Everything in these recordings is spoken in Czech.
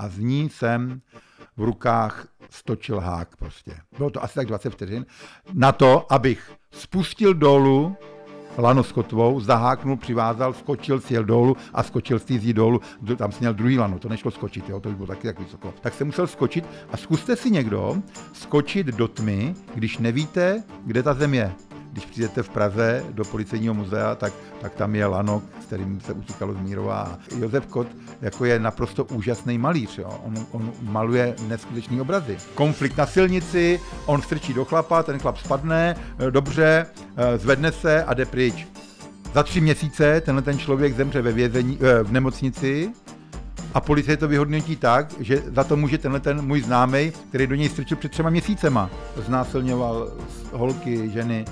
a z ní jsem v rukách stočil hák prostě. Bylo to asi tak 20 vteřin. Na to, abych spustil dolů lano s kotvou, zaháknul, přivázal, skočil, sjel dolů a skočil z týzí dolů. Tam sněl druhý lano, to nešlo skočit, jo, to už bylo taky tak vysoko. Tak jsem musel skočit a zkuste si někdo skočit do tmy, když nevíte, kde ta zem je. Když přijdete v Praze do policejního muzea, tak, tak tam je lano, s kterým se utíkalo z Mírova. Josef Kot jako je naprosto úžasný malíř. Jo. On, on maluje neskutečný obrazy. Konflikt na silnici, on strčí do chlapa, ten chlap spadne, e, dobře, e, zvedne se a jde pryč. Za tři měsíce tenhle ten člověk zemře ve vězení, e, v nemocnici a policie to vyhodnotí tak, že za to může tenhle ten můj známý, který do něj strčil před třema měsícema, znásilňoval holky, ženy,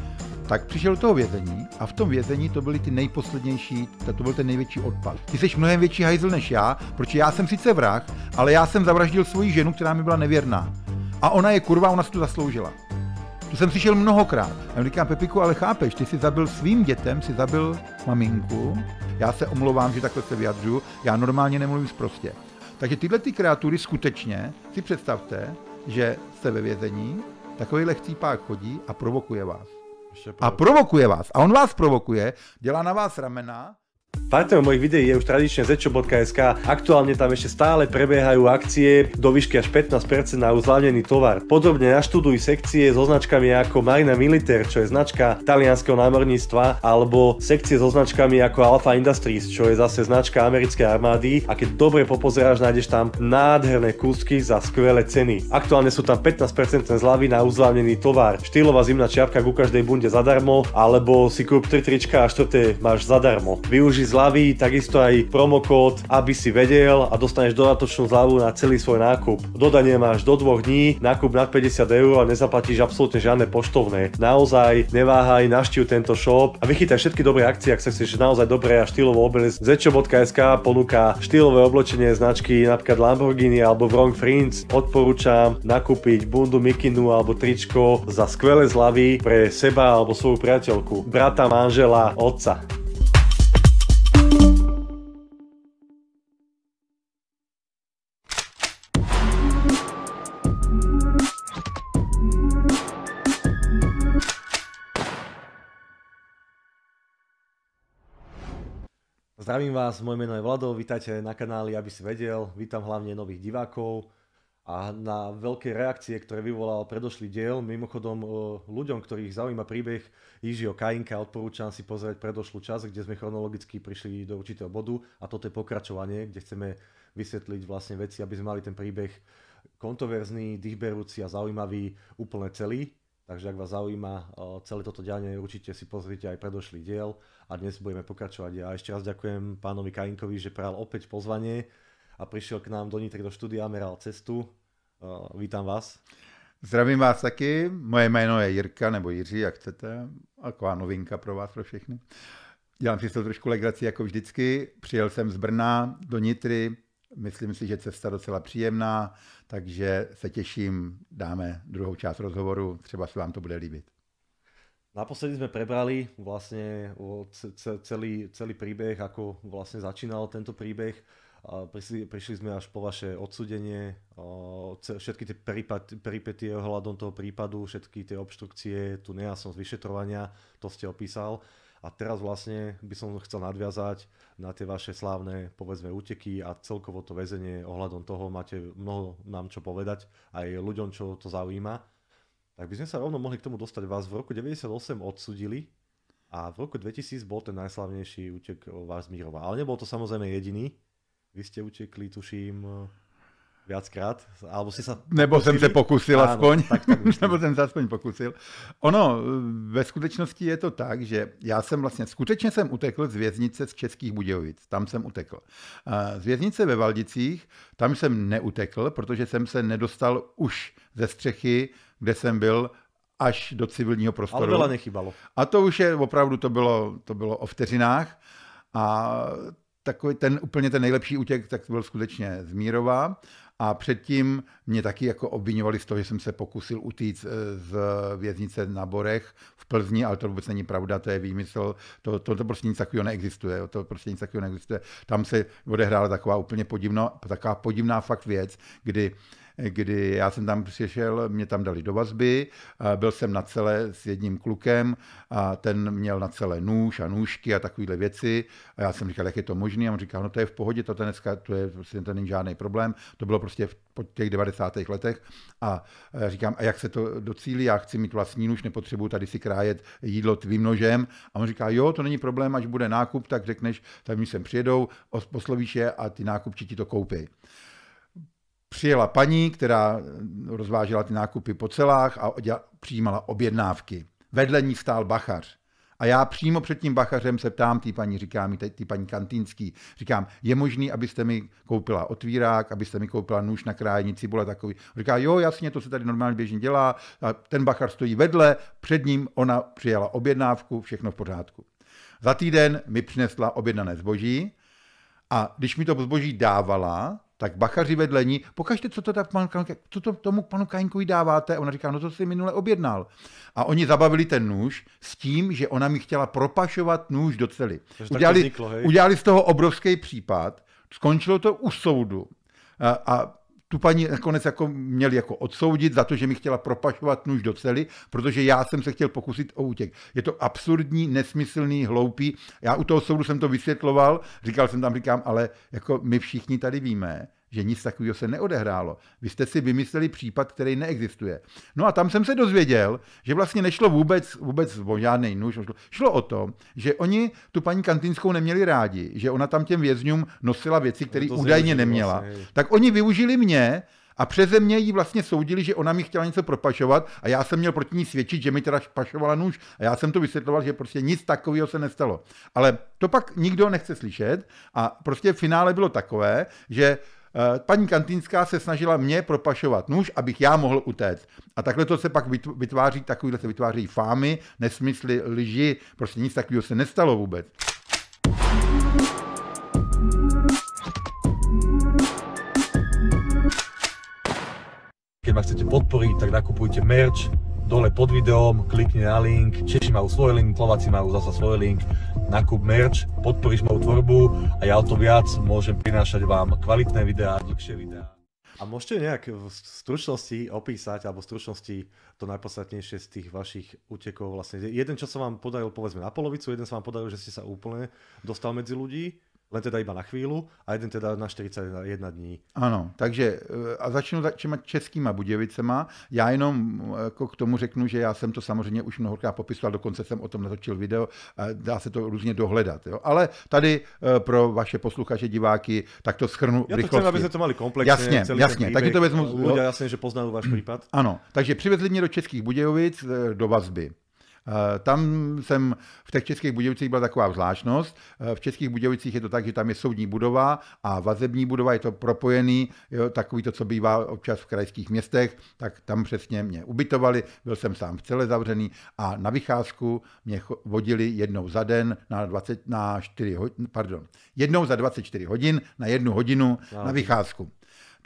tak přišel do toho vězení a v tom vězení to byly ty nejposlednější, to byl ten největší odpad. Ty jsi mnohem větší hajzl než já, protože já jsem sice vrah, ale já jsem zavraždil svoji ženu, která mi byla nevěrná. A ona je kurva, ona si to zasloužila. To jsem slyšel mnohokrát. A říkám, Pepiku, ale chápeš, ty jsi zabil svým dětem, si zabil maminku. Já se omlouvám, že takhle se vyjadřu, já normálně nemluvím prostě. Takže tyhle ty kreatury skutečně, si představte, že jste ve vězení, takovýhle chcípák chodí a provokuje vás a provokuje vás. A on vás provokuje, dělá na vás ramena. Partnerom mojich videí je už tradične zečo.sk. Aktuálne tam ešte stále prebiehajú akcie do výšky až 15% na uzlavnený tovar. Podrobne naštuduj sekcie so značkami ako Marina Militer, čo je značka talianského námorníctva, alebo sekcie so značkami ako Alpha Industries, čo je zase značka americkej armády a keď dobre popozeráš, nájdeš tam nádherné kúsky za skvelé ceny. Aktuálne sú tam 15% zľavy na uzlavnený tovar, štýlová zimná čiapka ku každej bunde zadarmo, alebo si kúp 3 trička a 4 máš zadarmo. Využ využij zľavy, takisto aj promokód, aby si vedel a dostaneš dodatočnú zľavu na celý svoj nákup. Dodanie máš do dvoch dní, nákup na 50 eur a nezaplatíš absolútne žiadne poštovné. Naozaj neváhaj, navštív tento shop a vychytaj všetky dobré akcie, ak sa chceš naozaj dobré a štýlovo obliecť. Zečo.sk ponúka štýlové oblečenie značky napríklad Lamborghini alebo Wrong Friends. Odporúčam nakúpiť bundu, mikinu alebo tričko za skvelé zľavy pre seba alebo svoju priateľku, brata, manžela, otca. Zdravím vás, moje meno je Vlado, vítajte na kanáli, aby si vedel. Vítam hlavne nových divákov a na veľké reakcie, ktoré vyvolal predošlý diel. Mimochodom, e, ľuďom, ktorých zaujíma príbeh Jižio Kajinka, odporúčam si pozrieť predošlú časť, kde sme chronologicky prišli do určitého bodu a toto je pokračovanie, kde chceme vysvetliť vlastne veci, aby sme mali ten príbeh kontroverzný, dýchberúci a zaujímavý úplne celý. Takže ak vás zaujíma e, celé toto dianie, určite si pozrite aj predošlý diel a dnes budeme pokračovať. Ja ešte raz ďakujem pánovi Karinkovi, že prijal opäť pozvanie a prišiel k nám do Nitry do štúdia, meral cestu. Uh, vítam vás. Zdravím vás taky, moje jméno je Jirka nebo Jiří, jak chcete, taková novinka pro vás, pro všechny. Dělám si to trošku legraci, jako vždycky. Přijel jsem z Brna do Nitry, myslím si, že cesta docela příjemná, takže se těším, dáme druhou část rozhovoru, třeba se vám to bude líbit. Naposledy sme prebrali vlastne celý, celý príbeh, ako vlastne začínal tento príbeh. Prišli, jsme sme až po vaše odsudenie, všetky tie peripetie ohľadom toho prípadu, všetky tie obštrukcie, tu nejasnosť vyšetrovania, to ste opísal. A teraz vlastne by som chcel nadviazať na tie vaše slávne, povedzme, úteky a celkovo to väzenie ohľadom toho máte mnoho nám čo povedať aj ľuďom, čo to zaujíma tak by sme sa rovno mohli k tomu dostať. Vás v roku 98 odsudili a v roku 2000 bol ten najslavnejší útek Mírova. Ale nebol to samozrejme jediný. Vy ste utekli, tuším, viackrát, alebo si sa... Nebo jsem se pokusil Áno, aspoň, tak, tak nebo jsem se aspoň pokusil. Ono, ve skutečnosti je to tak, že já jsem vlastně, skutečně jsem utekl z věznice z Českých Budějovic, tam jsem utekl. Z věznice ve Valdicích, tam jsem neutekl, protože jsem se nedostal už ze střechy kde jsem byl až do civilního prostoru. Ale nechybalo. A to už je, opravdu to bylo, to bylo o vteřinách. A takový ten úplně ten nejlepší útěk, tak byl skutečně z Mírova. A předtím mě taky jako obvinovali z toho, že jsem se pokusil utíct e, z věznice na Borech v Plzni, ale to vůbec není pravda, to je výmysl, to, to, to prostě nic takového neexistuje, to prostě nic takového neexistuje. Tam se odehrála taková úplně podivná, taková podivná fakt věc, kdy kdy já jsem tam přišel, mě tam dali do vazby, byl jsem na celé s jedním klukem a ten měl na celé nůž a nůžky a takovéhle věci. A já jsem říkal, jak je to možné? A on říkal, no to je v pohodě, to, dneska, to, je, prostě, to není žádný problém. To bylo prostě v, po těch 90. letech. A říkám, a jak se to docílí? Já chci mít vlastní nůž, nepotřebuju tady si krájet jídlo tvým nožem. A on říká, jo, to není problém, až bude nákup, tak řekneš, tam mi sem přijedou, poslovíš je a ty nákupči ti to koupí přijela paní, která rozvážela ty nákupy po celách a přijímala objednávky. Vedle ní stál bachař. A já přímo před tím bachařem se ptám té paní, říkám, ty paní Kantýnský, říkám, je možný, abyste mi koupila otvírák, abyste mi koupila nůž na krájení cibule takový. Říká, jo, jasně, to se tady normálně běžně dělá. A ten bachař stojí vedle, před ním ona přijela objednávku, všechno v pořádku. Za týden mi přinesla objednané zboží a když mi to zboží dávala, tak bachaři vedle ní, pokažte, co to, tak pan, co to tomu panu Kaňkovi dáváte. Ona říká, no to si minule objednal. A oni zabavili ten nůž s tím, že ona mi chtěla propašovat nůž do cely. Udělali, udělali z toho obrovský případ, skončilo to u soudu. A, a tu paní nakonec jako měli jako odsoudit za to, že mi chtěla propašovat nůž do cely, protože já jsem se chtěl pokusit o útěk. Je to absurdní, nesmyslný, hloupý. Já u toho soudu jsem to vysvětloval, říkal jsem tam, říkám, ale jako my všichni tady víme, že nic takového se neodehrálo. Vy jste si vymysleli případ, který neexistuje. No a tam jsem se dozvěděl, že vlastně nešlo vůbec, vůbec o žádný nůž. Šlo o to, že oni tu paní Kantinskou neměli rádi, že ona tam těm vězňům nosila věci, které údajně neměla. Vlastně. Tak oni využili mě, a přeze mě jí vlastně soudili, že ona mi chtěla něco propašovat a já jsem měl proti ní svědčit, že mi teda pašovala nůž a já jsem to vysvětloval, že prostě nic takového se nestalo. Ale to pak nikdo nechce slyšet a prostě v finále bylo takové, že Eh, paní Kantýnská se snažila mě propašovat nůž, abych já mohl utéct. A takhle to se pak vytváří, takovýhle se vytváří fámy, nesmysly, lži, prostě nic takového se nestalo vůbec. Když chcete podporit, tak nakupujte merch dole pod videom, klikni na link, Češi majú svoj link, Slováci majú zasa svoj link, nakup merch, podporíš moju tvorbu a ja o to viac môžem prinášať vám kvalitné videá, dlhšie videá. A môžete nejak v stručnosti opísať, alebo v stručnosti to najpodstatnejšie z tých vašich útekov vlastne. Jeden, čas sa vám podaril povedzme na polovicu, jeden sa vám podaril, že ste sa úplne dostal medzi ľudí len teda iba na chvíľu a jeden teda na 41 dní. Ano, takže eh, a začnu těma českýma Budějovicema. Já jenom eh, jako k tomu řeknu, že já jsem to samozřejmě už mnohokrát popisoval, dokonce jsem o tom natočil video, dá se to různě dohledat. Jo. Ale tady eh, pro vaše posluchače, diváky, tak to schrnu Já to rychlosti. chcem, aby se to mali komplexně. Jasně, celý jasně, ten takže to vezmu. Lidé jasně, že poznal váš mm. případ. Ano, takže přivezli mě do českých Budějovic do vazby. Eh, tam jsem v těch Českých Budějovicích byla taková zvláštnost. Eh, v Českých Budějovicích je to tak, že tam je soudní budova a vazební budova, je to propojený, jo, takový to, co bývá občas v krajských městech, tak tam přesně mě ubytovali, byl jsem sám v celé zavřený a na vycházku mě vodili jednou za den na 20, na 4, pardon, jednou za 24 hodin na jednu hodinu na vycházku.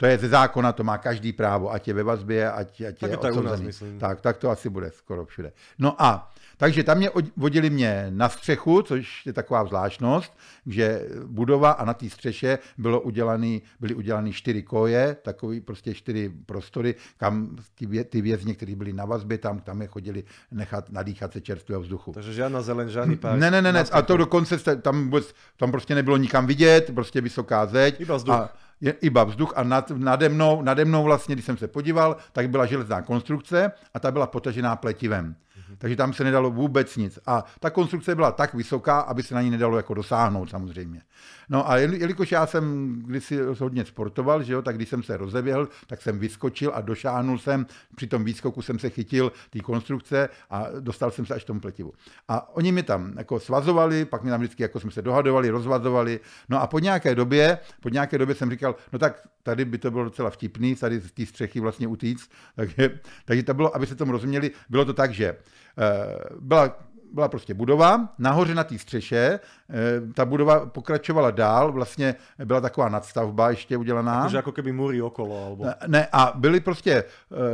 To je ze zákona, to má každý právo, ať je ve vazbě, ať, ať tak je tak, tak, tak, tak to asi bude skoro všude. No a, takže tam mě vodili mě na střechu, což je taková zvláštnost, že budova a na té střeše bylo udělaný, byly udělané čtyři koje, takový prostě čtyři prostory, kam ty, ty vězni, kteří byli na vazbě, tam, tam je chodili nechat nadýchat se čerstvého vzduchu. Takže žádná zelen, žádný pár. Ne, ne, ne, ne a to dokonce tam, vůbec, tam prostě nebylo nikam vidět, prostě vysoká zeď. Iba vzduch. A, je iba vzduch a nad, nade, mnou, nade mnou vlastně, když jsem se podíval, tak byla železná konstrukce a ta byla potažená pletivem. Takže tam se nedalo vůbec nic. A ta konstrukce byla tak vysoká, aby se na ní nedalo jako dosáhnout samozřejmě. No a jelikož já jsem kdysi hodně sportoval, že jo, tak když jsem se rozeběhl, tak jsem vyskočil a došáhnul jsem, při tom výskoku jsem se chytil té konstrukce a dostal jsem se až k tomu pletivu. A oni mi tam jako svazovali, pak mi tam vždycky jako jsme se dohadovali, rozvazovali. No a po nějaké době, po nějaké době jsem říkal, no tak tady by to bylo docela vtipný, tady z té střechy vlastně utíc, Takže, takže to bylo, aby se tomu rozuměli, bylo to tak, že Eh, byla byla prostě budova, nahoře na té střeše, eh, ta budova pokračovala dál, vlastně byla taková nadstavba ještě udělaná. Takže jako keby mury okolo. Alebo... Ne, a byly prostě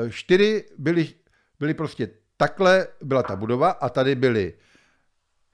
eh, čtyři, byly, byly prostě takhle byla ta budova a tady byly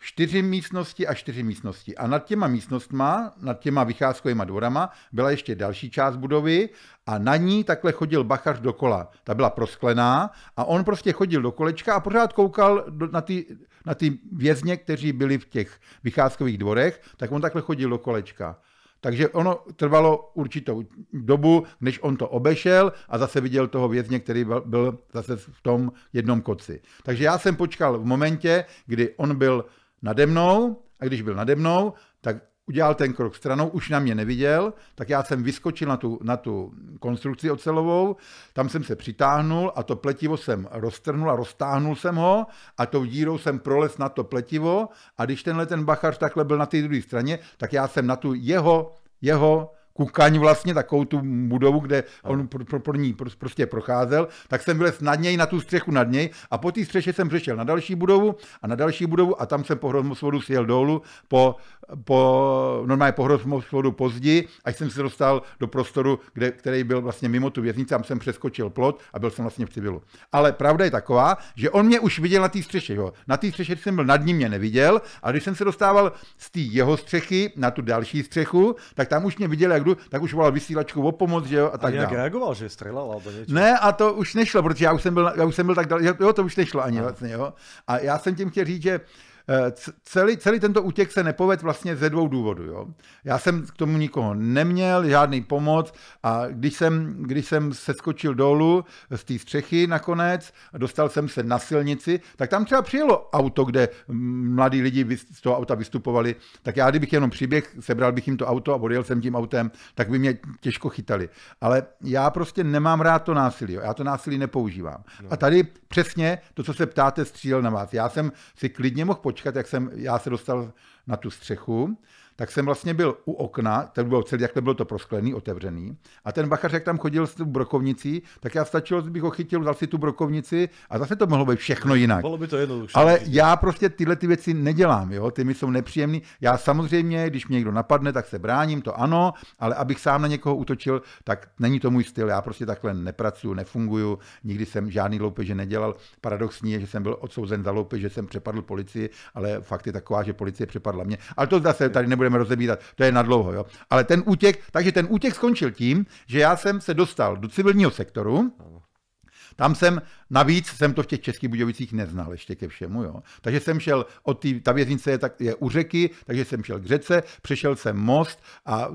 čtyři místnosti a čtyři místnosti. A nad těma místnostma, nad těma vycházkovýma dvorama, byla ještě další část budovy a na ní takhle chodil bachař dokola. Ta byla prosklená a on prostě chodil do kolečka a pořád koukal do, na, ty, na ty vězně, kteří byli v těch vycházkových dvorech, tak on takhle chodil do kolečka. Takže ono trvalo určitou dobu, než on to obešel a zase viděl toho vězně, který byl zase v tom jednom koci. Takže já jsem počkal v momentě, kdy on byl nade mnou a když byl nade mnou, tak udělal ten krok stranou, už na mě neviděl, tak já jsem vyskočil na tu, na tu konstrukci ocelovou, tam jsem se přitáhnul a to pletivo jsem roztrhnul a roztáhnul jsem ho a tou dírou jsem prolez na to pletivo a když tenhle ten bachař takhle byl na té druhé straně, tak já jsem na tu jeho, jeho kukaň vlastně, takovou tu budovu, kde on pro, pro, pro ní prostě procházel, tak jsem byl nad něj, na tu střechu nad něj a po té střeše jsem přešel na další budovu a na další budovu a tam jsem po hromosvodu sjel dolů po, po normálně po hromosvodu pozdě až jsem se dostal do prostoru, kde, který byl vlastně mimo tu věznici, tam jsem přeskočil plot a byl jsem vlastně v civilu. Ale pravda je taková, že on mě už viděl na té střeše, jo. Na té střeše jsem byl nad ním, mě neviděl, a když jsem se dostával z té jeho střechy na tu další střechu, tak tam už mě viděl, jak pravdu, tak už volal vysílačku o pomoc, že jo, a tak a jak dál. reagoval, že střelal alebo něco? Ne, a to už nešlo, protože já už jsem byl, já už jsem byl tak dal, jo, to už nešlo ani a. vlastně, jo. A já jsem tím chtěl říct, že Eh, celý, celý tento útěk se nepovedl vlastně ze dvou důvodů. Jo. Já jsem k tomu nikoho neměl, žádný pomoc a když jsem, když jsem seskočil dolů z té střechy nakonec a dostal jsem se na silnici, tak tam třeba přijelo auto, kde mladí lidi z toho auta vystupovali, tak já kdybych jenom přiběh, sebral bych jim to auto a odjel jsem tím autem, tak by mě těžko chytali. Ale já prostě nemám rád to násilí, jo. já to násilí nepoužívám. No. A tady přesně to, co se ptáte, střílel na vás. Já jsem si klidně mohl počítat, počkat, jak jsem, já se dostal na tu střechu tak jsem vlastně byl u okna, ten byl celý, jakhle bylo to prosklený, otevřený, a ten bachař, jak tam chodil s tu brokovnicí, tak já stačilo, bych ho chytil, vzal si tu brokovnici a zase to mohlo být všechno jinak. Bylo by to jednodušší. Ale já prostě tyhle ty věci nedělám, jo, ty mi jsou nepříjemné. Já samozřejmě, když mě někdo napadne, tak se bráním, to ano, ale abych sám na někoho útočil, tak není to můj styl. Já prostě takhle nepracuju, nefunguju, nikdy jsem žádný loupeže nedělal. Paradoxní je, že jsem byl odsouzen za loupeže, že jsem přepadl policii, ale fakt je taková, že policie přepadla mě. Ale to zase tady nebude budeme rozebírat, to je nadlouho. Jo? Ale ten útěk, takže ten útěk skončil tím, že já jsem se dostal do civilního sektoru, ano. Tam jsem, navíc jsem to v těch Českých Budějovicích neznal ještě ke všemu, jo. Takže jsem šel od té, ta věznice je, tak, je u řeky, takže jsem šel k řece, přešel jsem most a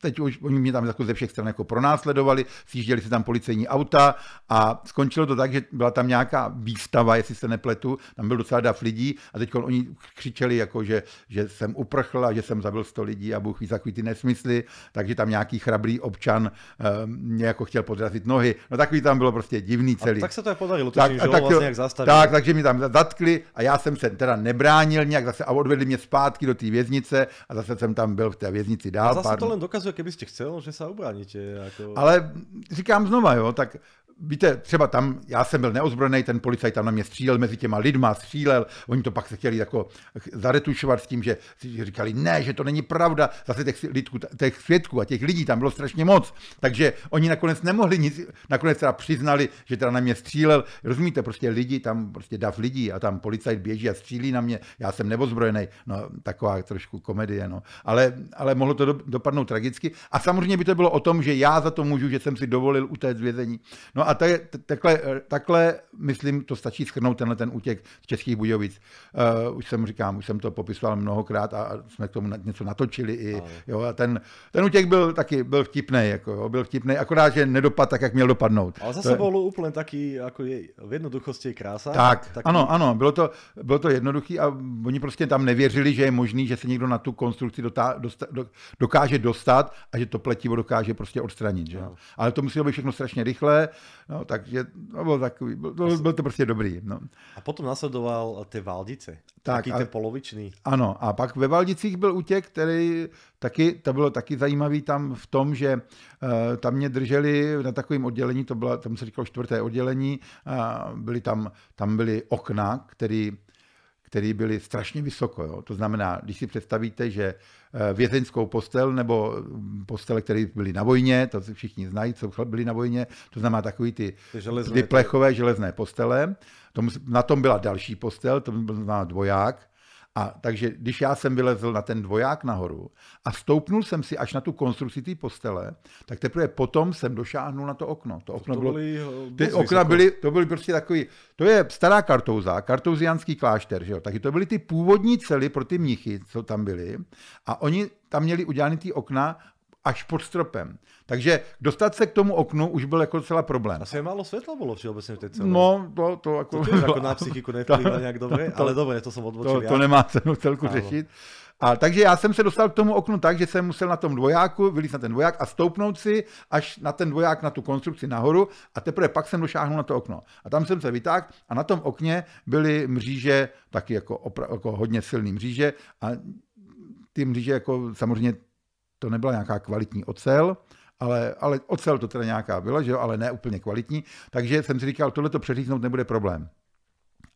teď už oni mě tam jako ze všech stran jako pronásledovali, sjížděli se tam policejní auta a skončilo to tak, že byla tam nějaká výstava, jestli se nepletu, tam byl docela dav lidí a teď oni křičeli, jako, že, že jsem uprchl a že jsem zabil 100 lidí a bůh ví, takový ty nesmysly, takže tam nějaký chrabrý občan eh, mě jako chtěl podrazit nohy. No takový tam bylo prostě divný celý. A tak se to je podarilo, tak, že tak, vlastně jak zastavili. Tak, takže mi tam zatkli a já jsem se teda nebránil nějak zase a odvedli mě zpátky do té věznice a zase jsem tam byl v té věznici dál. A zase pár... to len dokazuje, kdybyste chtěl, že se obráníte. Jako... Ale říkám znova, jo, tak Víte, třeba tam, já jsem byl neozbrojený, ten policajt tam na mě střílel mezi těma lidma, střílel, oni to pak se chtěli jako zaretušovat s tím, že si říkali, ne, že to není pravda, zase těch, lidku, těch svědků a těch lidí tam bylo strašně moc, takže oni nakonec nemohli nic, nakonec teda přiznali, že teda na mě střílel, rozumíte, prostě lidi, tam prostě dav lidí a tam policajt běží a střílí na mě, já jsem neozbrojený, no taková trošku komedie, no, ale, ale mohlo to do, dopadnout tragicky a samozřejmě by to bylo o tom, že já za to můžu, že jsem si dovolil utéct z vězení. No a tady, takhle, eh, takhle, myslím, to stačí schrnout tenhle ten útěk z Českých Budějovic. Uh, už jsem říkám, už jsem to popisoval mnohokrát a jsme k tomu něco natočili. I, a, jo, a ten, ten útěk byl taky byl vtipný, jako, jo, byl vtipný, akorát, že nedopad tak, jak měl dopadnout. Ale zase to... bylo úplně taky, jako je, v jednoduchosti je krása. Tak, taky... ano, ano, bylo to, bylo to jednoduché a oni prostě tam nevěřili, že je možný, že se někdo na tu konstrukci dotá, dosta, do, dokáže dostat a že to pletivo dokáže prostě odstranit. Že? Ale to muselo být všechno strašně rychle. No, takže no, bylo takový, bylo, byl, to prostě dobrý. No. A potom nasledoval eh, ty Valdice, tak, taký a, ten polovičný. Ano, a pak ve Valdicích byl útěk, který taky, to bylo taky zajímavý tam v tom, že uh, tam mě drželi na takovém oddělení, to bylo, tam se říkalo čtvrté oddělení, a byly tam, tam byly okna, které které byly strašně vysoko. Jo. To znamená, když si představíte, že uh, Eh, vězeňskou postel nebo mm, postele, které byly na vojně, to si všichni znají, co byly na vojně, to znamená takový ty, ty, železné, ty plechové železné postele. na tom byla další postel, to byl dvoják, a takže když já jsem vylezl na ten dvoják nahoru a stoupnul jsem si až na tu konstrukci té postele, tak teprve potom jsem došáhnul na to okno. To okno to, to bylo, byly, eh, ty okna byly, to byly prostě takový, to je stará kartouza, kartouzianský klášter, že jo? taky to byly ty původní cely pro ty mnichy, co tam byly a oni tam měli udělané ty okna až pod stropem. Takže dostat se k tomu oknu už byl jako celá problém. Asi je málo světla bylo všeobecně v té celé. No, to, to jako... To jako na psychiku nevplývá nějak dobře, ale dobře, to jsem odbočil. To, to nemá cenu celku ano. řešit. A takže já jsem se dostal k tomu oknu tak, že jsem musel na tom dvojáku, vylít na ten dvoják a stoupnout si až na ten dvoják, na tu konstrukci nahoru a teprve pak jsem došáhnul na to okno. A tam jsem se vytáhl a na tom okně byly mříže, taky jako, opra- jako hodně silný mříže a ty mříže jako samozřejmě to nebyla nějaká kvalitní ocel, ale, ale ocel to teda nějaká byla, že jo, ale ne úplně kvalitní. Takže jsem si říkal, tohle to přeříznout nebude problém.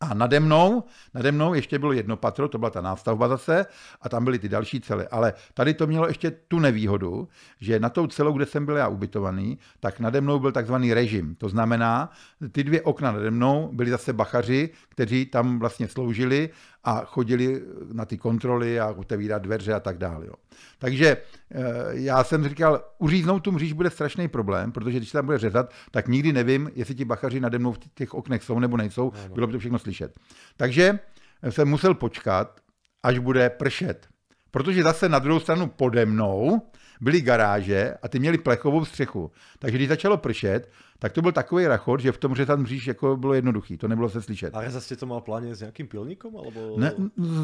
A nade mnou, nade mnou ještě bylo jedno patro, to byla ta nástavba zase, a tam byly ty další cely. Ale tady to mělo ještě tu nevýhodu, že na tou celou, kde jsem byl já ubytovaný, tak nade mnou byl takzvaný režim. To znamená, ty dvě okna nade mnou byly zase bachaři, kteří tam vlastně sloužili a chodili na ty kontroly a otevírat dveře a tak dále. Jo. Takže eh, já jsem říkal, uříznout tu mříž bude strašný problém, protože když se tam bude řezat, tak nikdy nevím, jestli ti bachaři nade mnou v těch oknech jsou nebo nejsou, no. bylo by to všechno slyšet. Takže eh, jsem musel počkat, až bude pršet. Protože zase na druhou stranu pode mnou byly garáže a ty měly plechovou střechu. Takže když začalo pršet, tak to byl takový rachot, že v tom tam říš, jako bylo jednoduchý, to nebylo se slyšet. A zase to má pláně s nějakým pilníkom? Alebo... Ne,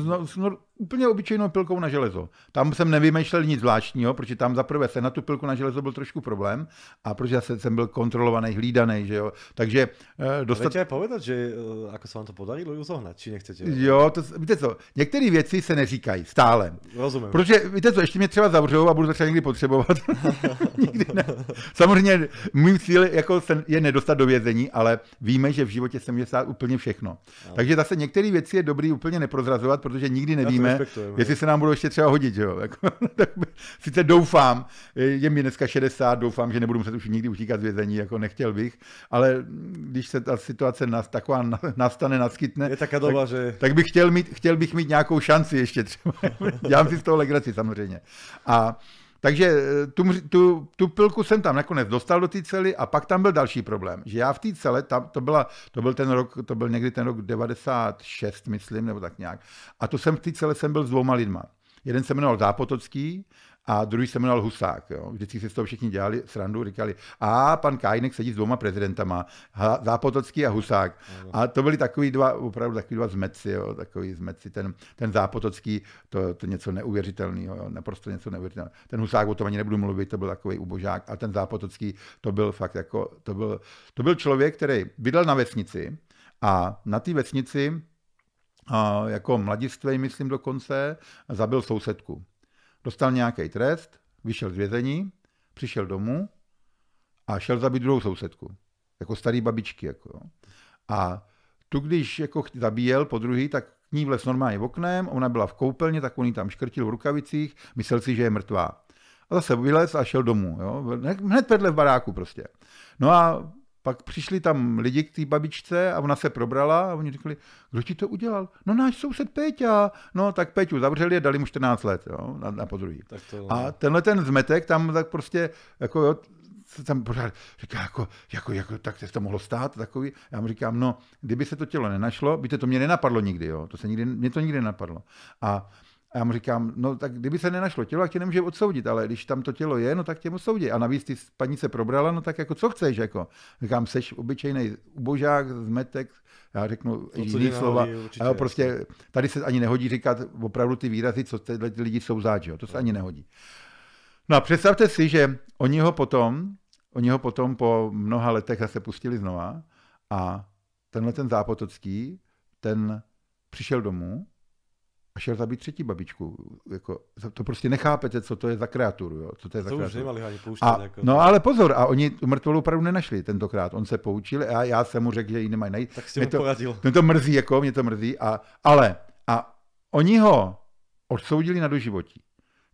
no, no, úplně obyčejnou pilkou na železo. Tam jsem nevymýšlel nic zvláštního, protože tam zaprvé se na tu pilku na železo byl trošku problém a protože zase jsem byl kontrolovaný, hlídaný, že jo. Takže eh, dostat... Víte povedat, že eh, ako se vám to podarilo ju zohnat, či nechcete? Jo, to, víte co, některé věci se neříkají stále. Rozumím. Protože, víte co, ještě mě třeba zavřou a budu to třeba někdy potřebovat. nikdy ne. Samozřejmě můj cíl jako se je nedostat do vězení, ale víme, že v životě se může stát úplně všechno. No. Takže zase některé věci je dobrý úplně neprozrazovat, protože nikdy nevíme, jestli se nám budou ještě třeba hodit. Že jo? Sice doufám, je mi dneska 60, doufám, že nebudu muset už nikdy utíkat z vězení, jako nechtěl bych, ale když se ta situace nas, taková nastane, naskytne, je tak, doba, tak, že... tak bych chtěl, mít, chtěl bych mít nějakou šanci ještě třeba. Dělám si z toho legraci samozřejmě. A takže eh, tu, tu, tu pilku jsem tam nakonec dostal do té cely a pak tam byl další problém, že já v té cele, tam, to, byla, to byl ten rok, to byl někdy ten rok 96, myslím, nebo tak nějak, a to jsem v té cele jsem byl s dvouma lidma. Jeden se jmenoval Zápotocký a druhý se jmenoval Husák. Jo. Vždycky si z toho všichni dělali srandu, říkali, a pan Kajnek sedí s dvoma prezidentama, Zápotocký a Husák. A to byli takový dva, opravdu takový dva zmeci, jo, takový zmeci. Ten, ten Zápotocký, to, to něco neuvěřitelného, naprosto něco neuvěřitelného. Ten Husák, o tom ani nebudu mluvit, to byl takový ubožák. A ten Zápotocký, to byl fakt jako, to byl, to byl člověk, který bydlel na vesnici a na té vesnici a jako mladistvej, myslím dokonce, zabil sousedku dostal nějaký trest, vyšel z vězení, přišel domů a šel zabít druhou sousedku. Jako starý babičky. Jako. A tu, když jako zabíjel po druhý, tak k ní vlez normálně v oknem, ona byla v koupelně, tak on ji tam škrtil v rukavicích, myslel si, že je mrtvá. A zase vylez a šel domů. Jo? Hned vedle v baráku prostě. No a pak přišli tam lidi k té babičce a ona se probrala a oni řekli, kdo ti to udělal? No náš soused Péťa. No tak Péťu zavřeli a dali mu 14 let jo, na, na podruhý. To... A tenhle ten zmetek tam tak prostě jako jo, tam pořád říká, jako, jako, jako, tak se to mohlo stát, takový. Já mu říkám, no, kdyby se to tělo nenašlo, by to mě nenapadlo nikdy, jo. To se nikdy, mě to nikdy nenapadlo. A a já mu říkám, no tak kdyby se nenašlo tělo, tak tě nemůže odsoudit, ale když tam to tělo je, no tak tě odsoudí. A navíc ty paní se probrala, no tak jako co chceš, jako. Říkám, seš obyčejný ubožák, zmetek, já řeknu jiný slova. Určitě, jo, prostě tady se ani nehodí říkat opravdu ty výrazy, co tyhle ty lidi jsou záč, jo, to se ani nehodí. No a představte si, že oni ho potom, oni ho potom po mnoha letech zase pustili znova a tenhle ten zápotocký, ten přišel domů, a šel zabít třetí babičku. Jako, to prostě nechápete, co to je za kreaturu. Jo? Co to je to za už kreaturu. ani pouštět. A, jako. No ale pozor, a oni tu mrtvolu opravdu nenašli tentokrát. On se poučil a já jsem mu řekl, že ji nemají najít. Tak si mě to, Mě to mrzí, jako, mě to mrzí. A, ale a oni ho odsoudili na doživotí.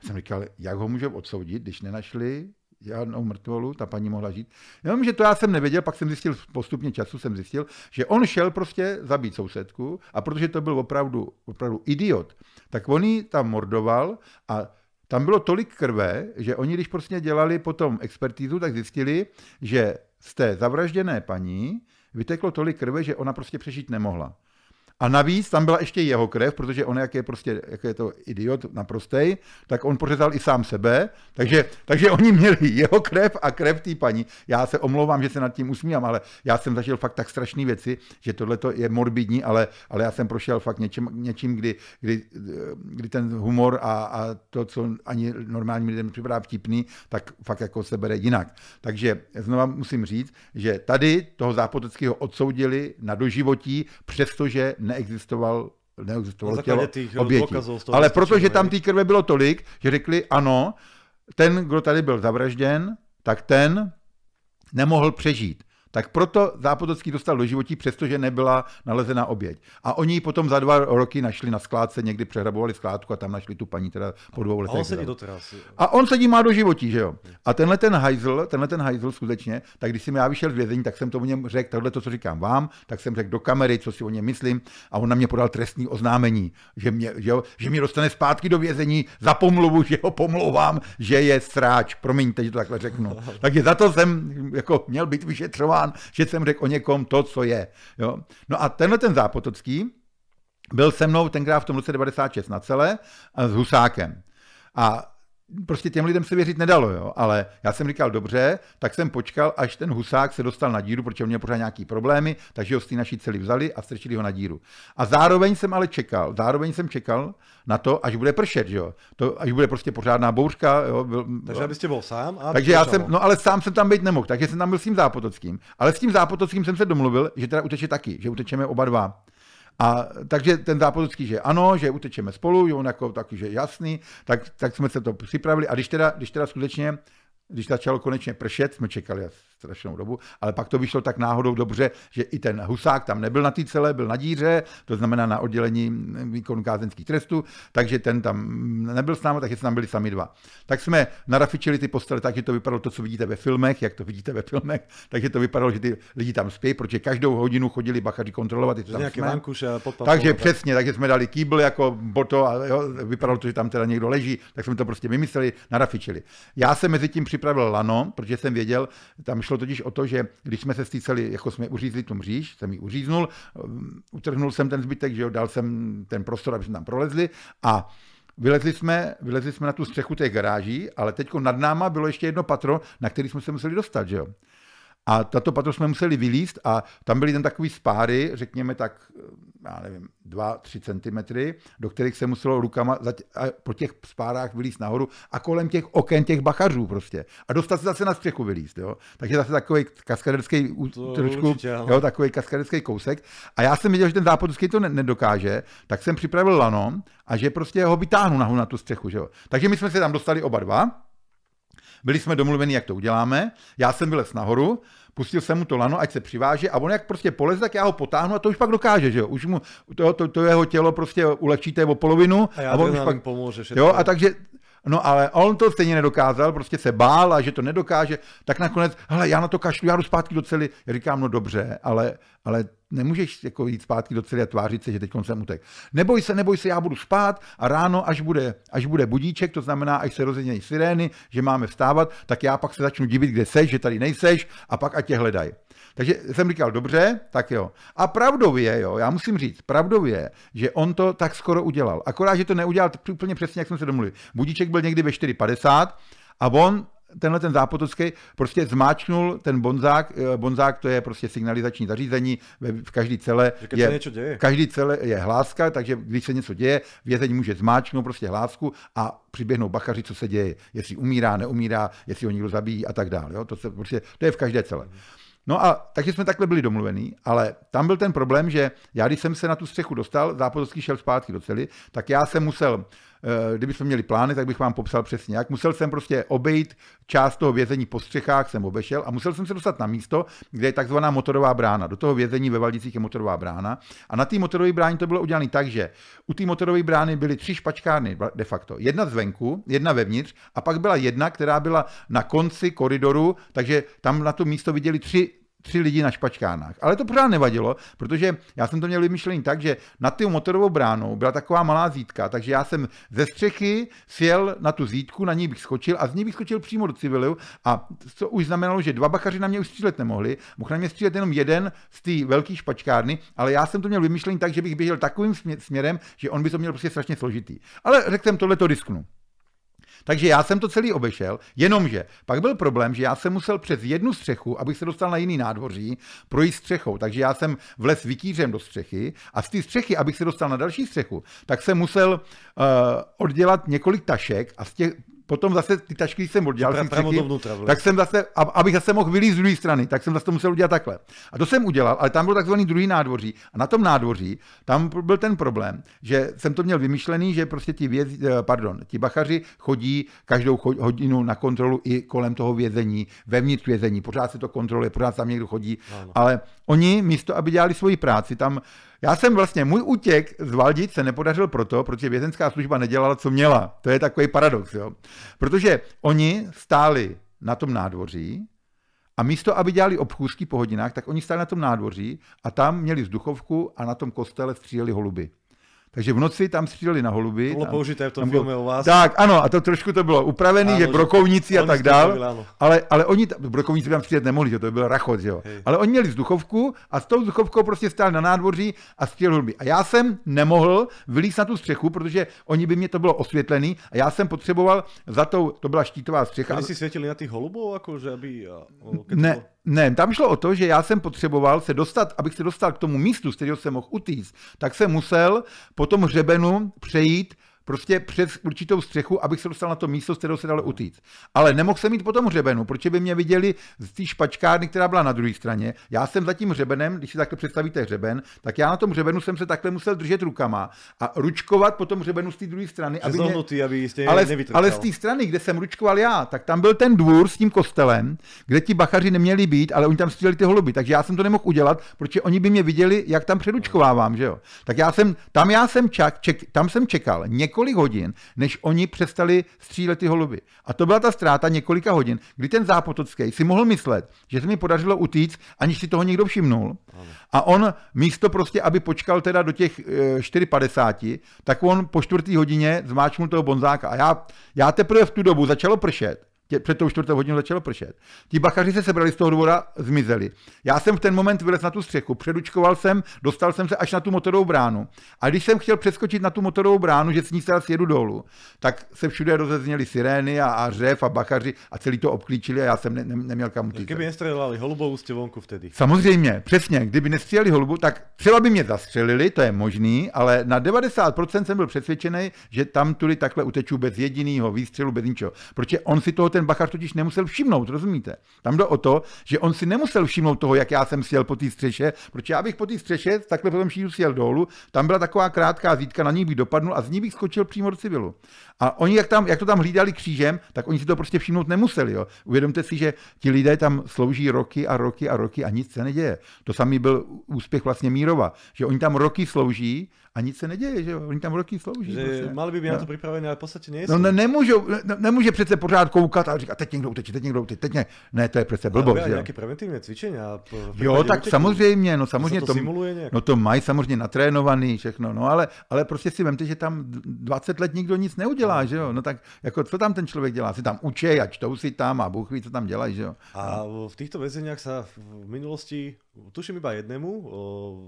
Já jsem říkal, jak ho můžeme odsoudit, když nenašli žádnou mrtvolu, ta paní mohla žít. Jenom, že to já jsem nevěděl, pak jsem zjistil postupně času, jsem zjistil, že on šel prostě zabít sousedku a protože to byl opravdu, opravdu idiot, tak on ji tam mordoval a tam bylo tolik krve, že oni, když prostě dělali potom expertízu, tak zjistili, že z té zavražděné paní vyteklo tolik krve, že ona prostě přežít nemohla. A navíc tam byla ještě jeho krev, protože on, jak je, prostě, jak je to idiot naprostej, tak on pořezal i sám sebe, takže, takže oni měli jeho krev a krev té paní. Já se omlouvám, že se nad tím usmívám, ale já jsem zažil fakt tak strašné věci, že tohle je morbidní, ale, ale já jsem prošel fakt něčím, něčím kdy, kdy, kdy, ten humor a, a to, co ani normálním lidem připadá vtipný, tak fakt jako se bere jinak. Takže znova musím říct, že tady toho zápoteckého odsoudili na doživotí, přestože neexistoval neexistovalo tělo obětí. Ale protože tam té krve bylo tolik, že řekli ano, ten, kdo tady byl zavražděn, tak ten nemohl přežít tak proto Zápotocký dostal do životí, přestože nebyla nalezena oběť. A oni ji potom za dva roky našli na skládce, někdy přehrabovali skládku a tam našli tu paní teda po dvou letech. A on sedí A on sedí má do životí, že jo. A tenhle ten hajzl, tenhle ten hajzl skutečně, tak když jsem já vyšel z vězení, tak jsem to o něm řekl, tohle to, co říkám vám, tak jsem řekl do kamery, co si o něm myslím a on na mě podal trestní oznámení, že mě, že, jo, že mě dostane zpátky do vězení za pomluvu, že ho pomlouvám, že je sráč. Promiňte, že to takhle řeknu. Takže za to jsem jako měl být vyšetřován uznán, že jsem řekl o někom to, co je. Jo? No a tenhle ten Zápotocký byl se mnou tenkrát v tom roce 96 na celé s Husákem. A prostě těm lidem se věřit nedalo, jo? ale já jsem říkal, dobře, tak jsem počkal, až ten husák se dostal na díru, protože měl pořád nějaký problémy, takže ho z té naší cely vzali a strčili ho na díru. A zároveň jsem ale čekal, zároveň jsem čekal na to, až bude pršet, jo? To, až bude prostě pořádná bouřka. Jo? Byl, takže abyste byl sám. A takže já jsem, no ale sám jsem tam být nemohl, takže jsem tam byl s tím zápotockým. Ale s tím zápotockým jsem se domluvil, že teda uteče taky, že utečeme oba dva. A takže ten zápotocký, že ano, že utečeme spolu, že on jako taky, že jasný, tak, tak jsme se to připravili. A když teda, když teda skutečně, když začalo konečně pršet, jsme čekali asi strašnou dobu, ale pak to vyšlo tak náhodou dobře, že i ten Husák tam nebyl na té celé, byl na díře, to znamená na oddělení výkonu kázenských trestů, takže ten tam nebyl s námi, takže jsme tam byli sami dva. Tak jsme narafičili ty postele takže to vypadalo to, co vidíte ve filmech, jak to vidíte ve filmech, takže to vypadalo, že ty lidi tam spějí, protože každou hodinu chodili bachaři kontrolovat, jestli tam jsme. Vankuš, eh, takže tak. přesně, takže jsme dali kýbl jako boto a jo, vypadalo to, že tam teda někdo leží, tak jsme to prostě vymysleli, narafičili. Já jsem mezi tím připravil lano, protože jsem věděl, tam šlo šlo totiž o to, že když jsme se stýceli, jako jsme uřízli tu mříž, jsem ji uříznul, um, utrhnul jsem ten zbytek, že jo, dal jsem ten prostor, aby jsme tam prolezli a Vylezli jsme, vylezli jsme na tu střechu té garáží, ale teď nad náma bylo ještě jedno patro, na který jsme se museli dostat, že jo. A tato patro jsme museli vylíst a tam byly ten takový spáry, řekněme tak já nevím, 2-3 cm, do kterých se muselo rukama a po těch spárách vylíst nahoru a kolem těch oken těch bachařů prostě. A dostat se zase na střechu vylíst, jo. Takže zase takový kaskaderský trošku, určitě, jo, takový kaskaderský kousek. A já jsem viděl, že ten západ to nedokáže, tak jsem připravil lano a že prostě ho vytáhnu nahoru na tu střechu, že jo. Takže my jsme se tam dostali oba dva, byli jsme domluveni, jak to uděláme. Já jsem vylez nahoru, pustil jsem mu to lano, ať se přiváže a on jak prostě polez, tak já ho potáhnu a to už pak dokáže, že jo. Už mu to, to, to jeho tělo prostě ulečíte o polovinu a, já a on už pak pomůže. Jo, a takže No ale on to stejně nedokázal, prostě se bál a že to nedokáže, tak nakonec, hele, já na to kašlu, já jdu zpátky do cely. Já říkám, no dobře, ale, ale nemůžeš jako jít zpátky do cely a tvářit se, že teď jsem utek. Neboj se, neboj se, já budu spát a ráno, až bude, až bude budíček, to znamená, až se rozjednějí sirény, že máme vstávat, tak já pak se začnu divit, kde seš, že tady nejseš a pak a tě hledají. Takže jsem říkal, dobře, tak jo. A pravdou je, jo, já musím říct, pravdou je, že on to tak skoro udělal. Akorát, že to neudělal úplně přesně, jak jsme se domluvili. Budíček byl někdy ve 4.50 a on tenhle ten zápotocký prostě zmáčknul ten bonzák, eh, bonzák to je prostě signalizační zařízení, v každý celé Říkajte je, něco děje. každý celé je hláska, takže když se něco děje, vězeň může zmáčknout prostě hlásku a přiběhnou bachaři, co se děje, jestli umírá, neumírá, jestli ho někdo zabíjí a tak dále. Jo? To, se prostě, to je v každé celé. Mm. No a takže jsme takhle byli domluvení, ale tam byl ten problém, že já když jsem se na tu střechu dostal, zápodovský šel zpátky do cely, tak já jsem musel Eh, kdybychom měli plány, tak bych vám popsal přesně jak. Musel jsem prostě obejít část toho vězení po střechách, jsem obešel a musel jsem se dostat na místo, kde je takzvaná motorová brána. Do toho vězení ve Valdicích je motorová brána. A na té motorové bráně to bylo udělané tak, že u té motorové brány byly tři špačkárny de facto. Jedna zvenku, jedna vevnitř a pak byla jedna, která byla na konci koridoru, takže tam na to místo viděli tři tři lidi na špačkánách. Ale to pořád nevadilo, protože já jsem to měl vymyšlený tak, že na tu motorovou bránu byla taková malá zítka, takže já jsem ze střechy sjel na tu zítku, na ní bych skočil a z ní bych skočil přímo do civilu a to už znamenalo, že dva bachaři na mě už střílet nemohli, mohl na mě střílet jenom jeden z té velké špačkárny, ale já jsem to měl vymyšlený tak, že bych běžel takovým směrem, že on by to měl prostě strašně složitý. Ale řekl jsem, tohle to risknu. Takže já jsem to celý obešel, jenomže pak byl problém, že já jsem musel přes jednu střechu, abych se dostal na jiný nádvoří, projít střechou. Takže já jsem vlez vytířem do střechy a z té střechy, abych se dostal na další střechu, tak jsem musel uh, oddělat několik tašek a z těch potom zase ty tašky jsem oddělal, pra, střechy, vnitra, prostě. tak jsem zase, ab, abych zase mohl vylít z druhé strany, tak jsem zase to musel udělat takhle. A to jsem udělal, ale tam byl takzvaný druhý nádvoří. A na tom nádvoří tam byl ten problém, že jsem to měl vymyšlený, že prostě ti, věz, eh, pardon, ti bachaři chodí každou hodinu na kontrolu i kolem toho vězení, vevnitř vězení, pořád se to kontroluje, pořád tam někdo chodí, ano. ale oni místo, aby dělali svoji práci, tam já jsem vlastně, můj útěk z Valdic se nepodařil proto, protože vězenská služba nedělala, co měla. To je takový paradox, jo. Protože oni stáli na tom nádvoří a místo, aby dělali obchůzky po hodinách, tak oni stáli na tom nádvoří a tam měli vzduchovku a na tom kostele stříleli holuby. Takže v noci tam stříleli na holuby. To bylo tam, použité v tom bylo, filmu u vás. Tak, ano, a to trošku to bylo upravený, ano, že brokovníci a tak dál. Byli, ale, ale oni, brokovníci tam střílet nemohli, že to byl rachot, že jo. Hej. Ale oni měli vzduchovku a s tou vzduchovkou prostě stál na nádvoří a stříleli holuby. A já jsem nemohl vylít na tu střechu, protože oni by mě to bylo osvětlený a já jsem potřeboval za tou, to byla štítová střecha. Ale si světili na ty holubou, jakože aby... Ne, ne, tam šlo o to, že já jsem potřeboval se dostat, abych se dostal k tomu místu, z kterého jsem mohl utíct, tak jsem musel po tom hřebenu přejít prostě přes určitou střechu, abych se dostal na to místo, z kterého se dalo utíct. Ale nemohl jsem jít po tom hřebenu, protože by mě viděli z té špačkárny, která byla na druhé straně. Já jsem za tím hřebenem, když si takhle představíte hřeben, tak já na tom hřebenu jsem se takhle musel držet rukama a ručkovat po tom hřebenu z té druhé strany. Aby mě... Nutý, aby jste ale, ale z té strany, kde jsem ručkoval já, tak tam byl ten dvůr s tím kostelem, kde ti bachaři neměli být, ale oni tam stříleli ty holuby, takže já jsem to nemohl udělat, protože oni by mě viděli, jak tam přeručkovávám, že jo. Tak já jsem, tam já jsem čak, ček, tam jsem čekal několik hodin, než oni přestali střílet ty holuby. A to byla ta ztráta několika hodin, kdy ten Zápotocký si mohl myslet, že se mi podařilo utíct, aniž si toho někdo všimnul. A on místo prostě, aby počkal teda do těch 4.50, e, tak on po čtvrtý hodině zmáčknul toho bonzáka. A já, já teprve v tu dobu začalo pršet Tě, před tou čtvrtou hodinou začalo pršet. Ti bachaři se sebrali z toho dvora, zmizeli. Já jsem v ten moment vylez na tu střechu, předučkoval jsem, dostal jsem se až na tu motorovou bránu. A když jsem chtěl přeskočit na tu motorovou bránu, že s ní teda sjedu dolů, tak se všude rozezněly sirény a, a řev a bachaři a celý to obklíčili a já jsem ne, ne, neměl kam utíct. Kdyby nestřelili holubou, z vonku vtedy. Samozřejmě, přesně. Kdyby nestřelili holubu, tak třeba by mě zastřelili, to je možný, ale na 90% jsem byl přesvědčený, že tam tudy takhle uteču bez jediného výstřelu, bez ničeho. Protože on si toho ten Bachar totiž nemusel všimnout, rozumíte? Tam jde o to, že on si nemusel všimnout toho, jak já jsem sjel po té střeše, protože já bych po té střeše takhle potom šíru sjel dolů, tam byla taková krátká zítka, na ní bych dopadnul a z ní bych skočil přímo do civilu. A oni, jak, tam, jak to tam hlídali křížem, tak oni si to prostě všimnout nemuseli. Jo. Uvědomte si, že ti lidé tam slouží roky a roky a roky a nic se neděje. To samý byl úspěch vlastně Mírova, že oni tam roky slouží, a nic se neděje, že Oni tam roky slouží. Že prostě. Mali by být no. na to no. připravené, ale v podstatě nejsou. No ne, nemůžou, ne, nemůže přece pořád koukat a říkat, teď někdo uteče, teď někdo uteče, teď ne. Ne, to je přece prostě blbost. Ale nějaké preventivní cvičení. Jo, tak uteku, samozřejmě, no samozřejmě to, to simuluje nějak. No to mají samozřejmě natrénovaný všechno, no ale, ale prostě si vemte, že tam 20 let nikdo nic neudělá, no. že jo? No tak jako co tam ten člověk dělá? Si tam uče, a čtou si tam a Bůh ví, co tam dělají, že jo? A no. v těchto vězeních se v minulosti, tuším iba jednému,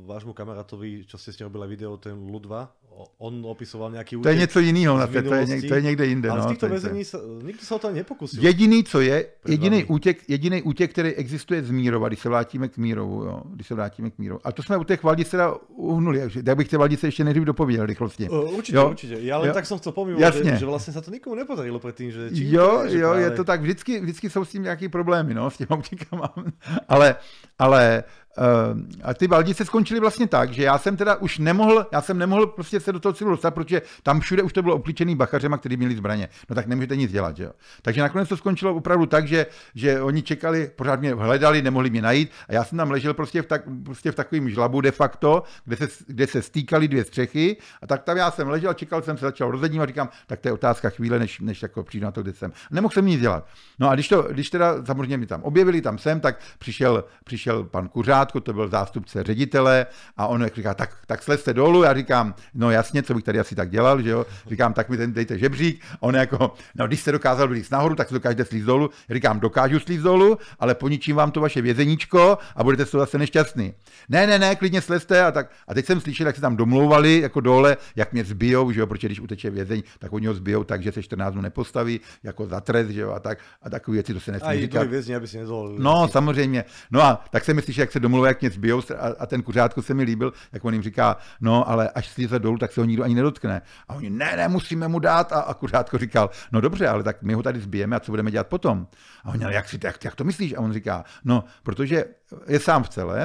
vášmu kamarátovi, čo jste s ním video, ten ten Ludva, on opisoval nějaký To je něco jiného, na no, to, je, to je někde jinde. Ale no, z těchto vězení se, nikdo se o to nepokusil. Jediný, co je, jediný útěk, jediný útěk, který existuje z Mírova, když se vrátíme k Mírovu, jo, když se vrátíme k Mírovu. A to jsme u těch Valdic teda uhnuli, tak bych té Valdice ještě nejdřív dopověděl rychlostně. Určitě, jo? určitě. Já jo? tak jsem to pomýval, že, že, vlastně se to nikomu nepodarilo předtím, že Jo, že jo, právě... je to tak, vždycky, vždycky jsou s tím nějaký problémy, no, s těma útěkama. ale, ale Eh, a ty se skončily vlastně tak, že já jsem teda už nemohl, já jsem nemohl prostě se do toho cílu dostat, protože tam všude už to bylo obklíčený bachařema, kteří měli zbraně. No tak nemůžete nic dělat, že jo. Takže nakonec to skončilo opravdu tak, že, že oni čekali, pořád mě hledali, nemohli mě najít a já jsem tam ležel prostě v, tak, prostě v takovém žlabu de facto, kde se, kde se stýkaly dvě střechy a tak tam já jsem ležel, čekal jsem se, začal rozedním a říkám, tak to je otázka chvíle, než, než jako přijdu na to, kde jsem. Nemohl jsem nic dělat. No a když, to, když teda samozřejmě mi tam objevili, tam jsem, tak přišel, přišel pan kuřát, začátku to byl zástupce ředitele a on říká, tak, tak slezte dolů, já říkám, no jasně, co bych tady asi tak dělal, že jo, říkám, tak mi ten dejte žebřík, on jako, no když jste dokázal vylíst nahoru, tak se dokážete slíz dolů, já říkám, dokážu slíz dolů, ale poničím vám to vaše vězeníčko a budete z toho zase nešťastný. Ne, ne, ne, klidně slezte a tak. A teď jsem slyšel, jak se tam domlouvali jako dole, jak mě zbijou, že jo, protože když uteče vězení, tak oni ho zbijou tak, že se 14 dnů nepostaví, jako za trest, že jo, a tak, a takové věci, to se nesmí a říkat. Vězni, aby si nezvolil. No, samozřejmě. No a tak jsem myslíš, jak se domluvili mluvil, jak mě zbijou a, a ten kuřátko se mi líbil, jak on jim říká, no ale až za dolů, tak se ho nikdo ani nedotkne. A oni, ne, ne, musíme mu dát. A, a kuřátko říkal, no dobře, ale tak my ho tady zbijeme a co budeme dělat potom? A oni, jak, si, jak, jak to myslíš? A on říká, no, protože je sám v celé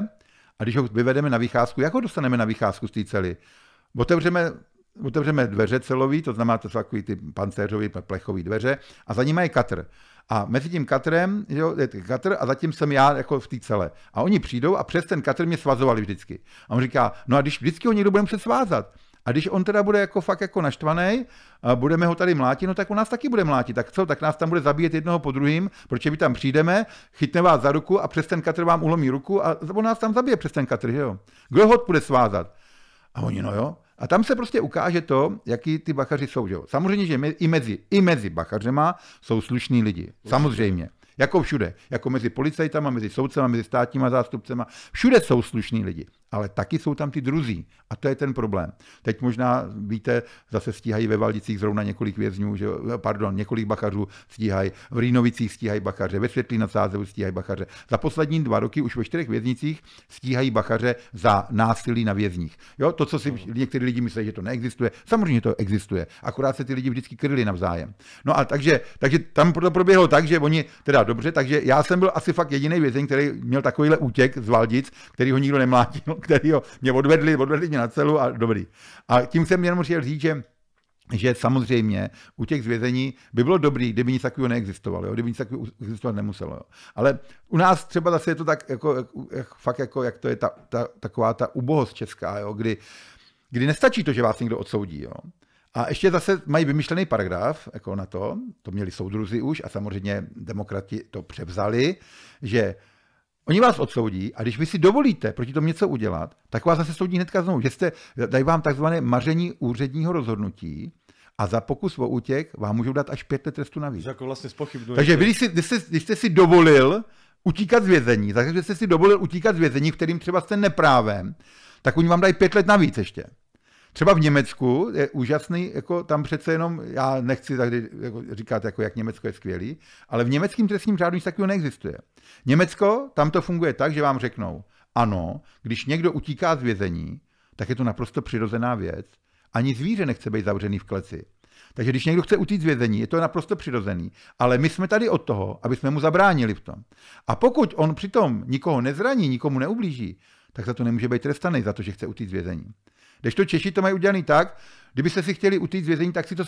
a když ho vyvedeme na vycházku, jak ho dostaneme na vycházku z té cely? Otevřeme otevřeme dveře celový, to znamená, to jsou takový ty pancéřový, plechový dveře a za nimi je katr. A mezi tím katrem, jo, je ten katr a zatím jsem já jako v té celé. A oni přijdou a přes ten katr mě svazovali vždycky. A on říká, no a když vždycky ho někdo bude se svázat, a když on teda bude jako fakt jako naštvaný, a budeme ho tady mlátit, no tak on nás taky bude mlátit. Tak co, tak nás tam bude zabíjet jednoho po druhým, protože my tam přijdeme, chytne vás za ruku a přes ten katr vám ulomí ruku a on nás tam zabije přes ten katr, že jo. Kdo ho bude svázat? A oni, no jo. A tam se prostě ukáže to, jaký ty bachaři jsou. Že? Samozřejmě, že i mezi, i mezi bachařema jsou slušní lidi. Samozřejmě. Jako všude. Jako mezi policajtama, mezi soudcema, mezi státníma zástupcema. Všude jsou slušní lidi, ale taky jsou tam ty druzí. A to je ten problém. Teď možná, víte, zase stíhají ve Valdicích zrovna několik vězňů, že, pardon, několik bachařů stíhají, v Rýnovicích stíhají bachaře, ve Světlí nad Sázevu stíhají bachaře. Za poslední dva roky už ve čtyřech věznicích stíhají bachaře za násilí na vězních. Jo, to, co si no. někteří lidi myslí, že to neexistuje, samozřejmě to existuje, akorát se ty lidi vždycky kryli navzájem. No a takže, takže tam to proběhlo tak, že oni teda Dobře, takže já jsem byl asi fakt jediný vězeň, který měl takovýhle útěk z Valdic, který ho nikdo nemlátil, který ho mě odvedli, odvedli mě na celu a dobrý. A tím jsem jenom chtěl říct, že že samozřejmě u těch zvězení by bylo dobré, kdyby nic takového neexistovalo, jo? kdyby nic takového existovat nemuselo. Jo? Ale u nás třeba zase je to tak, jako, jak, fakt jako, jak to je ta, ta, taková ta ubohost česká, jo? Kdy, kdy nestačí to, že vás někdo odsoudí. Jo? A ještě zase mají vymyšlený paragraf jako na to, to měli soudruzi už a samozřejmě demokrati to převzali, že Oni vás odsoudí a když vy si dovolíte proti tomu něco udělat, tak vás zase soudí hnedka znovu, že jste, dají vám takzvané maření úředního rozhodnutí a za pokus o útěk vám můžou dát až pět let trestu navíc. Jako vlastně Takže vy, když, si, když, jste, když jste si dovolil utíkat z vězení, takže jste si dovolil utíkat z vězení, kterým třeba jste neprávem, tak oni vám dají pět let navíc ještě. Třeba v Německu je úžasný, jako tam přece jenom, já nechci tady jako říkat, jako jak Německo je skvělý, ale v německém trestním řádu nic takového neexistuje. Německo, tam to funguje tak, že vám řeknou, ano, když někdo utíká z vězení, tak je to naprosto přirozená věc. Ani zvíře nechce být zavřený v kleci. Takže když někdo chce utíct z vězení, je to naprosto přirozený. Ale my jsme tady od toho, aby jsme mu zabránili v tom. A pokud on přitom nikoho nezraní, nikomu neublíží, tak za to nemůže být trestaný, za to, že chce utíct z vězení. Když to Češi to mají udělaný tak, Kdybyste si chtěli utíct z vězení, tak si to,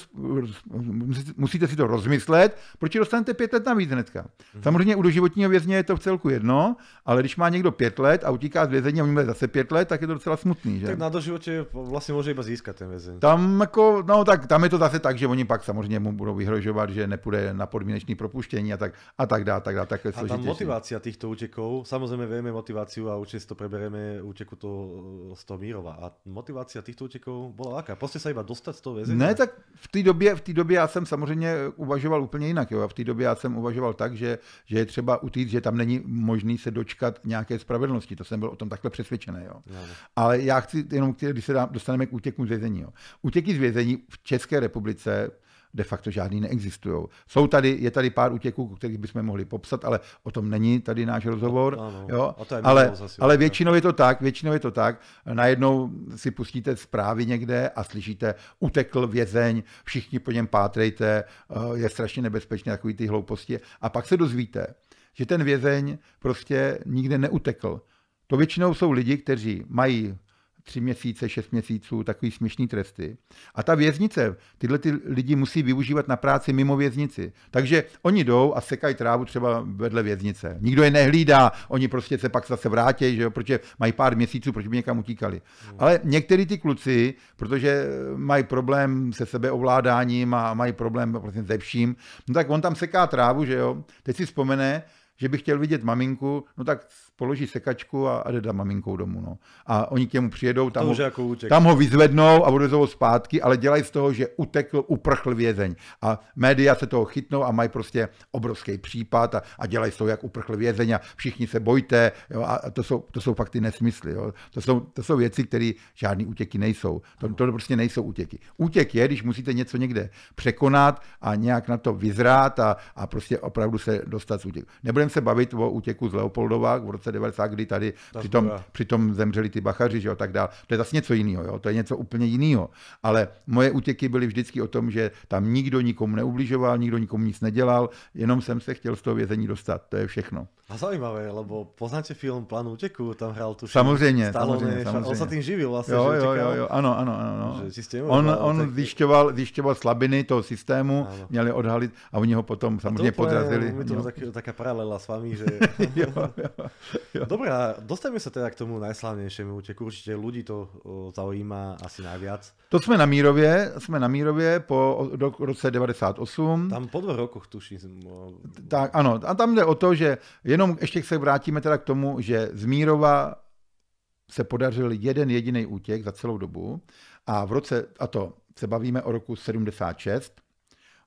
musíte si to rozmyslet, proč dostanete pět let navíc hnedka. Mhm. Samozřejmě u doživotního vězně je to v celku jedno, ale když má někdo pět let a utíká z vězení a umíme zase pět let, tak je to docela smutný. Že? Tak na doživotě vlastně může iba získat ten vězení. Tam, jako, no, tak, tam je to zase tak, že oni pak samozřejmě mu budou vyhrožovat, že nepůjde na podmínečné propuštění a tak, a tak dále. Tak dá, tak, a tam motivace těchto útěků, samozřejmě víme motivaci a určitě to prebereme útěku to z toho Mírova. A motivace těchto útěků byla jaká? Prostě se iba dostat z toho vězení. Ne, tak v té době, v té době já jsem samozřejmě eh, uvažoval úplně jinak. Jo. A v té době já jsem uvažoval tak, že, že je třeba utíct, že tam není možný se dočkat nějaké spravedlnosti. To jsem byl o tom takhle přesvědčený. Jo. No. Ale já chci jenom, když se dostaneme k útěku z vězení. Jo. Útěky z vězení v České republice de facto žádný neexistují. Jsou tady, je tady pár útěků, kterých bychom mohli popsat, ale o tom není tady náš rozhovor. Ano, no, no. jo? ale, zase, ale většinou je to tak, většinou je to tak, najednou si pustíte zprávy někde a slyšíte, utekl vězeň, všichni po něm pátrejte, eh, je strašně nebezpečné, takový ty hlouposti. A pak se dozvíte, že ten vězeň prostě nikde neutekl. To většinou jsou lidi, kteří mají tři měsíce, šest měsíců, takový směšný tresty. A ta věznice, tyhle ty lidi musí využívat na práci mimo věznici. Takže oni jdou a sekají trávu třeba vedle věznice. Nikdo je nehlídá, oni prostě se pak zase vrátí, že jo, protože mají pár měsíců, proč by někam utíkali. Hmm. Ale některý ty kluci, protože mají problém se sebeovládáním a mají problém prostě se vším, no tak on tam seká trávu, že jo, teď si vzpomene, že by chtěl vidět maminku, no tak položí sekačku a, a jde za maminkou domů. No. A oni k němu přijedou, tam ho, jako tam ho vyzvednou a odvezou ho zpátky, ale dělají z toho, že utekl, uprchl vězeň. A média se toho chytnou a mají prostě obrovský případ a, a dělají z toho, jak uprchl vězeň a všichni se bojte. Jo, a to jsou, to jsou fakt ty nesmysly. Jo. To, jsou, to jsou věci, které žádný útěky nejsou. To, to prostě nejsou útěky. Útěk je, když musíte něco někde překonat a nějak na to vyzrát a, a prostě opravdu se dostat z útěku. Nebudeme se bavit o útěku z Leopoldova v roce 90, kdy tady přitom, přitom zemřeli ty bachaři, že jo, tak dál. To je zase něco jiného, jo, to je něco úplně jiného. Ale moje útěky byly vždycky o tom, že tam nikdo nikomu neubližoval, nikdo nikomu nic nedělal, jenom jsem se chtěl z toho vězení dostat, to je všechno. A zaujímavé, lebo poznáte film Plán úteku, tam hrál tu Samozřejmě, stále, samozřejmě, samozřejmě. On se tím živil vlastně, jo, že jo, jo, jo, ano, ano, ano. Že on, on tak... zjišťoval, zjišťoval slabiny toho systému, ano. měli odhalit a oni ho potom samozřejmě a to podrazili. to tak, taká paralela s vámi, že... jo, jo, jo. Dobrá, dostaneme se teda k tomu nejslavnějšímu úteku, určitě lidi to zaujíma asi nejvíc. To jsme na Mírově, jsme na Mírově po roce 98. Tam po dvou rokoch tuším. Tak ano, a tam jde o to, že jenom jenom ještě se vrátíme teda k tomu, že z Mírova se podařil jeden jediný útěk za celou dobu a v roce, a to se bavíme o roku 76,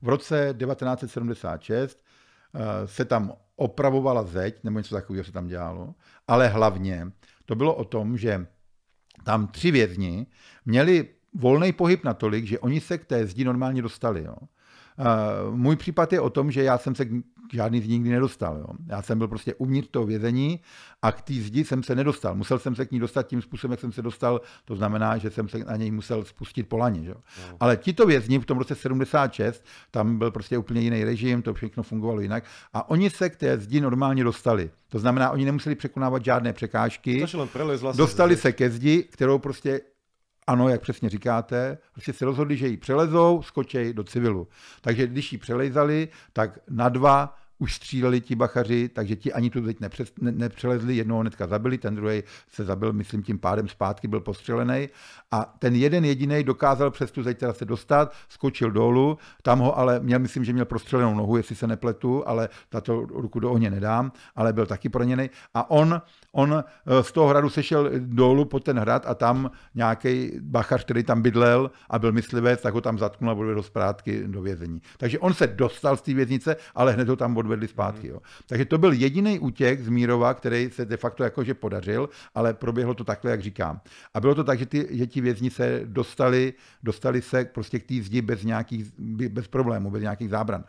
v roce 1976 eh, se tam opravovala zeď, nebo něco takového se tam dělalo, ale hlavně to bylo o tom, že tam tři vězni měli volný pohyb natolik, že oni se k té zdi normálně dostali. Jo. Eh, můj případ je o tom, že já jsem se žádný z nich nikdy nedostal. Jo. Já jsem byl prostě uvnitř toho vězení a k té zdi jsem se nedostal. Musel jsem se k ní dostat tím způsobem, jak jsem se dostal, to znamená, že jsem se na něj musel spustit po Jo. No. Ale tito vězni v tom roce 76, tam byl prostě úplně jiný režim, to všechno fungovalo jinak a oni se k té zdi normálně dostali. To znamená, oni nemuseli překonávat žádné překážky. Vlastně, dostali se ke zdi, kterou prostě ano, jak přesně říkáte, prostě se rozhodli, že ji přelezou, skočej do civilu. Takže když ji přelezali, tak na dva už stříleli ti bachaři, takže ti ani tu zeď nepřes, ne, nepřelezli, jednoho hnedka zabili, ten druhý se zabil, myslím, tím pádem zpátky byl postřelený. A ten jeden jediný dokázal přes tu zeď teda se dostat, skočil dolů, tam ho ale měl, myslím, že měl prostřelenou nohu, jestli se nepletu, ale tato ruku do ohně nedám, ale byl taky proněný. A on On eh, z toho hradu se šel dolů pod ten hrad a tam nějaký bachař, který tam bydlel a byl myslivec, tak ho tam zatknul a odvedl zpátky do vězení. Takže on se dostal z té věznice, ale hned ho tam odvedli zpátky. Mhm. Jo. Takže to byl jediný útěk z Mírova, který se de facto jakože podařil, ale proběhlo to takhle, jak říkám. A bylo to tak, že ty, děti ti vězni se dostali, dostali se prostě k té zdi bez, nějakých, bez problémů, bez nějakých zábran.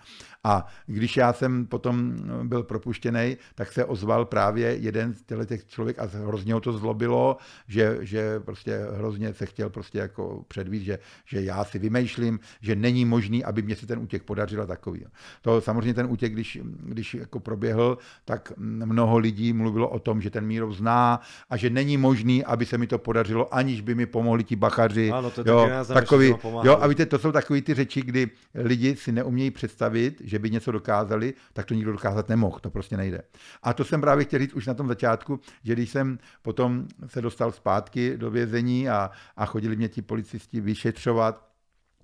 A když já jsem potom eh, byl propuštěný, tak se ozval právě jeden z těch letech člověk a hrozně ho to zlobilo, že, že prostě hrozně se chtěl prostě jako předvídat, že, že já si vymýšlím, že není možný, aby mě se ten útěk podařil a takový. To samozřejmě ten útěk, když, když jako proběhl, tak mnoho lidí mluvilo o tom, že ten Mírov zná a že není možný, aby se mi to podařilo, aniž by mi pomohli ti bachaři. Ano, to jo, takový, jo, a víte, to jsou takové ty řeči, kdy lidi si neumějí představit, že by něco dokázali, tak to nikdo dokázat nemohl, to prostě nejde. A to jsem právě chtěl říct už na tom začátku, že když jsem potom se dostal zpátky do vězení a, a chodili mě ti policisti vyšetřovat,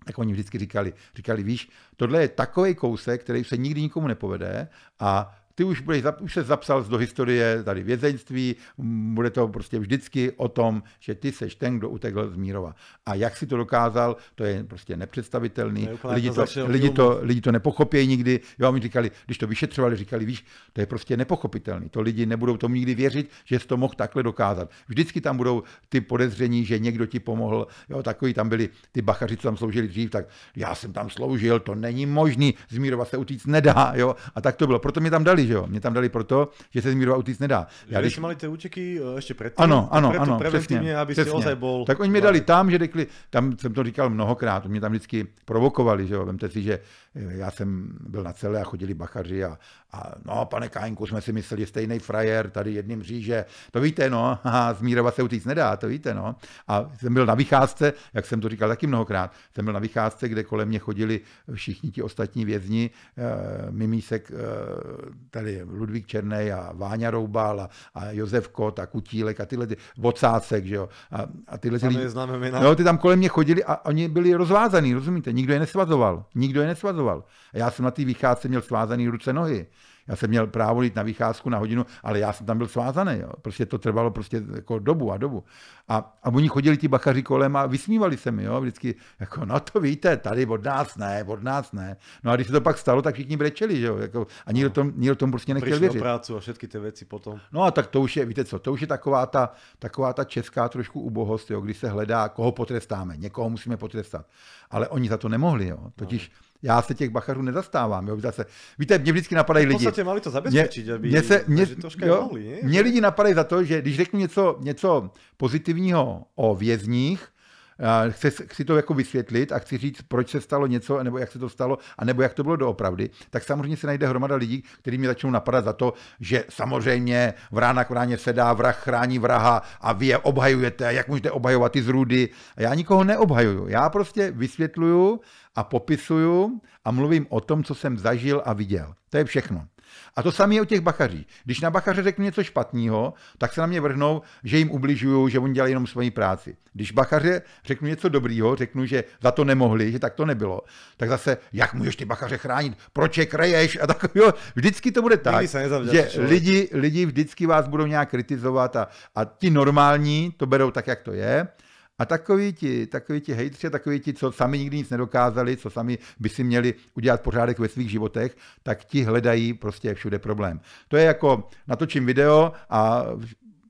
tak oni vždycky říkali, říkali, víš, tohle je takový kousek, který se nikdy nikomu nepovede a ty už, budeš, už se zapsal do historie tady vězeňství, bude to prostě vždycky o tom, že ty seš ten, kdo utekl z Mírova. A jak si to dokázal, to je prostě nepředstavitelný. Lidi to, lidi, to, lidi to nepochopí nikdy. Jo, mi říkali, když to vyšetřovali, říkali, víš, to je prostě nepochopitelný. To lidi nebudou tomu nikdy věřit, že jsi to mohl takhle dokázat. Vždycky tam budou ty podezření, že někdo ti pomohl. Jo, takový tam byli ty bachaři, co tam sloužili dřív, tak já jsem tam sloužil, to není možný, z Mírova se utíct nedá. Jo? A tak to bylo. Proto mi tam dali dali, že jo? Mě tam dali proto, že se zmierova utíct nedá. Já, když... mali ty účeky eh, ještě předtím, ano, ano, pre, ano, přesně, aby přesně. si bol... Tak oni mě dali tam, že řekli, tam jsem to říkal mnohokrát, mě tam vždycky provokovali, že jo? Vemte si, že Eh, já jsem byl na celé a chodili bachaři a, a no, pane Kájenku, jsme si mysleli stejný frajer, tady jedním říže, to víte, no, a z Mírova se utíct nedá, to víte, no. A jsem byl na vycházce, jak jsem to říkal taky mnohokrát, jsem byl na vycházce, kde kolem mě chodili všichni ti ostatní vězni, e, Mimísek, e, tady Ludvík Černej a Váňa Roubal a, a Josef Kot a Kutílek a tyhle, ty, Vocásek, že jo, a, a tyhle ty no, ty tam kolem mě chodili a oni byli rozvázaný, rozumíte, nikdo je nesvazoval, nikdo je nesvazoval pracoval. A já jsem na té vycházce měl svázaný ruce nohy. Já jsem měl právo jít na vycházku na hodinu, ale já jsem tam byl svázaný. Jo. Prostě to trvalo prostě jako dobu a dobu. A, a oni chodili ti bachaři kolem a vysmívali se mi, jo, vždycky, jako, no to víte, tady od nás ne, od nás ne. No a když se to pak stalo, tak všichni brečeli, že jo, jako, a nikdo, no. tom, nikdo tomu prostě nechtěl Přišlo věřit. prácu a všechny ty věci potom. No a tak to už je, víte co, to už je taková ta, taková ta česká trošku ubohost, jo, když se hledá, koho potrestáme, někoho musíme potrestat. Ale oni za to nemohli, jo. Totiž no já se těch bachařů nezastávám. Jo? Zase, víte, mě vždycky napadají lidi. V podstatě mali to zabezpečit, aby mě se, mě, to jo, mohli, mě lidi napadají za to, že když řeknu něco, něco pozitivního o vězních, chci, chci to jako vysvětlit a chci říct, proč se stalo něco, nebo jak se to stalo, a nebo jak to bylo doopravdy, tak samozřejmě se najde hromada lidí, kteří mi začnou napadat za to, že samozřejmě vrána k vráně sedá, vrah chrání vraha a vy je obhajujete, jak můžete obhajovat ty zrůdy. A já nikoho neobhajuju, já prostě vysvětluju, a popisuju a mluvím o tom, co jsem zažil a viděl. To je všechno. A to samé je o těch bachaří. Když na bachaře řeknu něco špatného, tak se na mě vrhnou, že jim ubližuju, že oni dělají jenom svoji práci. Když bachaře řeknu něco dobrýho, řeknu, že za to nemohli, že tak to nebylo, tak zase, jak můžeš ty bachaře chránit, proč je kraješ a tak, jo, vždycky to bude tak, že lidi, lidi vždycky vás budou nějak kritizovat a, a ti normální to berou tak, jak to je a takoví ti, takoví ti hejtři, takoví ti, co sami nikdy nic nedokázali, co sami by si měli udělat pořádek ve svých životech, tak ti hledají prostě všude problém. To je jako natočím video a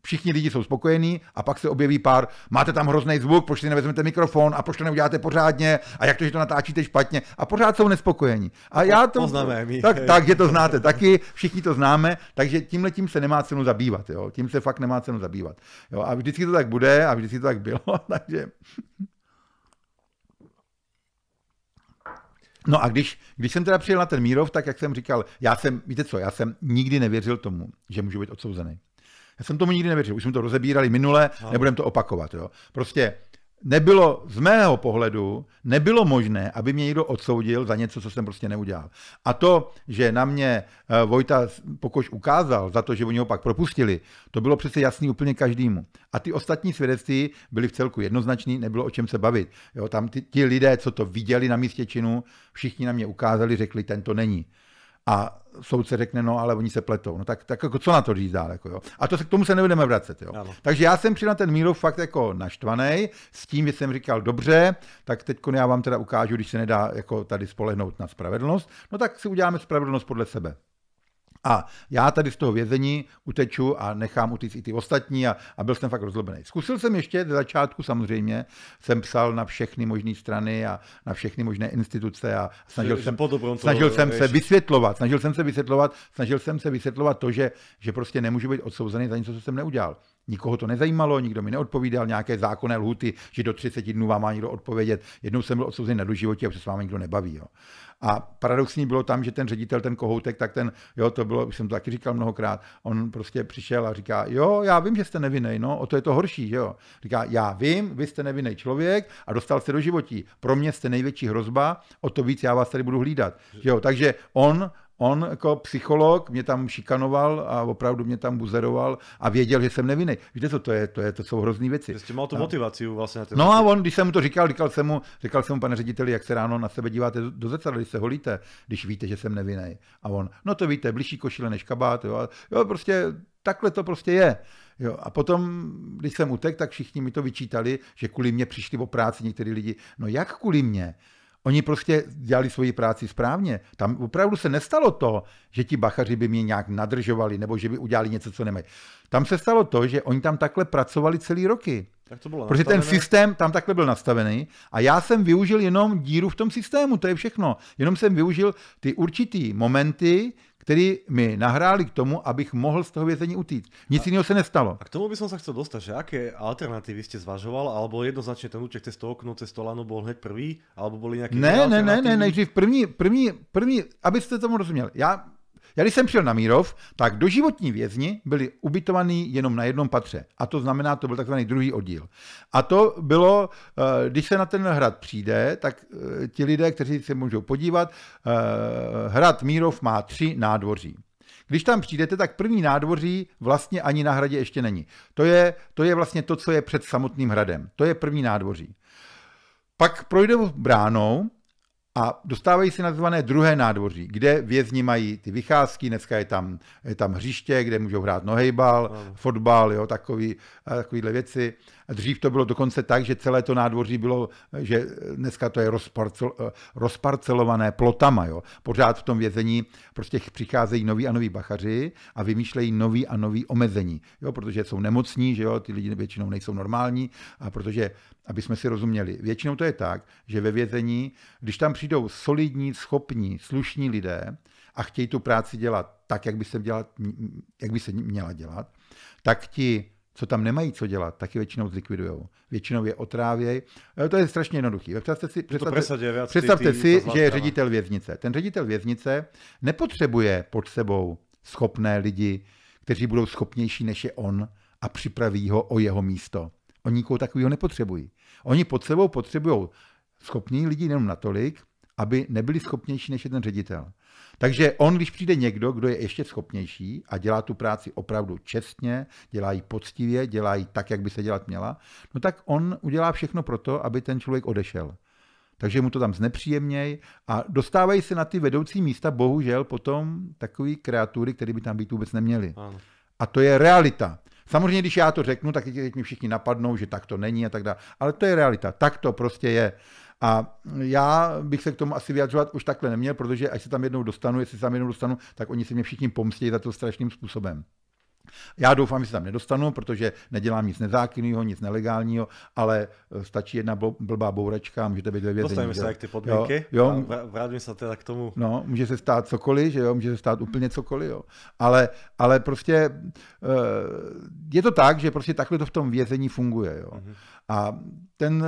všichni lidi jsou spokojení a pak se objeví pár, máte tam hrozný zvuk, proč si nevezmete mikrofon a proč to neuděláte pořádně a jak to, že to natáčíte špatně a pořád jsou nespokojení. A já to... Poznáme, tak, tak, že to znáte taky, všichni to známe, takže tímhle tím se nemá cenu zabývat, jo? tím se fakt nemá cenu zabývat. Jo? A vždycky to tak bude a vždycky to tak bylo, takže... No a když, když jsem teda přijel na ten Mírov, tak jak jsem říkal, já jsem, víte co, já jsem nikdy nevěřil tomu, že můžu být odsouzený. Já jsem tomu nikdy nevěřil, už jsme to rozebírali minule, no. nebudeme to opakovat. Jo. Prostě nebylo, z mého pohledu, nebylo možné, aby mě někdo odsoudil za něco, co jsem prostě neudělal. A to, že na mě eh, Vojta Pokoš ukázal za to, že oni ho pak propustili, to bylo přece jasný úplně každému. A ty ostatní svědectví byly v celku jednoznačný, nebylo o čem se bavit. Jo, tam ti lidé, co to viděli na místě činu, všichni na mě ukázali, řekli, ten to není a soudce řekne, no ale oni se pletou. No tak, tak jako co na to říct dál? Jako, jo? A to se, k tomu se nebudeme vracet. Jo? Ano. Takže já jsem přijel na ten Mírov fakt jako naštvaný s tím, že jsem říkal, dobře, tak teď já vám teda ukážu, když se nedá jako tady spolehnout na spravedlnost, no tak si uděláme spravedlnost podle sebe. A já tady z toho vězení uteču a nechám utíct i ty ostatní a, a byl jsem fakt rozlobený. Zkusil jsem ještě ze začátku samozřejmě, jsem psal na všechny možné strany a na všechny možné instituce a snažil jsem, snažil jsem se vysvětlovat, snažil jsem se vysvětlovat, snažil jsem se vysvětlovat to, že, že prostě nemůžu být odsouzený za něco, co jsem neudělal. Nikoho to nezajímalo, nikdo mi neodpovídal, nějaké zákonné lhuty, že do 30 dnů vám má někdo odpovědět. Jednou jsem byl odsouzen na doživotí a se s vámi nikdo nebaví. Jo. A paradoxní bylo tam, že ten ředitel, ten kohoutek, tak ten, jo, to bylo, už jsem to taky říkal mnohokrát, on prostě přišel a říká, jo, já vím, že jste nevinný, no, o to je to horší, že jo. Říká, já vím, vy jste nevinný člověk a dostal se do životí. Pro mě jste největší hrozba, o to víc já vás tady budu hlídat. Že jo, takže on On jako psycholog mě tam šikanoval a opravdu mě tam buzeroval a věděl, že jsem nevinný. Víte, co to je? To, je, to jsou hrozný věci. Jste mal tu motivaci vlastně. Na no a on, když jsem mu to říkal, říkal jsem mu, říkal jsem mu, pane řediteli, jak se ráno na sebe díváte do zrcadla, když se holíte, když víte, že jsem nevinný. A on, no to víte, blížší košile než kabát. Jo, a, jo prostě takhle to prostě je. Jo, a potom, když jsem utek, tak všichni mi to vyčítali, že kvůli mě přišli o práci některý lidi. No jak kvůli mě? Oni prostě dělali svoji práci správně. Tam opravdu se nestalo to, že ti bachaři by mě nějak nadržovali nebo že by udělali něco, co nemají. Tam se stalo to, že oni tam takhle pracovali celý roky. Tak to bylo Protože nastavené. ten systém tam takhle byl nastavený a já jsem využil jenom díru v tom systému, to je všechno. Jenom jsem využil ty určitý momenty, který mi nahráli k tomu, abych mohl z toho vězení utíct. Nic jiného se nestalo. A k tomu bychom se chtěl dostat, dostať, že jaké alternativy jste zvažoval, alebo jednoznačně ten útek cez to okno, cez to lano byl hned první, alebo byly nějaké Ne, ne, ne, ne, nejdřív první, první, první, abyste tomu rozuměli. Já já když jsem přijel na Mírov, tak doživotní vězni byli ubytovaní jenom na jednom patře. A to znamená, to byl takzvaný druhý oddíl. A to bylo, eh, když se na ten hrad přijde, tak eh, ti lidé, kteří se můžou podívat, eh, hrad Mírov má tři nádvoří. Když tam přijdete, tak první nádvoří vlastně ani na hradě ještě není. To je, to je vlastně to, co je před samotným hradem. To je první nádvoří. Pak projde bránou a dostávají se na tzv. druhé nádvoří, kde vězni mají ty vycházky, dneska je tam, je tam hřiště, kde můžou hrát nohejbal, no. fotbal, jo, takový, takovýhle věci. Dřív to bylo dokonce tak, že celé to nádvoří bylo, že dneska to je rozparcel, rozparcelované plotama. Jo. Pořád v tom vězení prostě přicházejí noví a noví bachaři a vymýšlejí nový a nový omezení, jo, protože jsou nemocní, že jo, ty lidi většinou nejsou normální a protože aby jsme si rozuměli. Většinou to je tak, že ve vězení, když tam přijdou solidní, schopní, slušní lidé a chtějí tu práci dělat tak, jak by se, dělat, jak by se měla dělat, tak ti, co tam nemají co dělat, tak je většinou zlikvidují. Většinou je otrávějí. Eh, to je strašně jednoduché. Představte si, představte, představte si že je ředitel věznice. Ten ředitel věznice nepotřebuje pod sebou schopné lidi, kteří budou schopnější než je on a připraví ho o jeho místo. Oni nikoho takového nepotřebují. Oni pod sebou potřebují schopní lidi jenom natolik, aby nebyli schopnější než je ten ředitel. Takže on, když přijde někdo, kdo je ještě schopnější a dělá tu práci opravdu čestně, dělá ji poctivě, dělá ji tak, jak by se dělat měla, no tak on udělá všechno pro to, aby ten člověk odešel. Takže mu to tam znepříjemněj a dostávají se na ty vedoucí místa bohužel potom takový kreatury, které by tam být vůbec neměly. A to je realita. Samozřejmě, když já to řeknu, tak teď mi všichni napadnou, že tak to není a tak dále. Ale to je realita, tak to prostě je. A já bych se k tomu asi vyjadřovat už takhle neměl, protože až se tam jednou dostanu, jestli se tam jednou dostanu, tak oni se mě všichni pomstí za to strašným způsobem. Já doufám, že se tam nedostanu, protože nedělám nic nezákonného, nic nelegálního, ale eh, stačí jedna blbá bouračka a můžete být ve vězení. Dostaneme se jak ty podmínky, jo, jo. vrátím se teda k tomu. No, může se stát cokoliv, že jo, může se stát úplně cokoliv, jo. Ale, ale prostě eh, je to tak, že prostě takhle to v tom vězení funguje, jo. Mhm. A ten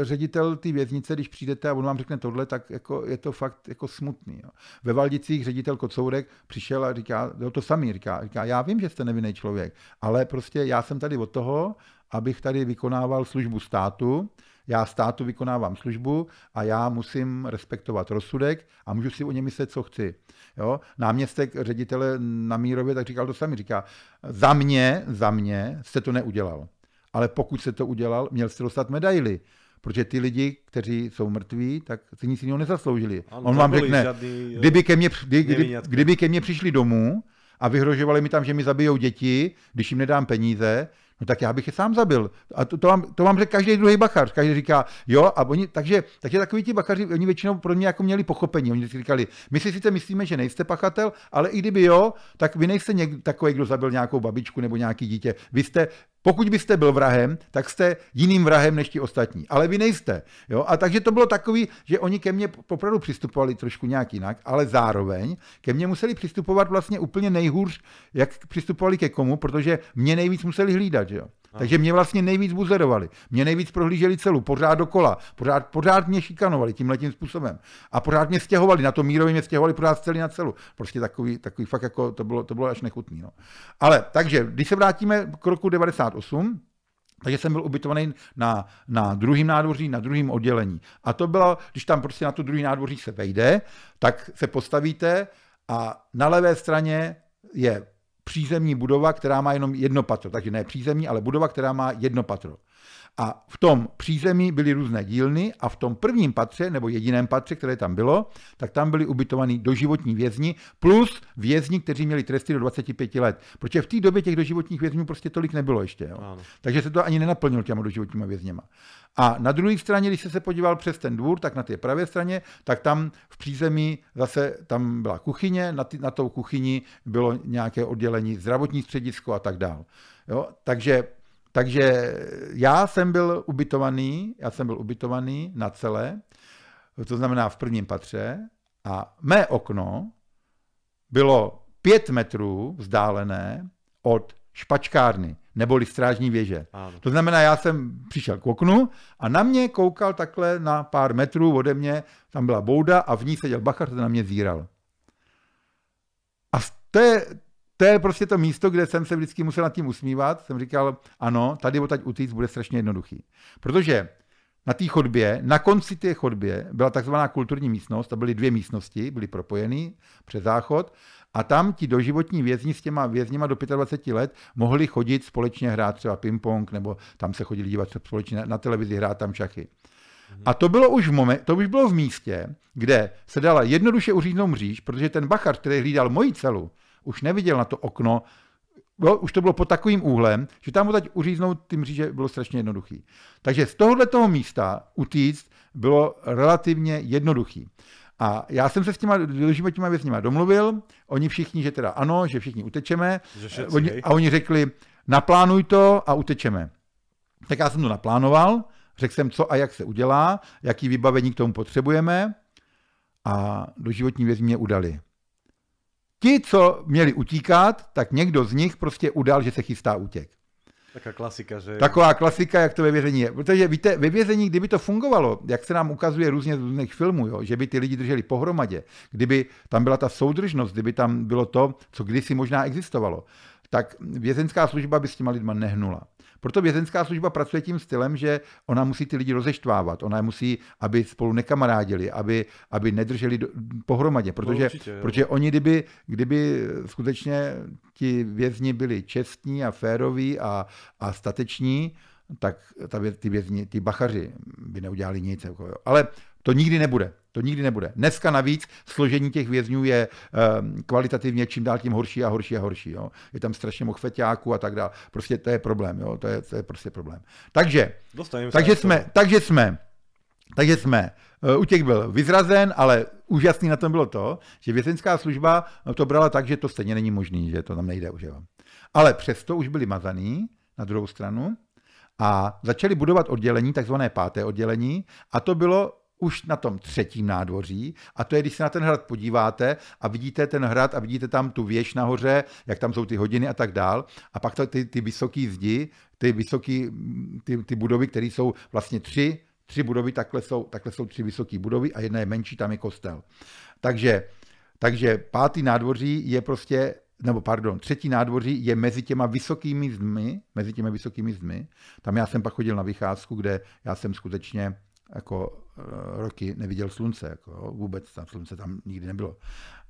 eh, ředitel té věznice, když přijdete a on vám řekne tohle, tak jako je to fakt jako smutný. Jo. Ve Valdicích ředitel Kocourek přišel a říká, jo, to samý říká, říká, já vím, že jste nevinný člověk, ale prostě já jsem tady od toho, abych tady vykonával službu státu, já státu vykonávám službu a já musím respektovat rozsudek a můžu si o něm myslet, co chci. Jo? Náměstek ředitele na Mírově tak říkal to sami říká, za mě, za mě jste to neudělal ale pokud se to udělal, měl jste dostat medaily. Protože ty lidi, kteří jsou mrtví, tak si nic jiného nezasloužili. Ano, On vám řekne, žádný, eh, kdyby, ke mně, kdy, kdy, kdyby ke mně přišli domů a vyhrožovali mi tam, že mi zabijou děti, když jim nedám peníze, no tak já bych je sám zabil. A to, to, vám, to vám řekl každý druhý bachař. Každý říká, jo, a oni, takže, takže takový ti bachaři, oni většinou pro mě jako měli pochopení. Oni si říkali, my si sice myslíme, že nejste pachatel, ale i kdyby jo, tak vy nejste něk, takový, kdo zabil nějakou babičku nebo nějaký dítě. Vy jste pokud byste byl vrahem, tak jste jiným vrahem než ti ostatní. Ale vy nejste. Jo? A takže to bylo takový, že oni ke mně opravdu přistupovali trošku nějak jinak, ale zároveň ke mně museli přistupovat vlastně úplně nejhůř, jak přistupovali ke komu, protože mě nejvíc museli hlídat. Že jo? No. Takže mě vlastně nejvíc buzerovali. Mě nejvíc prohlíželi celu, pořád dokola, pořád, pořád mě šikanovali tím letím způsobem. A pořád mě stěhovali, na to mírově mě stěhovali pořád celý na celu. Prostě takový, takový fakt jako, to bylo, to bylo až nechutný. No. Ale takže, když se vrátíme k roku 98, takže jsem byl ubytovaný na, na druhém nádvoří, na druhém oddělení. A to bylo, když tam prostě na to druhý nádvoří se vejde, tak se postavíte a na levé straně je přízemní budova, která má jenom jedno patro. Takže ne přízemní, ale budova, která má jedno patro. A v tom přízemí byly různé dílny a v tom prvním patře, nebo jediném patře, které tam bylo, tak tam byli ubytovaní doživotní vězni plus vězni, kteří měli tresty do 25 let. Protože v té době těch doživotních vězňů prostě tolik nebylo ještě. Jo. Takže se to ani nenaplnilo těma doživotníma vězněma. A na druhé straně, když jste se podíval přes ten dvůr, tak na té pravé straně, tak tam v přízemí zase tam byla kuchyně, na, ty, na tou kuchyni bylo nějaké oddělení zdravotní středisko a tak dál. Jo? Takže takže já jsem byl ubytovaný, já jsem byl ubytovaný na celé, to znamená v prvním patře, a mé okno bylo pět metrů vzdálené od špačkárny, neboli strážní věže. Ano. To znamená, já jsem přišel k oknu a na mě koukal takhle na pár metrů ode mě, tam byla bouda a v ní seděl bachar, ten na mě zíral. A to je, to je prostě to místo, kde jsem se vždycky musel nad tím usmívat. Jsem říkal, ano, tady odtaď utíct bude strašně jednoduchý. Protože na té chodbě, na konci té chodbě byla takzvaná kulturní místnost, to byly dvě místnosti, byly propojeny přes záchod a tam ti doživotní vězni s těma vězněma do 25 let mohli chodit společně hrát třeba ping-pong, nebo tam se chodili dívat společně na, televizi, hrát tam šachy. A to bylo už v moment, to už bylo v místě, kde se dala jednoduše uříznout mříž, protože ten bachar, který hlídal moji celu, už neviděl na to okno, bylo, už to bylo pod takovým úhlem, že tam ho teď uříznout ty mříže bylo strašně jednoduchý. Takže z tohohle toho místa utíct bylo relativně jednoduchý. A já jsem se s těma dlouhýma těma věcníma domluvil, oni všichni, že teda ano, že všichni utečeme, že eh, oni, a oni řekli, naplánuj to a utečeme. Tak já jsem to naplánoval, řekl jsem, co a jak se udělá, jaký vybavení k tomu potřebujeme a doživotní vězni mě udali. Ti, co měli utíkat, tak někdo z nich prostě udal, že se chystá útěk. Taková klasika, že? Taková klasika, jak to ve vězení je. Protože víte, ve vězení, kdyby to fungovalo, jak se nám ukazuje různě z různých filmů, jo, že by ty lidi drželi pohromadě, kdyby tam byla ta soudržnost, kdyby tam bylo to, co kdysi možná existovalo, tak vězenská služba by s těma lidma nehnula. Proto vězenská služba pracuje tím stylem, že ona musí ty lidi rozeštvávat, ona musí, aby spolu nekamarádili, aby, aby nedrželi do, pohromadě, no, protože, no určitě, protože oni, kdyby, kdyby skutečně ti vězni byli čestní a féroví a, a stateční, tak ta, ty, vězni, ty bachaři by neudělali nic. Jako Ale to nikdy nebude. To nikdy nebude. Dneska navíc složení těch vězňů je um, kvalitativně čím dál tím horší a horší a horší. Jo. Je tam strašně moc feťáků a tak dále. Prostě to je problém. Jo. To, je, to je prostě problém. Takže, takže, jsme, takže jsme takže eh, jsme, útěk byl vyzrazen, ale úžasný na tom bylo to, že vězeňská služba no, to brala tak, že to stejně není možný, že to tam nejde už. Jo. Ale přesto už byli mazaný na druhou stranu a začali budovat oddělení, takzvané páté oddělení, a to bylo už na tom třetím nádvoří a to je, když se na ten hrad podíváte a vidíte ten hrad a vidíte tam tu věž nahoře, jak tam jsou ty hodiny a tak dál a pak to, ty, ty vysoké zdi, ty vysoké ty, ty budovy, které jsou vlastně tři, tři budovy, takhle jsou, takhle jsou tři vysoké budovy a jedna je menší, tam je kostel. Takže, takže pátý nádvoří je prostě nebo pardon, třetí nádvoří je mezi těma vysokými zdmi, mezi těmi vysokými zdmi. Tam já jsem pak chodil na vycházku, kde já jsem skutečně jako Eh, roky neviděl slunce, jako, jo, vůbec tam slunce tam nikdy nebylo.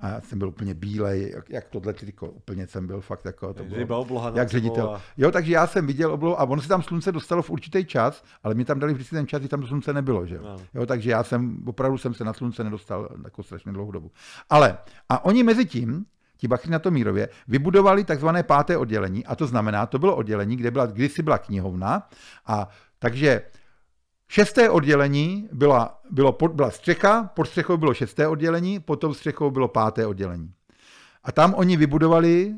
A já jsem byl úplně bílej, jak, jak tohle triko, jako, úplně jsem byl fakt jako, to bylo, obloha jak ředitel. A... Jo, takže já jsem viděl oblohu a ono se tam slunce dostalo v určitý čas, ale mi tam dali vždycky ten čas, kdy tam to slunce nebylo, že no. jo. takže já jsem, opravdu jsem se na slunce nedostal jako strašně dlouhou dobu. Ale, a oni mezi tím, ti bachy na Tomírově, vybudovali takzvané páté oddělení, a to znamená, to bylo oddělení, kde byla, kdysi byla knihovna, a takže Šesté oddělení byla, bylo pod, byla střecha, pod střechou bylo šesté oddělení, pod tou střechou bylo páté oddělení. A tam oni vybudovali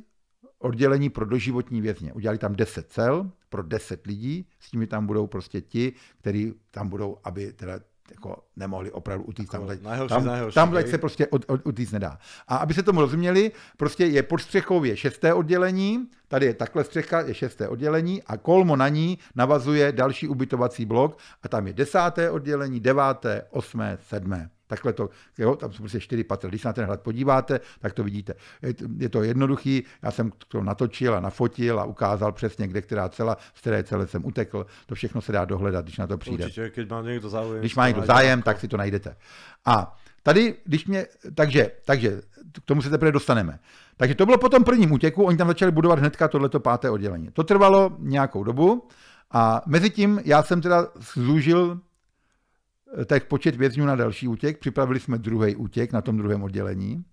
oddělení pro doživotní vězně. Udělali tam deset cel pro deset lidí, s nimi tam budou prostě ti, kteří tam budou, aby teda jako nemohli opravdu utíct jako tam. Najhorší, tam, najhorší, tam se prostě od, od, utíct nedá. A aby se tomu rozuměli, prostě je pod střechou je šesté oddělení, tady je takhle střecha, je šesté oddělení a kolmo na ní navazuje další ubytovací blok a tam je desáté oddělení, deváté, osmé, sedmé. Takhle to, jo, tam jsou prostě čtyři patra. Když se na ten hlad podíváte, tak to vidíte. Je, je to jednoduchý, já jsem to natočil a nafotil a ukázal přesně, kde která cela, z které celé jsem utekl. To všechno se dá dohledat, když na to přijde. Určitě, když má někdo zájem. Když má někdo zájem, tak si to najdete. A tady, když mě, takže, takže k tomu se teprve dostaneme. Takže to bylo po tom prvním útěku, oni tam začali budovat hnedka tohleto páté oddělení. To trvalo nějakou dobu a mezi tím já jsem teda zúžil Eh, tak počet vězňů na další útěk. Připravili jsme druhý útěk na tom druhém oddělení.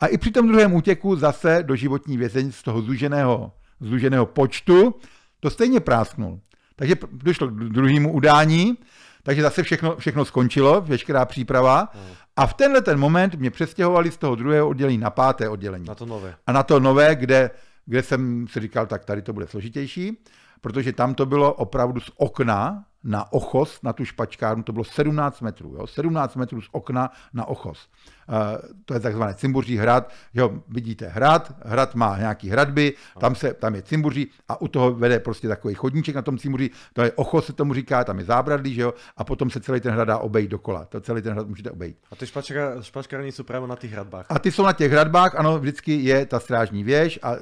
A i při tom druhém útěku zase do životní vězeň z toho zúženého, zúženého počtu to stejně prásknul. Takže došlo k druhému udání, takže zase všechno, všechno skončilo, veškerá příprava. A v tenhle ten moment mě přestěhovali z toho druhého oddělení na páté oddělení. Na to nové. A na to nové, kde, kde jsem si říkal, tak tady to bude složitější, protože tam to bylo opravdu z okna, na ochos, na tu špačkárnu, to bylo 17 metrů, jo? 17 metrů z okna na ochos. E, to je takzvané cimbuří hrad, jo, vidíte hrad, hrad má nějaký hradby, tam, se, tam je cimbuří a u toho vede prostě takový chodníček na tom cimbuří, to je ochos se tomu říká, tam je zábradlí, jo, a potom se celý ten hrad dá obejít dokola, to celý ten hrad můžete obejít. A ty špačka, špačkárny jsou právě na těch hradbách. A ty jsou na těch hradbách, ano, vždycky je ta strážní věž a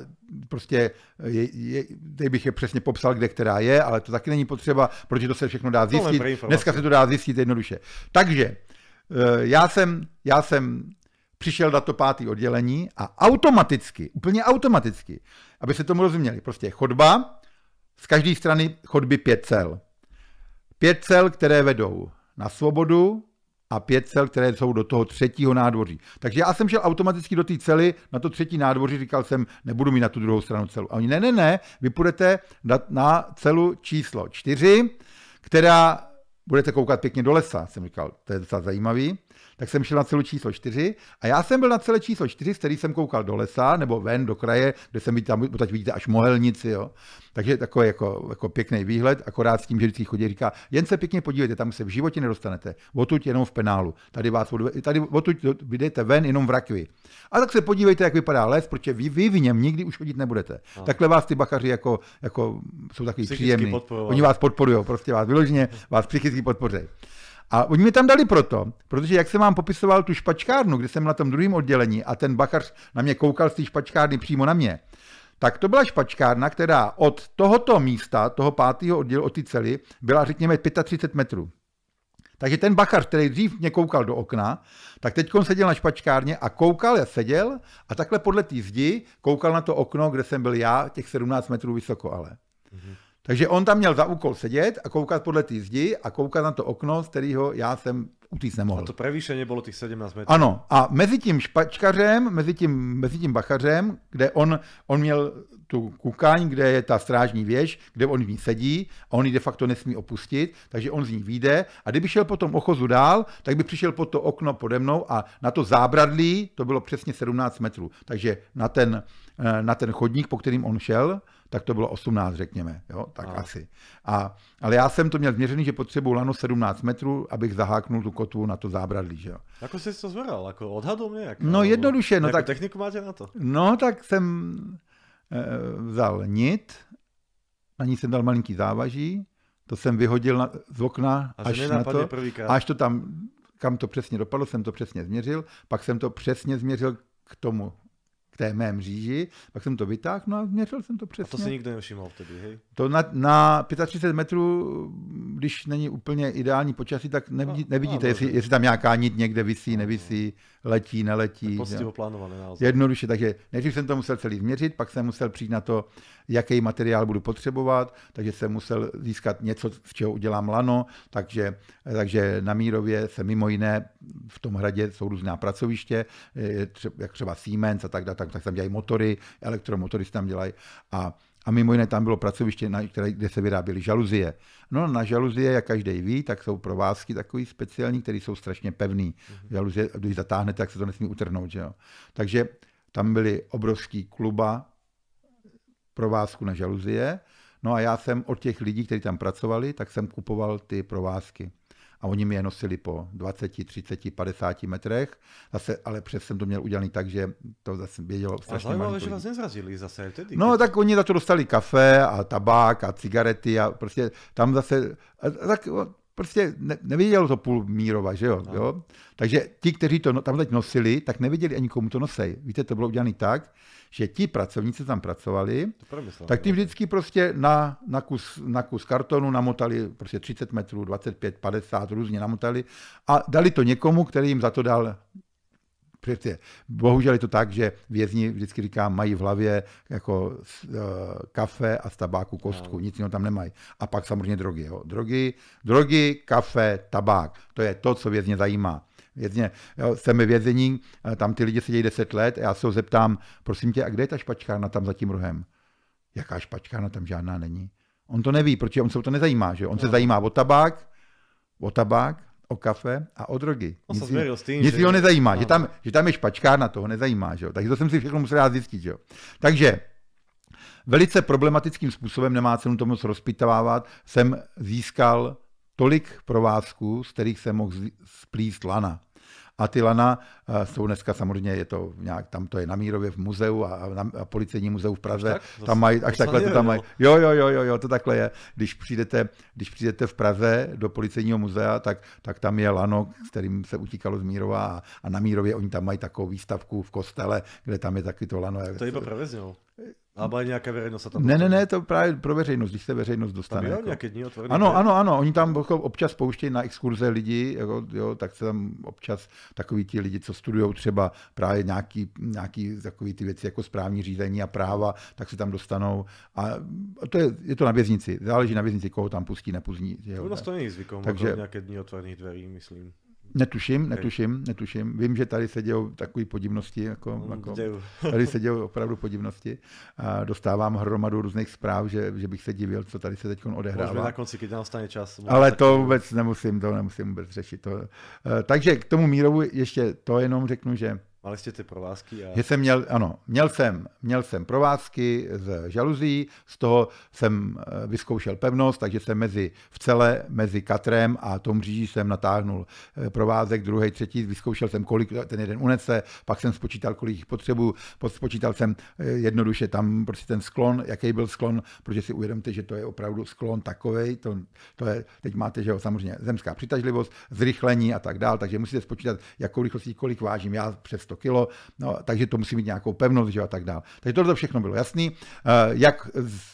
prostě je, je, teď bych je přesně popsal, kde která je, ale to taky není potřeba, protože to se všechno dá zjistit. Dneska se to dá zjistit jednoduše. Takže eh, já jsem, já jsem přišel na to pátý oddělení a automaticky, úplně automaticky, aby se tomu rozuměli, prostě chodba, z každé strany chodby pět cel. Pět cel, které vedou na svobodu, a pět cel, které jsou do toho třetího nádvoří. Takže já jsem šel automaticky do té cely, na to třetí nádvoří, říkal jsem, nebudu mít na tu druhou stranu celu. A oni, ne, ne, ne, vy půjdete na celu číslo čtyři, která budete koukat pěkně do lesa, jsem říkal, to je docela zajímavý tak jsem šel na celu číslo 4 a já jsem byl na celé číslo 4, z který jsem koukal do lesa nebo ven do kraje, kde jsem viděl, tam teď vidíte až mohelnici, jo. Takže takový jako, jako pěkný výhled, akorát s tím, že vždycky chodí, říká, jen se pěkně podívejte, tam se v životě nedostanete, odtud jenom v penálu, tady vás tady odtud vyjdete ven jenom v rakvi. A tak se podívejte, jak vypadá les, protože vy, vy v něm nikdy už chodit nebudete. No. Takhle vás ty bakaři jako, jako jsou takový příjemní. Oni vás podporují, prostě vás vyloženě vás psychicky podpoří. A oni mi tam dali proto, protože jak jsem vám popisoval tu špačkárnu, kde jsem na tom druhém oddělení a ten bachař na mě koukal z té špačkárny přímo na mě, tak to byla špačkárna, která od tohoto místa, toho pátého oddělu od ty cely, byla řekněme 35 metrů. Takže ten bachař, který dřív mě koukal do okna, tak teď seděl na špačkárně a koukal, já seděl a takhle podle té zdi koukal na to okno, kde jsem byl já, těch 17 metrů vysoko ale. Mm-hmm. Takže on tam měl za úkol sedět a koukat podle té zdi a koukat na to okno, z kterého já jsem utíct nemohl. A to prevýšeně bylo těch 17 metrů. Ano, a mezi tím špačkařem, mezi tím, mezi tím bachařem, kde on, on měl tu kukaň, kde je ta strážní věž, kde on v ní sedí a on ji de facto nesmí opustit, takže on z ní vyjde a kdyby šel po tom ochozu dál, tak by přišel pod to okno pode mnou a na to zábradlí to bylo přesně 17 metrů. Takže na ten, eh, na ten chodník, po kterým on šel, tak to bylo 18, řekněme, jo, tak a. No. asi. A, ale já jsem to měl změřený, že potřebuji lano 17 metrů, abych zaháknul tu kotvu na to zábradlí, že jo. Jako jsi to zvedal, jako odhadl Jak, No jednoduše. No, tak, techniku máte na to. No tak jsem e, vzal nit, na ní jsem dal malinký závaží, to jsem vyhodil na, z okna a až na to, až to tam, kam to přesně dopadlo, jsem to přesně změřil, pak jsem to přesně změřil k tomu té mé mříži, pak jsem to vytáhl, no a měřil jsem to přesně. A to se nikdo nevšiml vtedy, hej? To na, na 35 metrů, když není úplně ideální počasí, tak nevidí, no, nevidíte, no, jestli, jestli tam nějaká nit někde visí, nevisí, letí, neletí. Poctivo plánované Jednoduše, takže nejdřív jsem to musel celý změřit, pak jsem musel přijít na to, jaký materiál budu potřebovat, takže jsem musel získat něco, z čeho udělám lano, takže, takže na Mírově se mimo jiné v tom hradě jsou různá pracoviště, jak třeba Siemens a tak dále, tak, tak tam dělají motory, elektromotory tam dělají a a mimo jiné tam bylo pracoviště, na které, kde se vyráběly žaluzie. No na žaluzie, jak každý ví, tak jsou provázky takový speciální, které jsou strašně pevný. Mhm. Žaluzie, když zatáhnete, tak se to nesmí utrhnout. Že jo? Takže tam byly obrovský kluba provázku na žaluzie. No a já jsem od těch lidí, kteří tam pracovali, tak jsem kupoval ty provázky a oni mi je nosili po 20, 30, 50 metrech. Zase, ale přes jsem to měl udělaný tak, že to zase vědělo strašně Ale že vás nezrazili zase tedy. No tak oni za to dostali kafe a tabák a cigarety a prostě tam zase, tak Prostě ne, nevidělo to půl mírova, že jo? No. jo? Takže ti, kteří to no, tam teď nosili, tak neviděli ani komu to nosej. Víte, to bylo udělané tak, že ti pracovníci tam pracovali, tak ty vždycky prostě na, na, kus, na kus kartonu namotali prostě 30 metrů, 25, 50, různě namotali a dali to někomu, který jim za to dal kryptě. Bohužel je to tak, že vězni vždycky říká, mají v hlavě jako uh, kafe a z tabáku kostku, no. nic jiného tam nemají. A pak samozřejmě drogy. Jo. Drogy, drogy, kafe, tabák. To je to, co vězně zajímá vězně, jo, jsem vězení, eh, tam ty lidi sedí 10 let a já se ho zeptám, prosím tě, a kde je ta špačkárna tam za tím rohem? Jaká špačkárna tam žádná není? On to neví, protože on se o to nezajímá, že? On no. se zajímá o tabák, o tabák, o kafe a o drogy. On no, nic, jim, s tím, nic že... ho nezajímá. Že, no. tam, že tam je špačkárna, toho nezajímá. Že jo? Takže to jsem si všechno musel zjistit. Že jo? Takže velice problematickým způsobem, nemá cenu to moc rozpitovávat, jsem získal tolik provázků, z kterých jsem mohl splíst lana. Atilana, eh, jsou dneska samozřejmě, je to nějak, tam to je na Mírově v muzeu a, na, a policejní muzeu v Praze, tak, to tam mají, až to takhle to tam mají. Jo, jo, jo, jo, jo, to takhle je. Když přijdete, když přijdete v Praze do policejního muzea, tak, tak tam je lano, s kterým se utíkalo z Mírova a, a na Mírově oni tam mají takovou výstavku v kostele, kde tam je taky to lano. To je iba no. Ale nějaká veřejnost se tam Ne, ne, ne, to právě pro veřejnost, když se veřejnost dostane. Tam jako. nějaké dní otvorené. Ano, ano, ano, oni tam občas pouštějí na exkurze lidi, jako, jo, tak se tam občas takový ti lidi, co studují třeba právě nějaký, nějaký takový ty věci jako správní řízení a práva, tak se tam dostanou. A to je, je to na věznici, záleží na věznici, koho tam pustí, nepustí. Jo, nás to není zvykom, Takže... nějaké dní otvorených dveří, myslím. Netuším, netuším, netuším. Vím, že tady se dějou takové podivnosti, jako, mm, jako tady se dějou opravdu podivnosti. A dostávám hromadu různých zpráv, že, že bych se divil, co tady se teď odehrává. Možná na konci, když nám stane čas. Ale to vůbec nemusím, to nemusím vůbec řešit. To. Eh, takže k tomu mírovu ještě to jenom řeknu, že ale jste ty provázky? A... Že jsem měl, ano, měl jsem, měl jsem provázky z žaluzí, z toho jsem eh, vyzkoušel pevnost, takže jsem mezi v celé, mezi katrem a tom bříží jsem natáhnul eh, provázek, druhý, třetí, vyzkoušel jsem, kolik ten jeden unese, pak jsem spočítal, kolik jich potřebuji, spočítal jsem eh, jednoduše tam prostě ten sklon, jaký byl sklon, protože si uvědomte, že to je opravdu sklon takovej, to, to je, teď máte, že jo, samozřejmě zemská přitažlivost, zrychlení a tak dál, takže musíte spočítat, jakou rychlostí kolik vážím. Já přes 100 kg, no, takže to musí mít nějakou pevnost že, a tak dále. Takže tohle všechno bylo jasné. Eh, jak,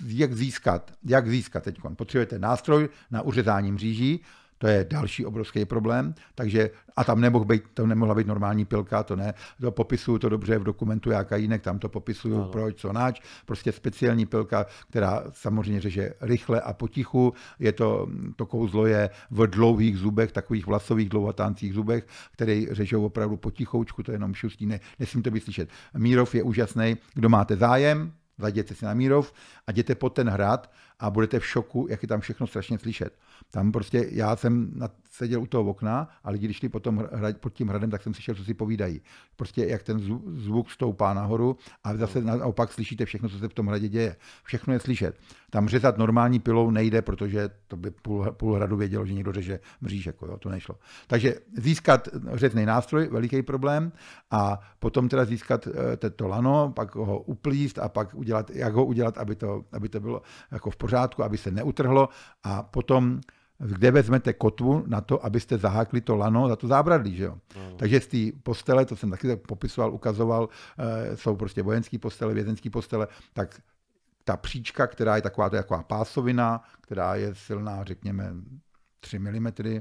jak získat, jak získat teď? Potřebujete nástroj na uřezání mříží, to je další obrovský problém, takže a tam nemohl být, to nemohla být normální pilka, to ne, to popisuju to dobře v dokumentu Jáka Jinek, tam to popisuju, no. proč, co náč, prostě speciální pilka, která samozřejmě řeže rychle a potichu, je to, to kouzlo je v dlouhých zubech, takových vlasových dlouhatáncích zubech, které řežou opravdu potichoučku, to je jenom šustí, ne, nesmím to být slyšet. Mírov je úžasný, kdo máte zájem, zajděte si na Mírov a jděte pod ten hrad a budete v šoku, jak je tam všechno strašně slyšet. Tam prostě já jsem seděl u toho okna a lidi, když šli potom hrad, pod tím hradem, tak jsem slyšel, co si povídají. Prostě jak ten zvuk stoupá nahoru a zase no. naopak slyšíte všechno, co se v tom hradě děje. Všechno je slyšet. Tam řezat normální pilou nejde, protože to by půl, půl hradu vědělo, že někdo řeže mříž, jako jo, to nešlo. Takže získat řezný nástroj, veliký problém a potom teda získat eh, to lano, pak ho uplíst a pak udělat, jak ho udělat, aby to, aby to bylo jako v pořádku, aby se neutrhlo a potom kde vezmete kotvu na to, abyste zahákli to lano za to zábradlí, že jo? Mm. Takže z té postele, to jsem taky tak popisoval, ukazoval, eh, jsou prostě vojenské postele, vězenské postele, tak ta příčka, která je taková, to je taková pásovina, která je silná, řekněme, 3 mm, eh,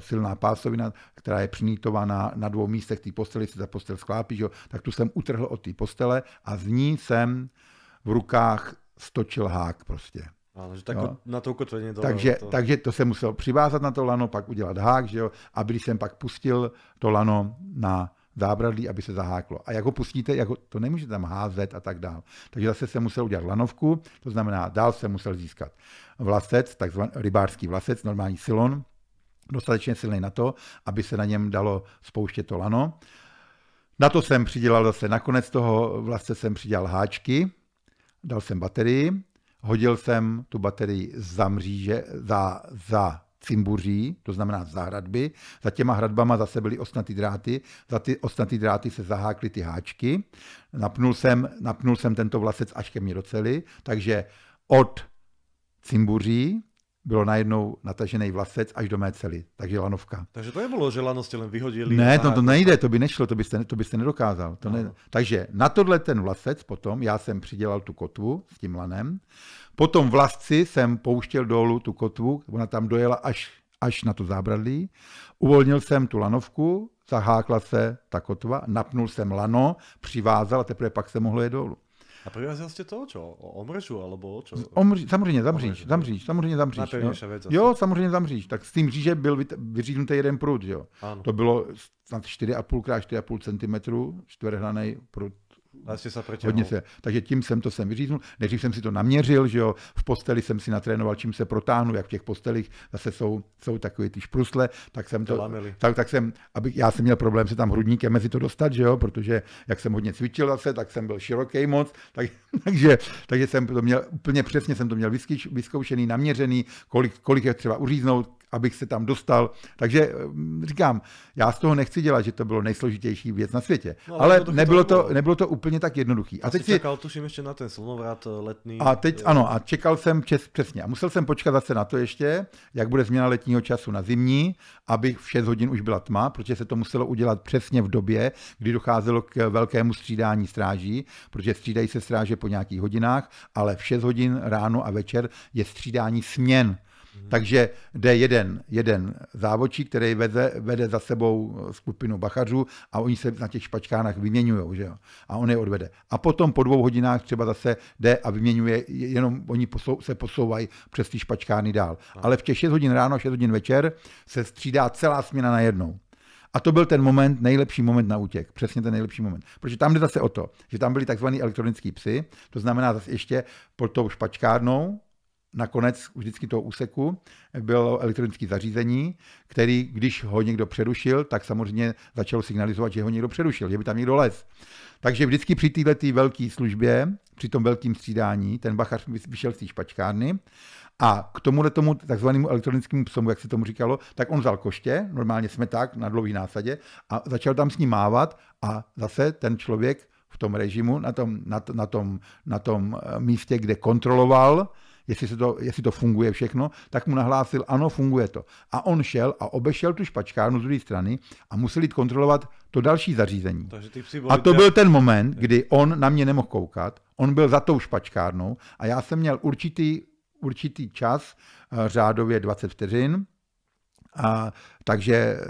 silná pásovina, která je přinítovaná na dvou místech té postele, se ta postel sklápí, že jo? tak tu jsem utrhl od té postele a z ní jsem v rukách stočil hák prostě. Ano, že tak na to to, takže, to... takže to se musel přivázat na to lano, pak udělat hák, že jo, a když jsem pak pustil to lano na zábradlí, aby se zaháklo. A jak ho pustíte, jak ho, to nemůžete tam házet a tak dál. Takže zase se musel udělat lanovku, to znamená, dál se musel získat vlasec, takzvaný rybářský vlasec, normální silon, dostatečně silný na to, aby se na něm dalo spouštět to lano. Na to jsem přidělal zase, nakonec toho vlastně jsem přidělal háčky, dal jsem baterii, hodil jsem tu baterii za mříže, za, za cimbuří, to znamená za hradby. Za těma hradbama zase byly osnatý dráty, za ty osnatý dráty se zahákly ty háčky. Napnul jsem, napnul jsem tento vlasec až ke mně do cely, takže od cimbuří bylo najednou natažený vlasec až do mé cely, takže lanovka. Takže to nebylo, že lano jste len vyhodili? Ne, to, to jako- nejde, to by nešlo, to byste, to byste nedokázal. To no. ne... Takže na tohle ten vlasec potom, já jsem přidělal tu kotvu s tím lanem, potom vlasci jsem pouštěl dolů tu kotvu, ona tam dojela až, až na to zábradlí, uvolnil jsem tu lanovku, zahákla se ta kotva, napnul jsem lano, přivázal a teprve pak se mohlo jet dolů. A prirazil ste to čo? O omržu alebo o čo? Omři, samozřejmě zamříš, omrž, zamříč, samozřejmě zamříč. No. Věc no. jo, samozřejmě zamříš. Tak s tím říže byl vyříznutý jeden prut, jo. Ano. To bylo snad 4,5 x 4,5 cm čtverhraný prut Vlastně se proti hodně se, takže tím jsem to sem vyříznul. Nejdřív jsem si to naměřil, že jo, v posteli jsem si natrénoval, čím se protáhnu, jak v těch postelích zase jsou, jsou takové ty šprusle, tak jsem to, to tak, tak jsem, aby, já jsem měl problém se tam hrudníkem mezi to dostat, že jo, protože jak jsem hodně cvičil zase, tak jsem byl široký moc, tak, takže, takže jsem to měl, úplně přesně jsem to měl vyskoušený, naměřený, kolik, kolik je třeba uříznout, abych se tam dostal. Takže mm, říkám, já z toho nechci dělat, že to bylo nejsložitější věc na světě. No, ale, ale to nebylo, to, nebylo to úplně tak jednoduchý. A, teď si... čekal, tuším, ještě na ten slunovrat eh, letní. A teď, eh, ano, a čekal jsem čes, přesně. A musel jsem počkat zase na to ještě, jak bude změna letního času na zimní, aby v 6 hodin už byla tma, protože se to muselo udělat přesně v době, kdy docházelo k velkému střídání stráží, protože střídají se stráže po nějakých hodinách, ale v 6 hodin ráno a večer je střídání směn. Mhm. Takže jde jeden, jeden závočí, který vede, vede za sebou skupinu bachařů a oni se na těch špačkánách vyměňují, že jo? A on je odvede. A potom po dvou hodinách třeba zase jde a vyměňuje, jenom oni posou, se posouvají přes ty špačkány dál. Ale v těch 6 hodin ráno, 6 hodin večer se střídá celá směna najednou. A to byl ten moment, nejlepší moment na útěk, přesně ten nejlepší moment. Protože tam jde zase o to, že tam byli takzvaní elektronický psy, to znamená zase ještě pod tou špačkárnou, na konec vždycky toho úseku bylo elektronické zařízení, který, když ho někdo přerušil, tak samozřejmě začalo signalizovat, že ho někdo přerušil, že by tam někdo les. Takže vždycky při této velké službě, při tom velkém střídání, ten bachař vyšel z té špačkárny a k tomuhle tomu takzvanému elektronickému psomu, jak se tomu říkalo, tak on vzal koště, normálně tak na dlouhý násadě a začal tam s ním mávat a zase ten člověk v tom režimu, na tom, na, na tom, na tom eh, místě, kde kontroloval, jestli, se to, jestli to funguje všechno, tak mu nahlásil, ano, funguje to. A on šel a obešel tu špačkárnu z druhé strany a musel jít kontrolovat to další zařízení. a to byl ten moment, kdy on na mě nemohl koukat, on byl za tou špačkárnou a já jsem měl určitý, určitý čas, eh, řádově 20 vteřin, a, takže eh,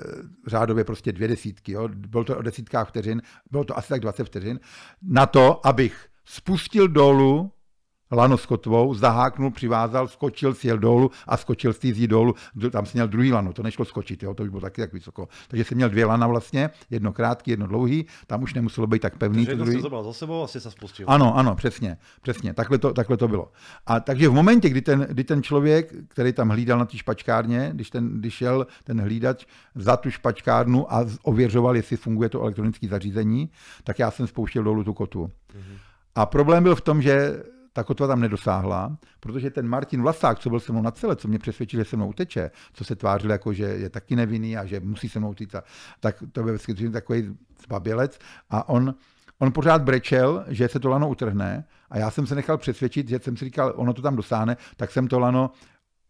řádově prostě dvě desítky, jo? bylo to o desítkách vteřin, bylo to asi tak 20 vteřin, na to, abych spustil dolů lano s kotvou, zaháknul, přivázal, skočil, sjel dolů a skočil z týzí dolů. Tam si měl druhý lano, to nešlo skočit, jo, to už bylo taky tak vysoko. Takže si měl dvě lana vlastně, jedno krátký, jedno dlouhý, tam už nemuselo být tak pevný. Takže to druhý. za sebou a se spustil. Ano, ano, přesně, přesně, takhle to, takhle to bylo. A takže v momentě, kdy ten, kdy ten člověk, který tam hlídal na té špačkárně, když, ten, když šel ten hlídač za tu špačkárnu a ověřoval, jestli funguje to elektronické zařízení, tak já jsem spouštěl dolů tu kotu. Mm-hmm. A problém byl v tom, že ta kotva tam nedosáhla, protože ten Martin Vlasák, co byl se mnou na celé, co mě přesvědčil, že se mnou uteče, co se tvářil jako, že je taky nevinný a že musí se mnou utíct, tak to byl takový zbabělec a on On pořád brečel, že se to lano utrhne a já jsem se nechal přesvědčit, že jsem si říkal, ono to tam dosáhne, tak jsem to lano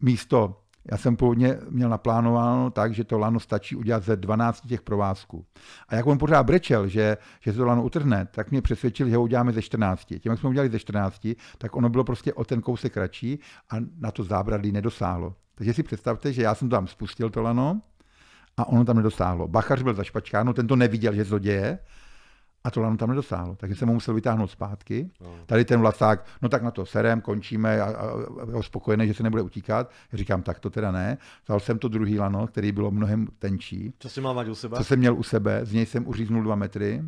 místo já jsem původně měl naplánováno tak, že to lano stačí udělat ze 12 těch provázků. A jak on pořád brečel, že, že se to lano utrhne, tak mě přesvědčil, že ho uděláme ze 14. Tím, jak jsme udělali ze 14, tak ono bylo prostě o ten kousek kratší a na to zábradlí nedosáhlo. Takže si představte, že já jsem tam spustil to lano a ono tam nedosáhlo. Bachař byl zašpačkáno, no ten to neviděl, že se to děje a to lano tam nedosáhlo, takže jsem mu musel vytáhnout zpátky. No. Tady ten vlasák, no tak na to serem, končíme a, a, a spokojený, že se nebude utíkat. Říkám, tak to teda ne. Vzal jsem to druhý lano, který bylo mnohem tenčí. Co jsi měl u sebe? Co jsem měl u sebe, z něj jsem uříznul dva metry,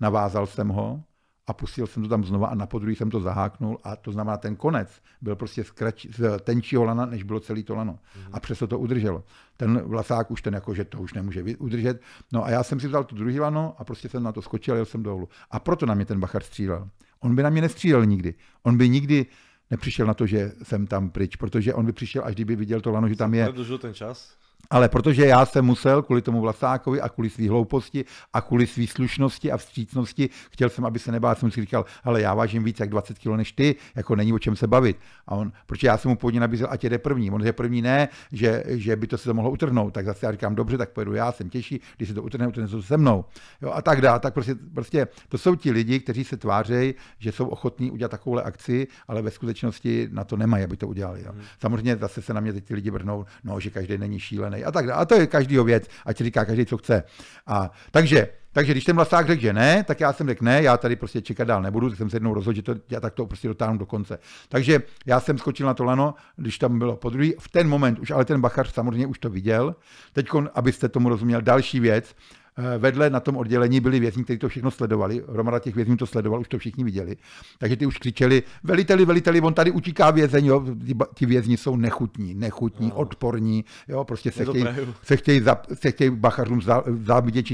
navázal jsem ho a pustil jsem to tam znova a na podruhé jsem to zaháknul a to znamená ten konec byl prostě z, krač, z tenčího lana, než bylo celý to lano. Mm-hmm. A přesto to udrželo. Ten vlasák už ten jakože to už nemůže udržet. No a já jsem si vzal tu druhý lano a prostě jsem na to skočil, jel jsem dolů. A proto na mě ten bachar střílel. On by na mě nestřílel nikdy. On by nikdy nepřišel na to, že jsem tam pryč, protože on by přišel, až kdyby viděl to lano, že tam je. Prodlužil ten čas? Ale protože já jsem musel kvůli tomu Vlasákovi a kvůli své hlouposti a kvůli své slušnosti a vstřícnosti, chtěl jsem, aby se nebál, jsem si říkal, ale já vážím víc jak 20 kg než ty, jako není o čem se bavit. A on, protože já jsem mu původně nabízel, ať jede první. On je první ne, že, že by to se to mohlo utrhnout. Tak zase já říkám, dobře, tak pojedu já, jsem těžší, když se to utrhne, utrhne se to se mnou. Jo, a tak dále. Tak prostě, prostě to jsou ti lidi, kteří se tvářejí, že jsou ochotní udělat takovouhle akci, ale ve skutečnosti na to nemají, aby to udělali. Jo. Mhm. Samozřejmě zase se na mě teď ti lidi brnou, no, že každý není šílen neviditelný a tak dále. A to je každý věc, ať si říká každý, co chce. A, takže, takže když ten vlasák řekl, že ne, tak já jsem řekl ne, já tady prostě čekat dál nebudu, tak jsem se jednou rozhodl, že to, já tak to prostě dotáhnu do konce. Takže já jsem skočil na to lano, když tam bylo podruhý. V ten moment už ale ten bachař samozřejmě už to viděl. Teď, abyste tomu rozuměl, další věc, Eh, vedle na tom oddělení byli vězni, kteří to všechno sledovali. Romada těch vězňů to sledoval, už to všichni viděli. Takže ty už křičeli, veliteli, veliteli, on tady utíká vězeň, jo. Ti, ti vězni jsou nechutní, nechutní, no. odporní, jo. Prostě se chtějí, se chtějí, za, se chtějí bachařům zá,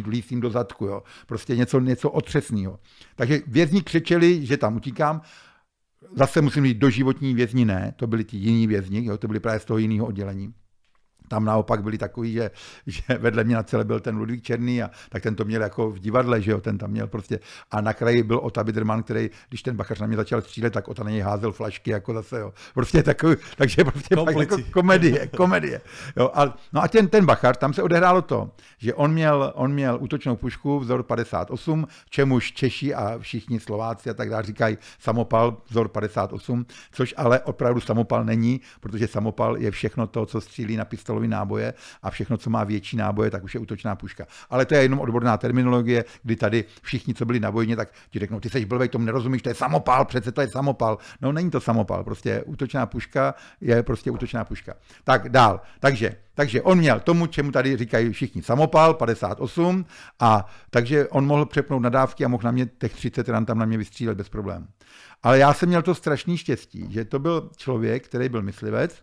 lístím do zadku, jo. Prostě něco, něco otřesného. Takže vězni křičeli, že tam utíkám zase musím říct, doživotní vězni ne, to byli ti jiní vězni, jo, to byli právě z toho jiného oddělení tam naopak byli takový, že, že vedle mě na celé byl ten Ludvík Černý, a tak ten to měl jako v divadle, že jo, ten tam měl prostě. A na kraji byl Ota Biderman, který, když ten bakař na mě začal střílet, tak Ota na něj házel flašky, jako zase, jo. Prostě takový, takže prostě pak jako komedie, komedie. Jo, a, no a ten, ten bakař, tam se odehrálo to, že on měl, on měl útočnou pušku vzor 58, čemuž Češi a všichni Slováci a tak dále říkají samopal vzor 58, což ale opravdu samopal není, protože samopal je všechno to, co střílí na pistole palové náboje a všechno, co má větší náboje, tak už je útočná puška. Ale to je jenom odborná terminologie, kdy tady všichni, co byli na vojně, tak ti řeknou, ty seš blbej, tomu nerozumíš, to je samopal, přece to je samopal. No není to samopal, prostě útočná puška je prostě útočná puška. Tak dál. Takže takže on měl tomu, čemu tady říkají všichni samopal, 58, a takže on mohl přepnout nadávky a mohl na mě těch 30 ran tam na mě vystřílet bez problémů. Ale já jsem měl to strašné štěstí, že to byl člověk, který byl myslivec,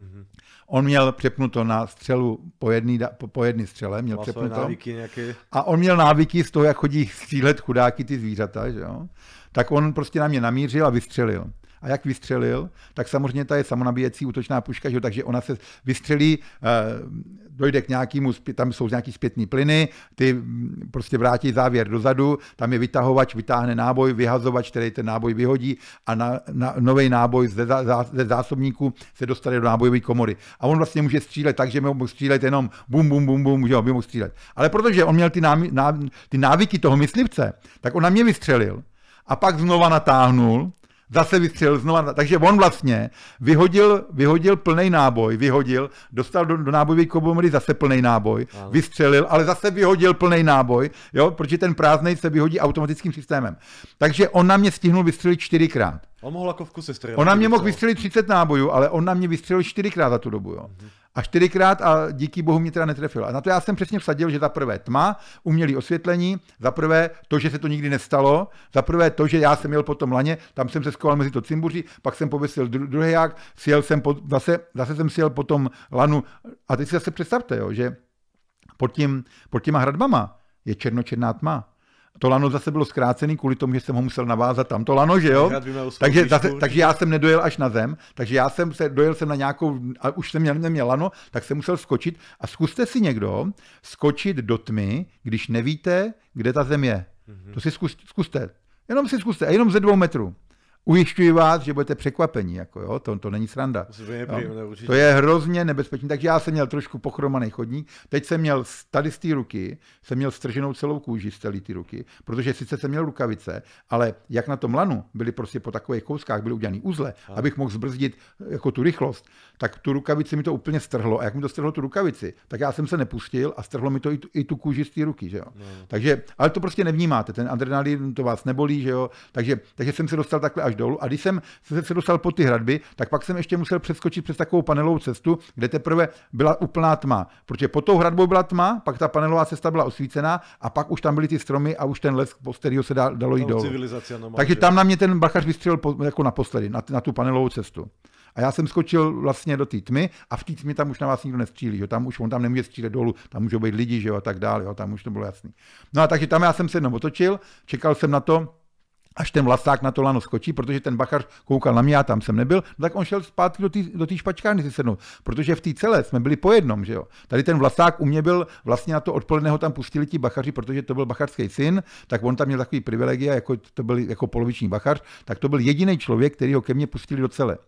mm-hmm. On měl přepnuto na střelu po jedné po, po jedný střele, měl Má přepnuto. Návyky nějaké. A on měl návyky z toho, jak chodí střílet chudáky ty zvířata, že jo? Tak on prostě na mě namířil a vystřelil a jak vystřelil, tak samozřejmě ta je samonabíjecí útočná puška, že? takže ona se vystřelí, eh, dojde k nějakému, tam jsou nějaký zpětní plyny, ty mm, prostě vrátí závěr dozadu, tam je vytahovač, vytáhne náboj, vyhazovač, který ten náboj vyhodí a na, na, nový náboj ze, zá, ze zásobníku se dostane do nábojové komory. A on vlastně může střílet tak, že mohl střílet jenom bum, bum, bum, bum, že jo, by mohl střílet. Ale protože on měl ty, námi, ná, ty návyky toho myslivce, tak on na mě vystřelil a pak znova natáhnul zase vystřelil znova. Takže on vlastně vyhodil, vyhodil plný náboj, vyhodil, dostal do, do nábojové komory zase plný náboj, ano. vystřelil, ale zase vyhodil plný náboj, jo, protože ten prázdný se vyhodí automatickým systémem. Takže on na mě stihnul vystřelit čtyřikrát. On mohl jako v kuse střelit. On na mě mohl vystřelit 30 nábojů, ale on na mě vystřelil čtyřikrát za tu dobu, jo. Mhm. A čtyřikrát a díky bohu mě teda netrefil. A na to já jsem přesně vsadil, že za prvé tma, umělý osvětlení, za prvé to, že se to nikdy nestalo, za prvé to, že já jsem jel po tom laně, tam jsem se skoval mezi to cimbuří, pak jsem pověsil dru- druhý jak, sjel jsem po, zase, zase, jsem sjel po tom lanu. A teď si zase představte, jo, že pod, tím, pod těma hradbama je černočerná tma to lano zase bylo zkrácený kvůli tomu, že jsem ho musel navázat tam to lano, že jo? Takže, zase, takže já jsem nedojel až na zem, takže já jsem se, dojel jsem na nějakou, a už jsem měl, neměl lano, tak jsem musel skočit. A zkuste si někdo skočit do tmy, když nevíte, kde ta zem je. Mm-hmm. To si zkuste. Jenom si zkuste, a jenom ze dvou metrů ujišťuji vás, že budete překvapení, jako jo, to, to není sranda. To, no, to je hrozně nebezpečné, takže já jsem měl trošku pochromaný chodník, teď jsem měl tady z té ruky, jsem měl strženou celou kůži z celé té ruky, protože sice jsem měl rukavice, ale jak na tom lanu byly prostě po takových kouskách, byly udělané uzle, a. abych mohl zbrzdit eh, jako tu rychlost, tak tu rukavici mi to úplně strhlo a jak mi to strhlo tu rukavici, tak já jsem se nepustil a strhlo mi to i tu, i tu kůži z té ruky, že jo. No. Takže, ale to prostě nevnímáte, ten adrenalin to vás nebolí, že jo, takže, takže jsem se dostal takhle až dolů. A když jsem se dostal po ty hradby, tak pak jsem ještě musel přeskočit přes takovou panelovou cestu, kde teprve byla úplná tma. Protože pod tou hradbou byla tma, pak ta panelová cesta byla osvícená a pak už tam byly ty stromy a už ten les, po kterého se dá, dalo jít dolů. No, takže tam na mě ten bachař vystřelil jako naposledy, na, na tu panelovou cestu. A já jsem skočil vlastně do té tmy a v té tmě tam už na vás nikdo nestřílí. Jo. Tam už on tam nemůže střílet dolů, tam můžou být lidi že jo, a tak dále. Jo. Tam už to bylo jasný. No a takže tam já jsem se jenom otočil, čekal jsem na to, až ten vlasták na to lano skočí, protože ten bachař koukal na mě, já tam jsem nebyl, no tak on šel zpátky do té špačkárny si sednout. Protože v té celé jsme byli po jednom, že jo. Tady ten vlasták u mě byl, vlastně na to odpoledne ho tam pustili ti bachaři, protože to byl bachařský syn, tak on tam měl takový privilegia, jako to byl jako poloviční bachař, tak to byl jediný člověk, který ho ke mně pustili do celé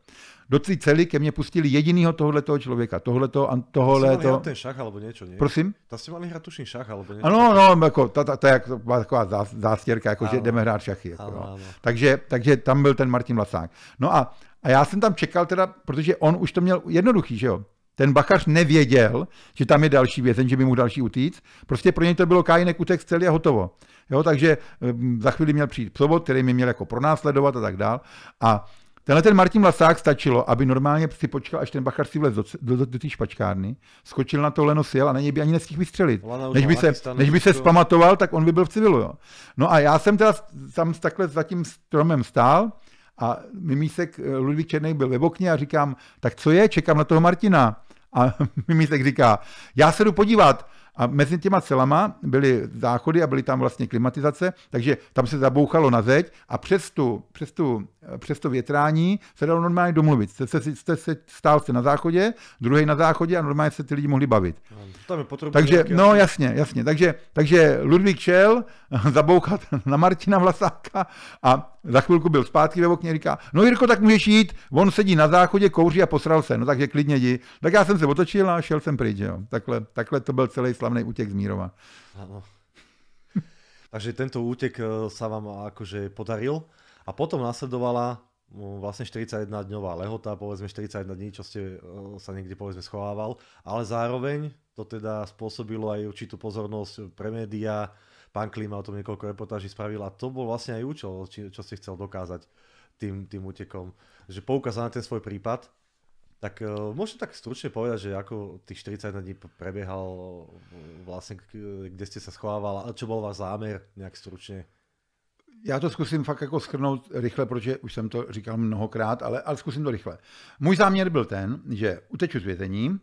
do té cely ke mně pustili jedinýho tohoto člověka, tohleto a tohleto. To ten šach alebo něco, ne? Prosím? Ta jste mali hrát tuším šach alebo něco. Ano, no, jako, ta, ta, ta, jak, taková zás, zástěrka, jako, ano. že jdeme hrát šachy. Jako, ano, no. ano. Takže, takže tam byl ten Martin Vlasák. No a, a já jsem tam čekal teda, protože on už to měl jednoduchý, že jo? Ten bakař nevěděl, že tam je další vězeň, že by mu další utíc. Prostě pro něj to bylo kájinek utek celý a hotovo. Jo, takže hm, za chvíli měl přijít psovod, který mi měl jako pronásledovat a tak dál. A Tenhle ten Martin Vlasák stačilo, aby normálně si počkal, až ten Bachar si vlez do, do, do, do té špačkárny, skočil na to leno sjel a na něj by ani nestihl vystřelit. Než by, se, než by se spamatoval, tak on by byl v civilu. Jo. No a já jsem teda tam takhle za tím stromem stál a mimísek eh, Ludvík Černý byl ve okně a říkám, tak co je, čekám na toho Martina. A mimísek říká, já se jdu podívat, a mezi těma celama byly záchody a byly tam vlastně klimatizace, takže tam se zabouchalo na zeď a přes, tu, přes, tu, přes to větrání se dalo normálně domluvit. Jste se, jste se, stál se na záchodě, druhý na záchodě a normálně se ty lidi mohli bavit. Tam je takže, nějaký... no jasně, jasně. Takže, takže Ludvík šel zabouchat na Martina Vlasáka a za chvilku byl zpátky ve okně, říká, no Jirko, tak můžeš jít, on sedí na záchodě, kouří a posral se, no takže klidně jdi. Tak já jsem se otočil a šel jsem pryč, jo. Takhle, takhle to byl celý slavný útek z Mírova. Ano. Takže tento útek e, sa vám akože podaril a potom nasledovala no, vlastne 41 dňová lehota, povedzme 41 dní, čo ste e, sa niekde povedzme schovával, ale zároveň to teda spôsobilo aj určitú pozornosť pre médiá, pán Klima o tom niekoľko reportáží spravil a to bol vlastne aj účel, čo ste chcel dokázať tým, tým útekom, že poukázal na ten svoj prípad tak eh, môžem tak stručne povedať, že ako tých 41 dní prebiehal vlastne, kde ste sa schovávali a čo bol váš zámer nejak stručne? Já to zkusím fakt jako schrnout rychle, protože už jsem to říkal mnohokrát, ale, ale zkusím to rychle. Můj záměr byl ten, že uteču z vězení,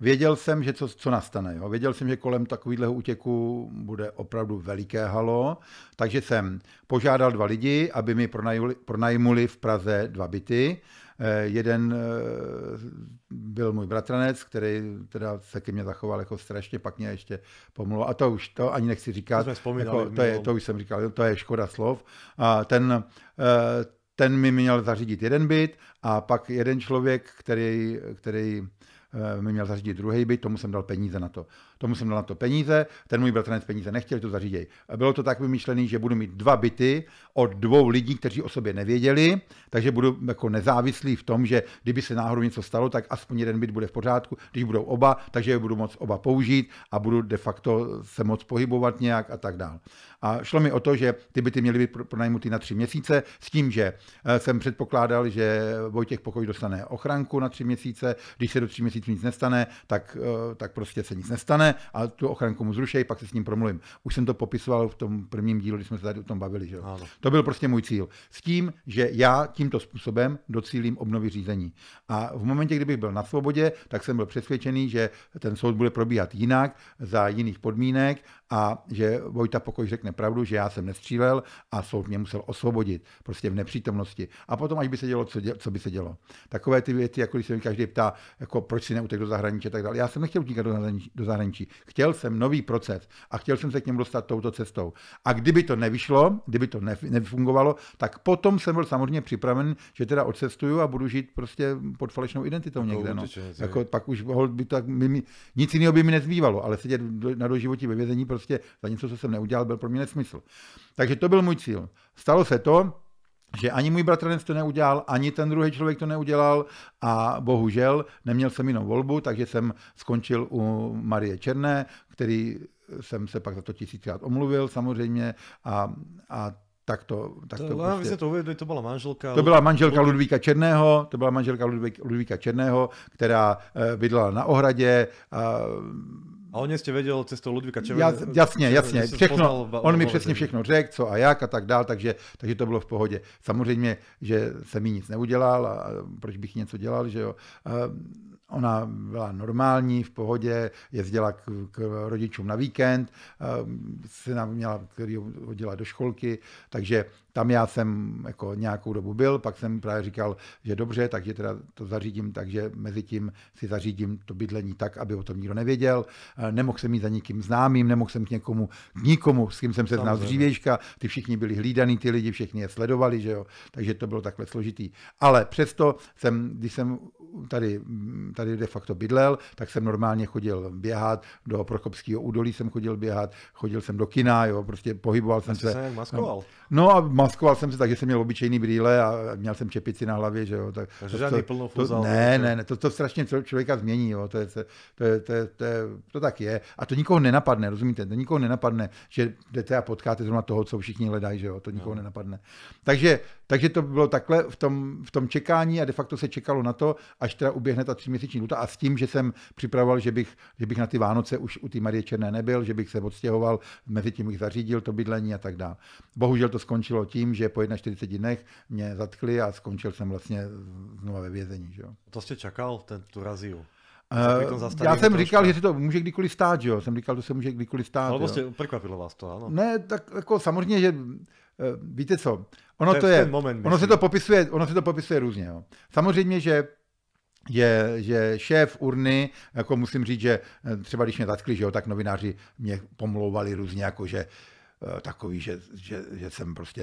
věděl jsem, že co, co nastane. Jo? Věděl jsem, že kolem takového útěku bude opravdu veliké halo, takže jsem požádal dva lidi, aby mi pronajmuli, pronajmuli v Praze dva byty Eh, jeden eh, byl můj bratranec, který teda se ke mně zachoval jako strašně, pak mě ještě pomluvil. A to už to ani nechci říkat. To, jako, to, je, to už jsem říkal, to je škoda slov. A ten, eh, ten mi měl zařídit jeden byt a pak jeden člověk, který, který mi měl zařídit druhý byt, tomu jsem dal peníze na to tomu jsem dal na to peníze, ten můj bratranec peníze nechtěl, to zaříděj. bylo to tak vymyšlené, že budu mít dva byty od dvou lidí, kteří o sobě nevěděli, takže budu jako nezávislý v tom, že kdyby se náhodou něco stalo, tak aspoň jeden byt bude v pořádku, když budou oba, takže je budu moc oba použít a budu de facto se moc pohybovat nějak a tak dál. A šlo mi o to, že ty byty měly být pronajmuty na tři měsíce s tím, že eh, jsem předpokládal, že Vojtěch Pokoj dostane ochranku na tři měsíce, když se do tří měsíců nic nestane, tak, eh, tak prostě se nic nestane a ale tu ochranku mu zrušej, pak se s ním promluvím. Už jsem to popisoval v tom prvním dílu, když jsme se tady o tom bavili. Že? To byl prostě můj cíl. S tím, že já tímto způsobem docílím obnovy řízení. A v momentě, kdybych byl na svobodě, tak jsem byl přesvědčený, že ten soud bude probíhat jinak, za jiných podmínek a že Vojta Pokoj řekne pravdu, že já jsem nestřílel a soud mě musel osvobodit prostě v nepřítomnosti. A potom, až by se dělo, co, dě, co by se dělo. Takové ty věty, jako když se mi každý ptá, jako proč si neutek do zahraničí a tak dále. Já jsem nechtěl utíkat do zahraničí, do zahraničí končí. Chtěl jsem nový proces a chtěl jsem se k němu dostat touto cestou. A kdyby to nevyšlo, kdyby to nefungovalo, tak potom jsem byl samozřejmě připraven, že teda odcestuju a budu žít prostě pod falešnou identitou někde. No. Jako, pak už by to, by mi, nic jiného by mi nezbývalo, ale sedět na doživotí ve vězení prostě za něco, co jsem neudělal, byl pro mě nesmysl. Takže to byl můj cíl. Stalo se to, že ani můj bratranec to neudělal, ani ten druhý člověk to neudělal a bohužel neměl jsem jinou volbu, takže jsem skončil u Marie Černé, který jsem se pak za to tisíckrát omluvil samozřejmě a, a tak to... Tak to, to, prostě... Vy to, uvědli, to byla manželka... To byla manželka Ludvíka Černého, to byla manželka Ludvíka Černého, která eh, bydlela na ohradě a a on jste věděl cestou Ludvíka Čeveru? Ja, jasně, jasně. Všechno, on mi přesně všechno řekl, co a jak a tak dál, takže, takže to bylo v pohodě. Samozřejmě, že jsem mi nic neudělal a proč bych něco dělal, že jo. Ona byla normální, v pohodě, jezdila k, k rodičům na víkend, eh, syna měla, který hodila do školky, takže tam já jsem jako nějakou dobu byl, pak jsem právě říkal, že dobře, takže teda to zařídím, takže mezi tím si zařídím to bydlení tak, aby o tom nikdo nevěděl. Eh, nemohl jsem jít za nikým známým, nemohl jsem k někomu, k nikomu, s kým jsem se znal z ty všichni byli hlídaný, ty lidi všichni je sledovali, že jo, takže to bylo takhle složitý. Ale přesto jsem, když jsem tady, tady de facto bydlel, tak jsem normálně chodil běhat, do Prokopského údolí jsem chodil běhat, chodil jsem do kina, jo, prostě pohyboval jsem se. se maskoval. No a maskoval jsem se tak, že jsem měl obyčejný brýle a měl jsem čepici na hlavě, že jo. Tak, Takže to, žádný to, plnou to, Ne, ne, ne, to, to strašně člověka změní, jo, to, je, to, je, to, je, to, je, to tak je. A to nikoho nenapadne, rozumíte, to nikoho nenapadne, že jdete a potkáte zrovna toho, co všichni hledají, že jo, to nikoho no. nenapadne. Takže takže to bylo takhle v tom, v tom čekání a de facto se čekalo na to, až teda uběhne ta tříměsíční luta a s tím, že jsem připravoval, že bych, že bych na ty Vánoce už u té Marie Černé nebyl, že bych se odstěhoval, mezi tím bych zařídil to bydlení a tak dále. Bohužel to skončilo tím, že po 41 dnech mě zatkli a skončil jsem vlastně znovu ve vězení. Že To jste čekal, ten tu Turaziju? Eh, já jsem říkal, že se to může kdykoliv stát, že jo? Jsem říkal, že se může kdykoliv stát. Ale no, vlastně překvapilo vás to, ano? Ne, tak jako samozřejmě, že eh, víte co, Ono to, to je, moment, ono se to popisuje, ono se to popisuje různě. Jo. Samozřejmě, že je, že šéf urny, jako musím říct, že eh, třeba když mě zatkli, že jo, tak novináři mě pomlouvali různě, jako že Eh, takový, že, že, že, jsem prostě,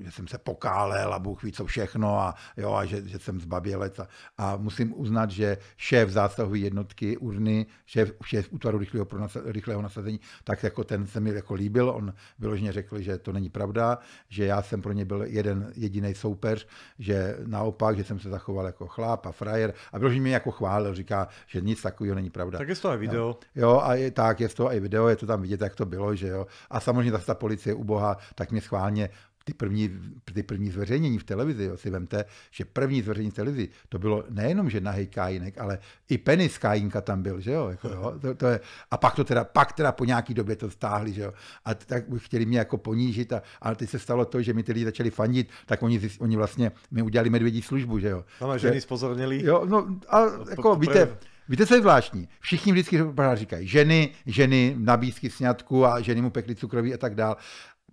že jsem se pokálel a Bůh ví co všechno a, jo, a že, že jsem zbabělec. A, a musím uznat, že šéf zásahové jednotky urny, šéf, šéf útvaru rychlého, pronasa, rychlého nasazení, tak jako ten se mi jako líbil, on vyloženě řekl, že to není pravda, že já jsem pro ně byl jeden jediný soupeř, že naopak, že jsem se zachoval jako chláp a frajer a vyloženě mě jako chválil, říká, že nic takového není pravda. Tak je to i video. Jo, jo a je, tak, je to i video, je to tam vidět, jak to bylo, že jo. A samozřejmě ta policie ubohá, tak mě schválně ty první, ty první zveřejnění v televizi, jo, si vemte, že první zveřejnění v televizi, to bylo nejenom, že nahej kájinek, ale i penis kájinka tam byl, že jo, jako, jo to, to je, a pak to teda, pak teda po nějaký době to stáhli, že jo, a tak chtěli mě jako ponížit, a, ale teď se stalo to, že mi ty lidi začali fandit, tak oni, oni vlastně mi udělali medvědí službu, že jo. No, ženy zpozornili. Jo, no, a jako, víte, Víte, co je zvláštní? Všichni vždycky říkají ženy, ženy, nabízky sňatku a ženy mu pekli cukroví a tak dál.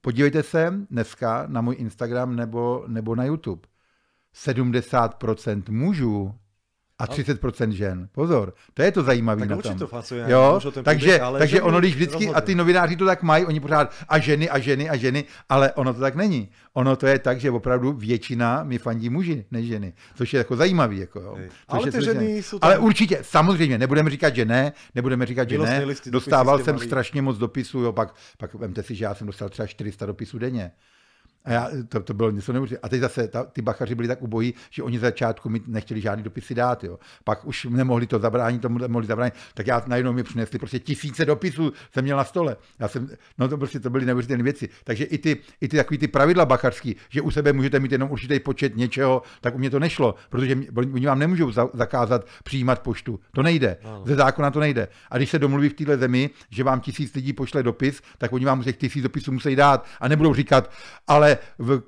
Podívejte se dneska na můj Instagram nebo, nebo na YouTube. 70% mužů a 30% no. žen. Pozor, to je to zajímavé tak na tom. To fasuje, jo? To takže, ale takže ono, když vždycky, rozhodně. a ty novináři to tak mají, oni pořád a ženy a ženy a ženy, ale ono to tak není. Ono to je tak, že opravdu většina mi fandí muži než ženy, což je jako zajímavé, Jako, jo? Což ale, je ty ženy jsou tam... ale určitě, samozřejmě, nebudeme říkat, že ne, nebudeme říkat, že ne. Listy, Dostával jsem strašně moc dopisů, jo, pak, pak vemte si, že já jsem dostal třeba 400 dopisů denně. A já, to, to bylo něco neuvěřitelného. A teď zase ta, ty bachaři byli tak ubojí, že oni začátku mi nechtěli žádný dopisy dát. Jo. Pak už nemohli to zabránit, tomu nemohli zabránit. Tak já najednou mi přinesli prostě tisíce dopisů, jsem měl na stole. Já jsem, no to prostě to byly neuvěřitelné věci. Takže i ty, i ty takový ty pravidla bachařský, že u sebe můžete mít jenom určitý počet něčeho, tak u mě to nešlo, protože mě, oni vám nemůžou za, zakázat přijímat poštu. To nejde. Ano. Ze zákona to nejde. A když se domluví v téhle zemi, že vám tisíc lidí pošle dopis, tak oni vám těch tisíc dopisů musí dát a nebudou říkat, ale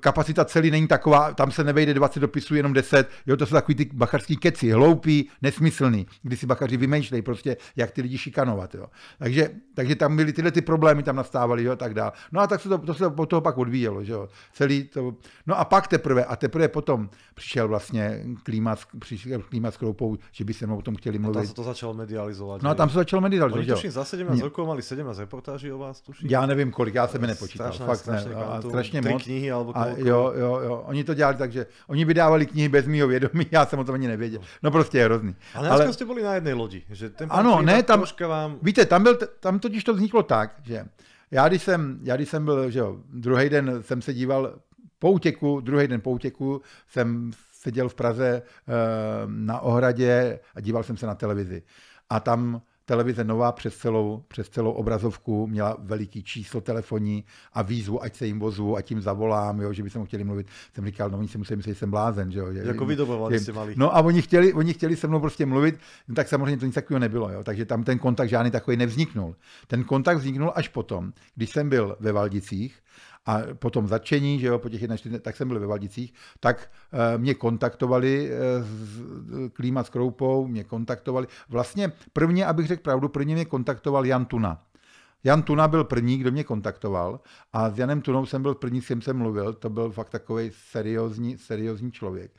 kapacita celý není taková, tam se nevejde 20 dopisů, jenom 10, jo, to jsou takový ty bacharský keci, hloupý, nesmyslný, kdy si bachaři vymýšlejí prostě, jak ty lidi šikanovat, jo. Takže, takže tam byly tyhle ty problémy, tam nastávaly, jo, a tak dále. No a tak se to, to se od toho pak odvíjelo, že jo, celý to, no a pak teprve, a teprve potom přišel vlastně klimat, přišel klíma s kroupou, že by se mnou o tom chtěli no, mluvit. a tam se to začalo medializovat. No a tam se začalo medializovat, že jo. Tuším, za 17 rokov mali 17 reportáží o vás, tuším. Já nevím kolik, já se mi nepočítal, strašná, fakt strašná ne, strašně moc. Tři knihy. Alebo a jo, jo, jo. Oni to dělali tak, že oni vydávali knihy bez mýho vědomí, já jsem o tom ani nevěděl. No prostě je hrozný. Ale, ale... jste byli na jedné lodi. Že ten ano, ne, tam, vám... víte, tam, byl, tam totiž to vzniklo tak, že já když jsem, já když jsem byl, že jo, druhý den jsem se díval po útěku, druhý den po útěku jsem seděl v Praze eh, na ohradě a díval jsem se na televizi. A tam televize Nová přes celou, přes celou obrazovku měla veliký číslo telefonní a výzvu, ať se jim vozu, ať jim zavolám, jo, že by se mu chtěli mluvit. Jsem říkal, no oni si museli myslet, že jsem blázen. Že jo, že, jako vydobovali si malý. No a oni chtěli, oni chtěli se mnou prostě mluvit, no, tak samozřejmě to nic takového nebylo. Jo, takže tam ten kontakt žádný takový nevzniknul. Ten kontakt vzniknul až potom, když jsem byl ve Valdicích a po tom začení, že jo, po těch 41, tak jsem byl ve Valdicích, tak eh, mě kontaktovali s eh, Klíma s Kroupou, mě kontaktovali. Vlastně prvně, abych řekl pravdu, prvně mě kontaktoval Jan Tuna. Jan Tuna byl první, kdo mě kontaktoval a s Janem Tunou jsem byl první, s kým jsem mluvil, to byl fakt takový seriózní, seriózní člověk.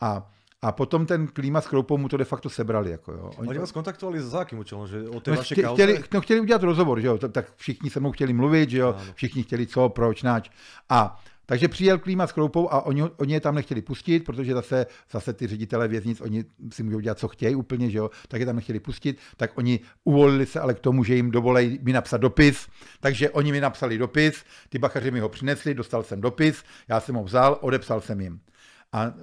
A a potom ten klíma s Kroupou mu to de facto sebrali. Jako jo. Oni, Oni vás kontaktovali za jakým účelem? Že o té no, vaše chtěli, kauze? no, chtěli udělat rozhovor, že jo? tak všichni se mnou chtěli mluvit, že jo? všichni chtěli co, proč, nač. A takže přijel klíma s Kroupou a oni, oni je tam nechtěli pustit, protože zase, zase ty ředitele věznic, oni si můžou dělat, co chtějí úplně, že jo, tak je tam nechtěli pustit, tak oni uvolili se ale k tomu, že jim dovolej mi napsat dopis, takže oni mi napsali dopis, ty bachaři mi ho přinesli, dostal jsem dopis, já jsem ho vzal, odepsal jsem jim a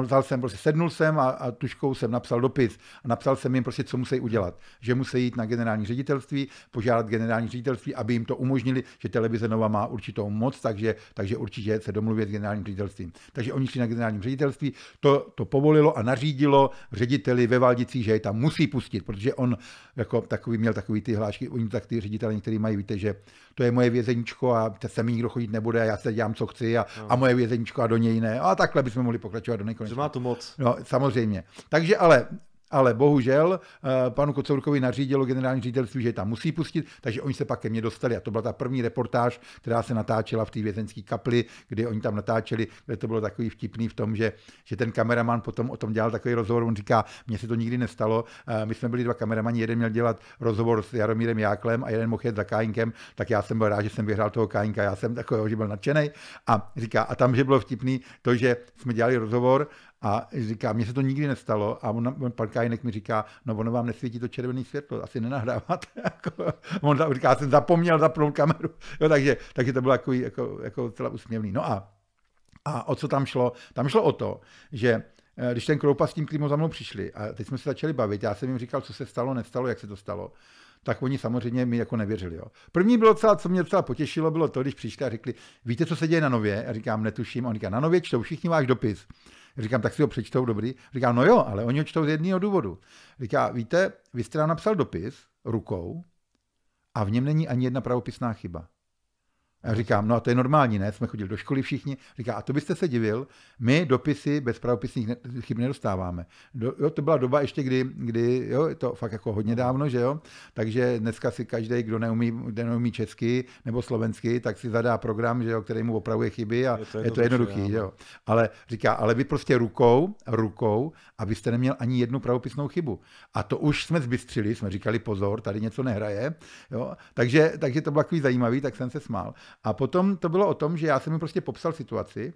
vzal jsem, prostě sednul jsem a, a tuškou jsem napsal dopis a napsal jsem jim prostě, co musí udělat. Že musí jít na generální ředitelství, požádat generální ředitelství, aby jim to umožnili, že televize Nova má určitou moc, takže, takže určitě se domluvit s generálním ředitelstvím. Takže oni šli na generálním ředitelství, to, to povolilo a nařídilo řediteli ve Valdicí, že je tam musí pustit, protože on jako takový měl takový ty hlášky, oni tak ty ředitele který mají, víte, že to je moje vězeníčko a sem nikdo chodit nebude, já se dělám, co chci a, no. a moje vězeníčko a do něj ne. A takhle bychom mohli pokračovat do nekonečna. to má to moc. No, samozřejmě. Takže ale ale bohužel eh, panu Kocourkovi nařídilo generální ředitelství, že je tam musí pustit, takže oni se pak ke mně dostali a to byla ta první reportáž, která se natáčela v té vězenské kapli, kdy oni tam natáčeli, kde to bylo takový vtipný v tom, že, že ten kameraman potom o tom dělal takový rozhovor, on říká, mně se to nikdy nestalo, eh, my jsme byli dva kameramani, jeden měl dělat rozhovor s Jaromírem Jáklem a jeden mohl jet za Kájinkem, tak já jsem byl rád, že jsem vyhrál toho Kájinka, já jsem takového, že byl nadšený a říká, a tam, že bylo vtipný to, že jsme dělali rozhovor a říká, mně se to nikdy nestalo a on, on pan Kajinek mi říká, no ono vám nesvítí to červené světlo, asi nenahráváte. Jako, on říká, jsem zapomněl zapnout kameru. Jo, takže, takže to bylo jako, jako, jako celá usměvný. No a, a o co tam šlo? Tam šlo o to, že eh, když ten Kroupa s tím klímou za mnou přišli a teď jsme se začali bavit, já jsem jim říkal, co se stalo, nestalo, jak se to stalo, tak oni samozřejmě mi jako nevěřili. Jo. První bylo celá, co mě docela potěšilo, bylo to, když přišli a řekli, víte, co se děje na Nově? Já říkám, netuším. A on říká, na Nově čtou všichni váš dopis. Říkám, tak si ho přečtou, dobrý. Říká, no jo, ale oni ho čtou z jedného důvodu. Říká, víte, vy jste nám napsal dopis rukou a v něm není ani jedna pravopisná chyba. A říkám, no a to je normální, ne? Jsme chodili do školy všichni. Říká, a to byste se divil, my dopisy bez pravopisných chyb nedostáváme. Do, jo, to byla doba ještě, kdy, kdy jo, je to fakt jako hodně dávno, že jo? Takže dneska si každý, kdo neumí, kdo neumí česky nebo slovensky, tak si zadá program, že jo, který mu opravuje chyby a je to, je to jednoduchý, že jo? Ale říká, ale vy prostě rukou, rukou, abyste neměl ani jednu pravopisnou chybu. A to už jsme zbystřili, jsme říkali pozor, tady něco nehraje, jo? Takže, takže to bylo takový zajímavý, tak jsem se smál. A potom to bylo o tom, že já jsem jim prostě popsal situaci,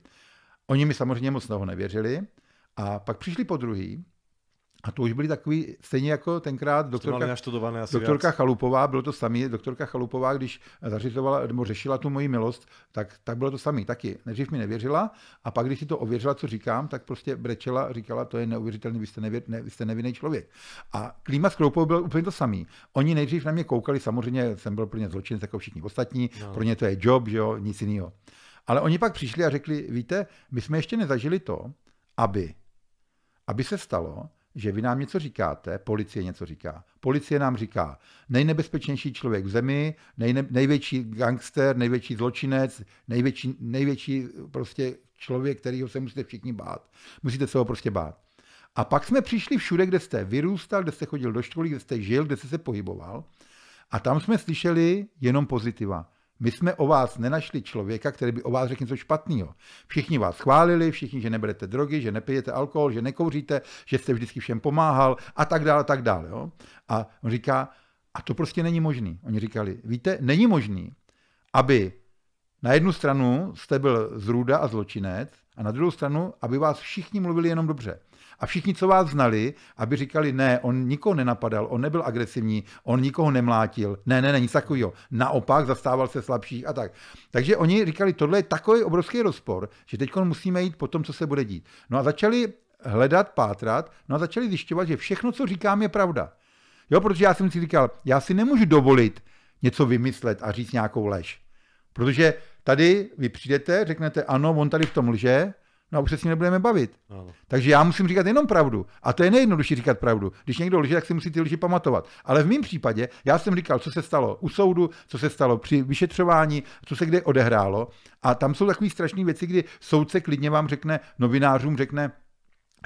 oni mi samozřejmě moc toho nevěřili, a pak přišli po druhý a to už byli takový, stejně jako tenkrát doktorka, doktorka Chalupová, bylo to samý, doktorka Chalupová, když zařizovala, nebo řešila tu moji milost, tak, tak bylo to samý taky. Nejdřív mi nevěřila a pak, když si to ověřila, co říkám, tak prostě brečela, říkala, to je neuvěřitelný, vy jste, nevě, ne, vy jste nevinný člověk. A klíma s Kroupou byl úplně to samý. Oni nejdřív na mě koukali, samozřejmě jsem byl pro ně zločinec jako všichni ostatní, no. pro ně to je job, že jo, nic jiného. Ale oni pak přišli a řekli, víte, my jsme ještě nezažili to, aby, aby se stalo, že vy nám něco říkáte, policie něco říká. Policie nám říká, nejnebezpečnější člověk v zemi, nejne, největší gangster, největší zločinec, největší, největší prostě člověk, kterýho se musíte všichni bát. Musíte se ho prostě bát. A pak jsme přišli všude, kde jste vyrůstal, kde jste chodil do školy, kde jste žil, kde jste se pohyboval. A tam jsme slyšeli jenom pozitiva. My jsme o vás nenašli člověka, který by o vás řekl něco špatného. Všichni vás chválili, všichni, že neberete drogy, že nepijete alkohol, že nekouříte, že jste vždycky všem pomáhal a tak dále, a tak dále. Jo? A on říká, a to prostě není možný. Oni říkali, víte, není možný, aby na jednu stranu jste byl zrůda a zločinec a na druhou stranu, aby vás všichni mluvili jenom dobře. A všichni, co vás znali, aby říkali, ne, on nikoho nenapadal, on nebyl agresivní, on nikoho nemlátil, ne, ne, ne, nic takového. Naopak zastával se slabších a tak. Takže oni říkali, tohle je takový obrovský rozpor, že teď musíme jít po tom, co se bude dít. No a začali hledat, pátrat, no a začali zjišťovat, že všechno, co říkám, je pravda. Jo, protože já jsem si říkal, já si nemůžu dovolit něco vymyslet a říct nějakou lež. Protože tady vy přijdete, řeknete, ano, on tady v tom lže, no a už se s ním nebudeme bavit. Ano. Takže já musím říkat jenom pravdu. A to je nejjednodušší říkat pravdu. Když někdo lže, tak si musí ty lži pamatovat. Ale v mém případě já jsem říkal, co se stalo u soudu, co se stalo při vyšetřování, co se kde odehrálo. A tam jsou takové strašné věci, kdy soudce klidně vám řekne, novinářům řekne,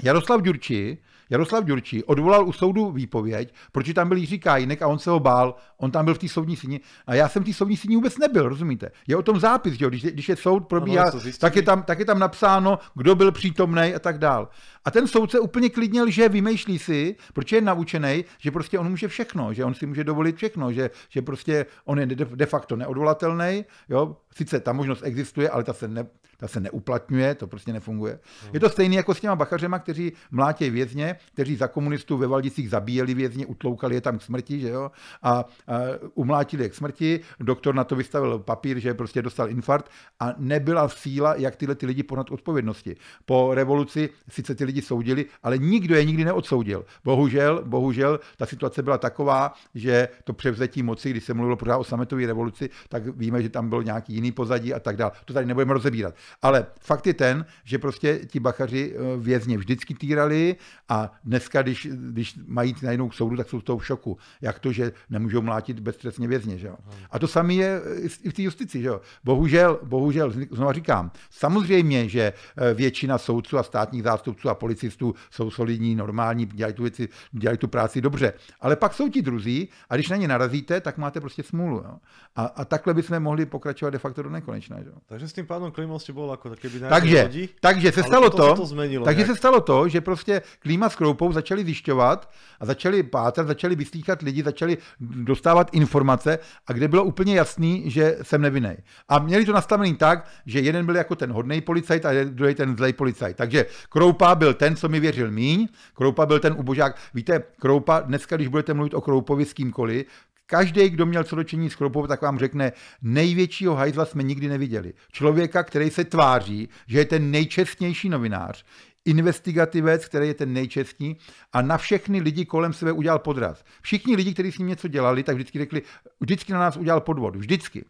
Jaroslav Ďurči Jaroslav Ďurčí odvolal u soudu výpověď, proč tam byl Jiří Kajinek a on se ho bál, on tam byl v té soudní síni a já jsem v té soudní síni vůbec nebyl, rozumíte? Je o tom zápis, že jo? Když, když je soud probíhá, ano, tak, je tam, tak je tam napsáno, kdo byl přítomný a tak dál. A ten soudce úplně klidně že vymýšlí si, proč je naučený, že prostě on může všechno, že on si může dovolit všechno, že, že prostě on je de, de facto neodvolatelný, jo? sice ta možnost existuje, ale ta se ne, ta se neuplatňuje, to prostě nefunguje. Hmm. Je to stejné jako s těma bachařema, kteří mlátějí vězně, kteří za komunistů ve Valdicích zabíjeli vězně, utloukali je tam k smrti, že jo, a, a umlátili je k smrti, doktor na to vystavil papír, že prostě dostal infarkt a nebyla síla, jak tyhle ty lidi ponad odpovědnosti. Po revoluci sice ty lidi soudili, ale nikdo je nikdy neodsoudil. Bohužel, bohužel ta situace byla taková, že to převzetí moci, když se mluvilo pořád o sametové revoluci, tak víme, že tam bylo nějaký jiný pozadí a tak dále. To tady nebudeme rozebírat. Ale fakt je ten, že prostě ti bachaři eh, vězně vždycky týrali a dneska, když, když mají najednou k soudu, tak jsou z toho v šoku. Jak to, že nemůžou mlátit beztrestně vězně. Že A to samé je eh, i v té justici. Že Bohužel, bohužel, znovu říkám, samozřejmě, že eh, většina soudců a státních zástupců a policistů jsou solidní, normální, dělají tu, věci, dělají tu práci dobře. Ale pak jsou ti druzí a když na ně narazíte, tak máte prostě smůlu. Jo? A, a takhle bychom mohli pokračovat de facto do nekonečna. Že Takže s tím pánem Klimou bol ako keby na takže, lodi, takže se stalo to, to zmenilo takže se stalo to, že prostě klíma s kroupou začali zjišťovat a začali pátrat, začali vyslíchat lidi, začali dostávat informace a kde bylo úplně jasný, že jsem nevinný. A měli to nastavený tak, že jeden byl jako ten hodný policajt a druhý ten zlej policajt. Takže Kroupa byl ten, co mi věřil míň, Kroupa byl ten ubožák. Víte, Kroupa, dneska, když budete mluvit o Kroupovi s kýmkoliv, Každý, kdo měl co dočení s chropou, tak vám řekne, největšího hajzla jsme nikdy neviděli. Člověka, který se tváří, že je ten nejčestnější novinář, investigativec, který je ten nejčestní a na všechny lidi kolem sebe udělal podraz. Všichni lidi, kteří s ním něco dělali, tak vždycky řekli, vždycky na nás udělal podvod, vždycky.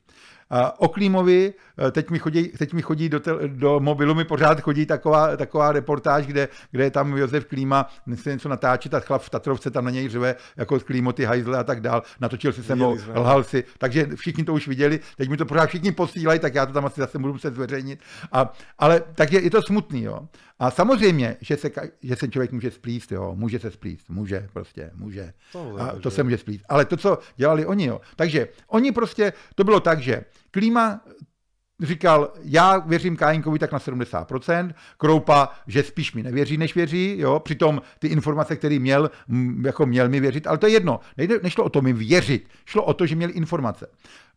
Klímovi, eh, teď mi chodí, teď mi chodí do, tel, do mobilu, mi pořád chodí taková, taková reportáž, kde, kde je tam Josef Klíma, se něco natáčet a chlap v Tatrovce tam na něj řve, jako Klímo ty hajzle a tak dál. Natočil si se mnou, lhal si, takže všichni to už viděli, teď mi to pořád všichni posílají, tak já to tam asi zase budu muset zveřejnit. A, ale tak je, je to smutný, jo. A samozřejmě, že se, že se člověk může splíst, jo, může se splíst, může prostě, může. To, a to se může splíst. Ale to, co dělali oni, jo. Takže oni prostě, to bylo tak, že Klíma eh, říkal, já věřím Kájinkovi tak na 70%, Kroupa, že spíš mi nevěří, než věří, jo, přitom ty informace, které měl, jako měl mi věřit, ale to je jedno, Nejde, nešlo o to mi věřit, šlo o to, že měl informace.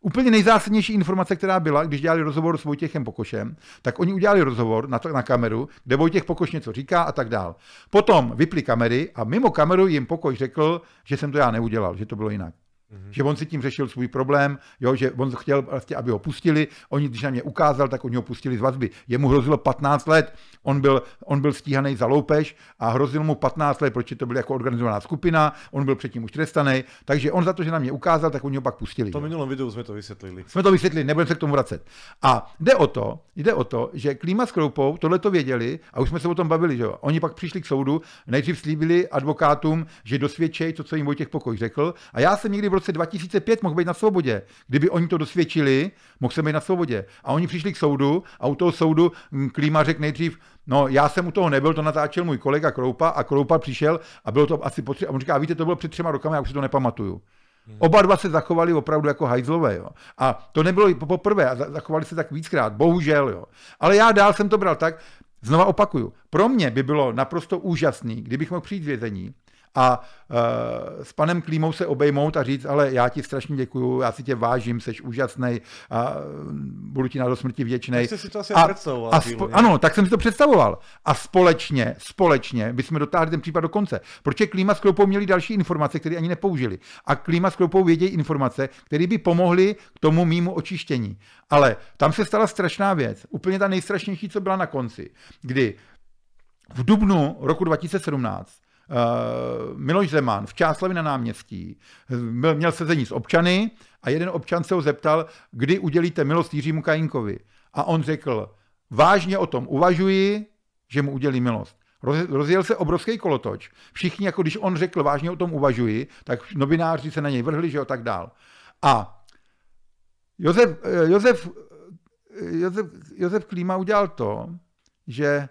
Úplně nejzásadnější informace, která byla, když dělali rozhovor s Vojtěchem Pokošem, tak oni udělali rozhovor na, to, na kameru, kde Vojtěch Pokoš něco říká a tak dál. Potom vypli kamery a mimo kameru jim Pokoš řekl, že jsem to já neudělal, že to bylo jinak. Mhm. Že on si tím řešil svůj problém, jo, že on chtěl, vlastně, aby ho pustili. Oni, když na mě ukázal, tak oni ho pustili z vazby. Jemu hrozilo 15 let, on byl, on byl stíhaný za loupež a hrozilo mu 15 let, protože to byla jako organizovaná skupina, on byl předtím už trestaný, takže on za to, že na mě ukázal, tak oni ho pak pustili. To minulém videu jsme to vysvětlili. Jsme to vysvětlili, nebudeme se k tomu vracet. A jde o to, jde o to, že Klíma s Kroupou tohle to věděli a už jsme se o tom bavili, že jo. Oni pak přišli k soudu, nejdřív slíbili advokátům, že dosvědčejí to, co jim těch Pokoj řekl. A já jsem někdy v roce roce 2005 mohl být na svobodě. Kdyby oni to dosvědčili, mohl jsem být na svobodě. A oni přišli k soudu a u toho soudu mm, Klíma řekl nejdřív, no já jsem u toho nebyl, to natáčel můj kolega Kroupa a Kroupa přišel a bylo to asi potřeba. A on říká, a víte, to bylo před třema rokama, já už si to nepamatuju. Hmm. Oba dva se zachovali opravdu jako hajzlové. Jo. A to nebylo poprvé, a zachovali se tak víckrát, bohužel. Jo. Ale já dál jsem to bral tak, znova opakuju, pro mě by bylo naprosto úžasný, kdybych mohl přijít z vězení a e, s panem Klímou se obejmout a říct, ale já ti strašně děkuju, já si tě vážím, jsi úžasný a budu ti na smrti vděčný. Tak si to asi a, a spo- ano, tak jsem si to představoval. A společně, společně bychom dotáhli ten případ do konce. Proč Klíma s Kloupou měli další informace, které ani nepoužili. A Klíma s Kloupou vědějí informace, které by pomohly k tomu mýmu očištění. Ale tam se stala strašná věc. Úplně ta nejstrašnější, co byla na konci. Kdy v dubnu roku 2017 Eh, Miloš Zeman v Čáslavi na náměstí eh, měl sezení s občany a jeden občan se ho zeptal, kdy udělíte milost Jiřímu Kajinkovi. A on řekl, vážně o tom uvažuji, že mu udělí milost. Rozjel se obrovský kolotoč. Všichni, jako když on řekl, vážně o tom uvažuji, tak novináři se na něj vrhli, že jo, tak dál. A Josef, eh, Josef, Josef, Josef Klíma udělal to, že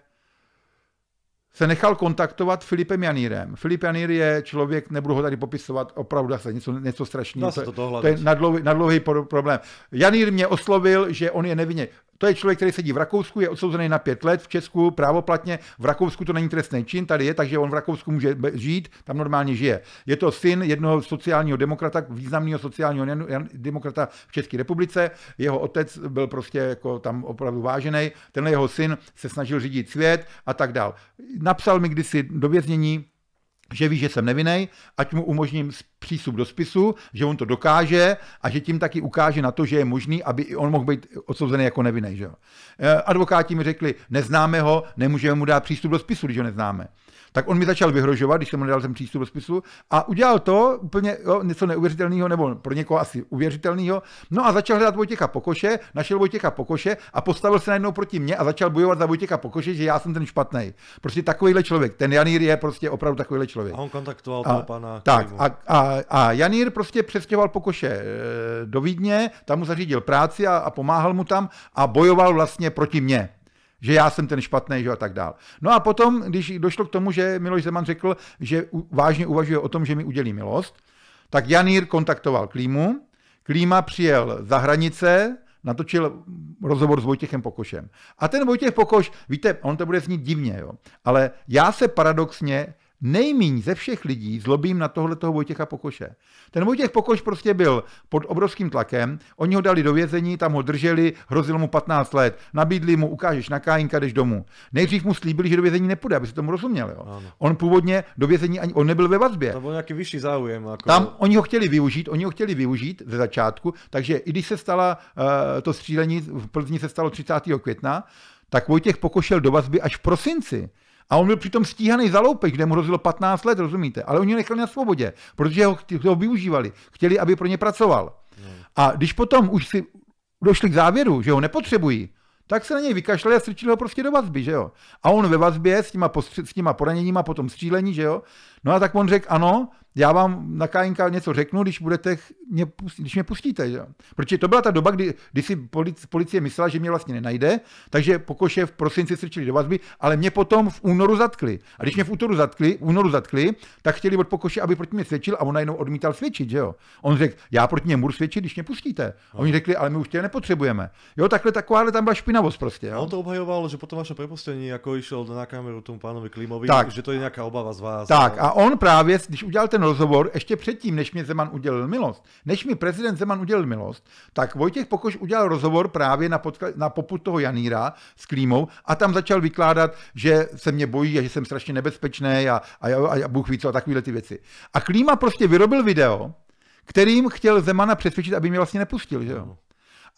se nechal kontaktovat Filipem Janírem. Filip Janír je člověk, nebudu ho tady popisovat, opravdu se něco, něco strašného. To, to, to je na dlouhý, na dlouhý problém. Janír mě oslovil, že on je nevinně. To je člověk, který sedí v Rakousku, je odsouzený na pět let v Česku právoplatně. V Rakousku to není trestný čin, tady je, takže on v Rakousku může žít, tam normálně žije. Je to syn jednoho sociálního demokrata, významného sociálního demokrata v České republice. Jeho otec byl prostě jako tam opravdu vážený. Tenhle jeho syn se snažil řídit svět a tak dál. Napsal mi kdysi do věznění, že ví, že jsem nevinný, ať mu umožním přístup do spisu, že on to dokáže a že tím taky ukáže na to, že je možný, aby i on mohl být odsouzený jako nevinný. Eh, advokáti mi řekli, neznáme ho, nemůžeme mu dát přístup do spisu, když ho neznáme. Tak on mi začal vyhrožovat, když jsem mu nedal ten přístup do spisu a udělal to úplně jo, něco neuvěřitelného, nebo pro někoho asi uvěřitelného. No a začal hledat Vojtěcha Pokoše, našel Vojtěcha Pokoše a postavil se najednou proti mně a začal bojovat za Vojtěcha Pokoše, že já jsem ten špatný. Prostě takovýhle člověk. Ten Janýr je prostě opravdu takovýhle člověk. A on kontaktoval a, toho pana. Tak, a, a, a, Janýr prostě přestěhoval Pokoše e, do Vídně, tam mu zařídil práci a, a pomáhal mu tam a bojoval vlastně proti mně že já jsem ten špatný, že a tak dál. No a potom, když došlo k tomu, že Miloš Zeman řekl, že vážně uvažuje o tom, že mi udělí milost, tak Janír kontaktoval Klímu, Klíma přijel za hranice, natočil rozhovor s Vojtěchem Pokošem. A ten Vojtěch Pokoš, víte, on to bude znít divně, jo, ale já se paradoxně nejmíň ze všech lidí zlobím na tohle toho Vojtěcha Pokoše. Ten Vojtěch Pokoš prostě byl pod obrovským tlakem, oni ho dali do vězení, tam ho drželi, hrozilo mu 15 let, nabídli mu, ukážeš na Kájinka, jdeš domů. Nejdřív mu slíbili, že do vězení nepůjde, aby se tomu rozuměl. Jo. On původně do vězení ani on nebyl ve vazbě. To byl nějaký vyšší záujem. Jako... Tam oni ho chtěli využít, oni ho chtěli využít ze začátku, takže i když se stala uh, to střílení, v Plzni se stalo 30. května, tak Vojtěch pokošel do vazby až v prosinci. A on byl přitom stíhaný za loupež, kde mu hrozilo 15 let, rozumíte? Ale oni ho nechali na svobodě, protože ho, ho využívali. Chtěli, aby pro ně pracoval. Hmm. A když potom už si došli k závěru, že ho nepotřebují, tak se na něj vykašlali a strčili ho prostě do vazby, že jo. A on ve vazbě s těma, postři- s těma poraněníma, potom střílení, že jo, No a tak on řekl, ano, já vám na KNK něco řeknu, když, budete mě, když mě pustíte. Že? Protože to byla ta doba, kdy, kdy si policie myslela, že mě vlastně nenajde, takže pokoše v prosinci strčili do vazby, ale mě potom v únoru zatkli. A když mě v útoru zatkli, v únoru zatkli, tak chtěli od pokoše, aby proti mě svědčil a on najednou odmítal svědčit, že jo. On řekl, já proti němu svědčit, když mě pustíte. A oni řekli, ale my už tě nepotřebujeme. Jo, takhle ale tam byla špinavost prostě. Jo? A on to obhajoval, že potom vaše prepustení, jako išel na kameru tomu pánovi Klimovi, tak, že to je nějaká obava z vás. Tak, a on právě, když udělal ten rozhovor, ještě předtím, než mi Zeman udělil milost, než mi prezident Zeman udělil milost, tak Vojtěch Pokoš udělal rozhovor právě na, podkla- na poput toho Janíra s Klímou a tam začal vykládat, že se mě bojí a že jsem strašně nebezpečný a, a, a, a Bůh ví co a takovéhle ty věci. A Klíma prostě vyrobil video, kterým chtěl Zemana přesvědčit, aby mě vlastně nepustil, že jo?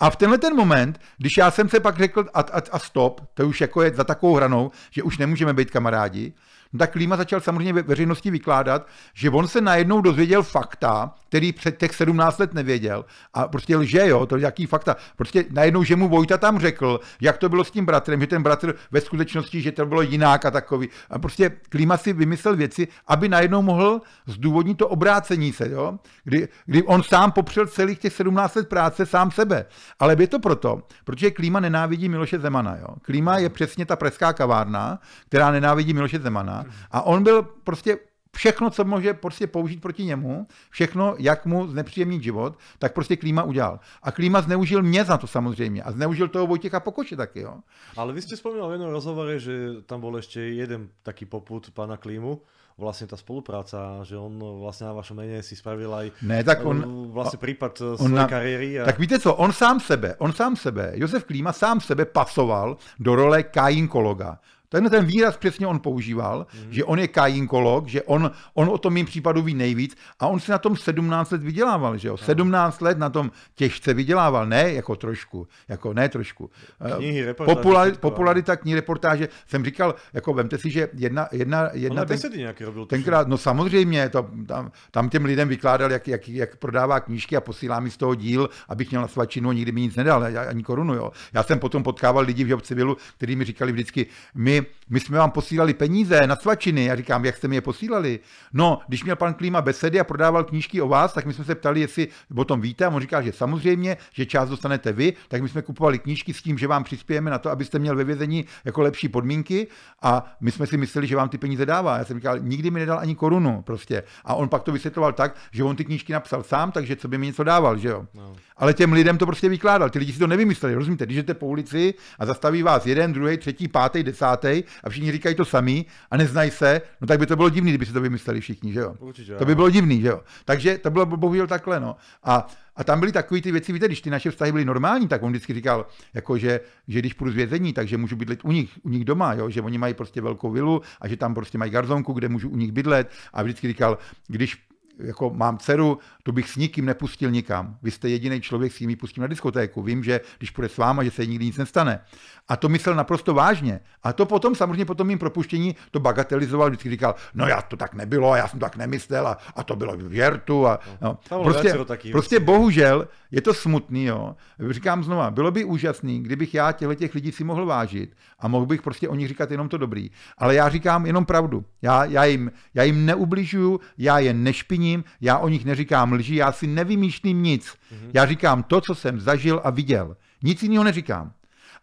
A v tenhle ten moment, když já jsem se pak řekl a, a, a stop, to už jako je za takovou hranou, že už nemůžeme být kamarádi, No tak Klíma začal samozřejmě ve veřejnosti vykládat, že on se najednou dozvěděl fakta, který před těch 17 let nevěděl. A prostě lže, jo, to jaký fakta. Prostě najednou, že mu Vojta tam řekl, jak to bylo s tím bratrem, že ten bratr ve skutečnosti, že to bylo jinak a takový. A prostě Klíma si vymyslel věci, aby najednou mohl zdůvodnit to obrácení se, jo? Kdy, kdy on sám popřel celých těch 17 let práce sám sebe. Ale je to proto, protože Klíma nenávidí Miloše Zemana. Jo? Klíma je přesně ta preská kavárna, která nenávidí Miloše Zemana a on byl prostě všechno, co může prostě použít proti němu, všechno, jak mu znepříjemnit život, tak prostě Klíma udělal. A Klíma zneužil mě za to samozřejmě a zneužil toho Vojtěcha Pokoče taky. Jo. Ale vy jste vzpomínal v jednom rozhovore, že tam byl ještě jeden taký poput pana Klímu, Vlastně ta spolupráce, že on vlastně na vašem mene si spravil aj ne, tak on, eh, vlastně případ on na, kariéry. A... Tak víte co, on sám sebe, on sám sebe, Josef Klíma sám sebe pasoval do role kajinkologa. Ten, ten výraz přesně on používal, mm. že on je kajinkolog, že on, on o tom mým případu ví nejvíc a on si na tom 17 let vydělával, že jo? 17 let na tom těžce vydělával, ne jako trošku, jako ne trošku. Eh, knihy, reportáže. Populari, popularita knih, reportáže, jsem říkal, jako vemte si, že jedna, jedna, jedna ten, nějaký robil, tenkrát, no samozřejmě, to, tam, tam, těm lidem vykládal, jak, jak, jak, prodává knížky a posílá mi z toho díl, abych měl na svačinu, nikdy mi nic nedal, ani korunu, jo. Já jsem potom potkával lidi v civilu, kteří mi říkali vždycky, my my jsme vám posílali peníze na svačiny. Já říkám, jak jste mi je posílali? No, když měl pan Klíma besedy a prodával knížky o vás, tak my jsme se ptali, jestli o tom víte. A on říká, že samozřejmě, že část dostanete vy, tak my jsme kupovali knížky s tím, že vám přispějeme na to, abyste měl ve vězení jako lepší podmínky. A my jsme si mysleli, že vám ty peníze dává. Já jsem říkal, nikdy mi nedal ani korunu prostě. A on pak to vysvětloval tak, že on ty knížky napsal sám, takže co by mi něco dával, že jo. No. Ale těm lidem to prostě vykládal. Ty lidi si to nevymysleli, rozumíte? Když jdete po ulici a zastaví vás jeden, druhý, třetí, pátý, desátý, desátý a všichni říkají to samý a neznají se, no tak by to bylo divný, kdyby si to vymysleli všichni, že jo? Určitě, to by bylo divný, že jo? Takže to bylo bohužel takhle, no. A a tam byly takové ty věci, víte, když ty naše vztahy byly normální, tak on vždycky říkal, jako že, že když půjdu z vězení, takže můžu bydlet u nich, u nich doma, jo? že oni mají prostě velkou vilu a že tam prostě mají garzonku, kde můžu u nich bydlet. A vždycky říkal, když jako mám dceru, to bych s nikým nepustil nikam. Vy jste jediný člověk, s kým ji pustím na diskotéku. Vím, že když půjde s váma, že se nikdy nic nestane. A to myslel naprosto vážně. A to potom, samozřejmě potom jim mým propuštění, to bagatelizoval, vždycky říkal, no já to tak nebylo, a já jsem to tak nemyslel, a, a to bylo v žertu. A, no. Prostě, prostě vlastně. bohužel, je to smutný, jo. Říkám znova, bylo by úžasný, kdybych já těchto těch lidí si mohl vážit a mohl bych prostě o nich říkat jenom to dobrý. Ale já říkám jenom pravdu. Já, já, jim, já jim neubližuju, já je nešpiním, já o nich neříkám lži, já si nevymýšlím nic. Mm-hmm. Já říkám to, co jsem zažil a viděl. Nic jiného neříkám.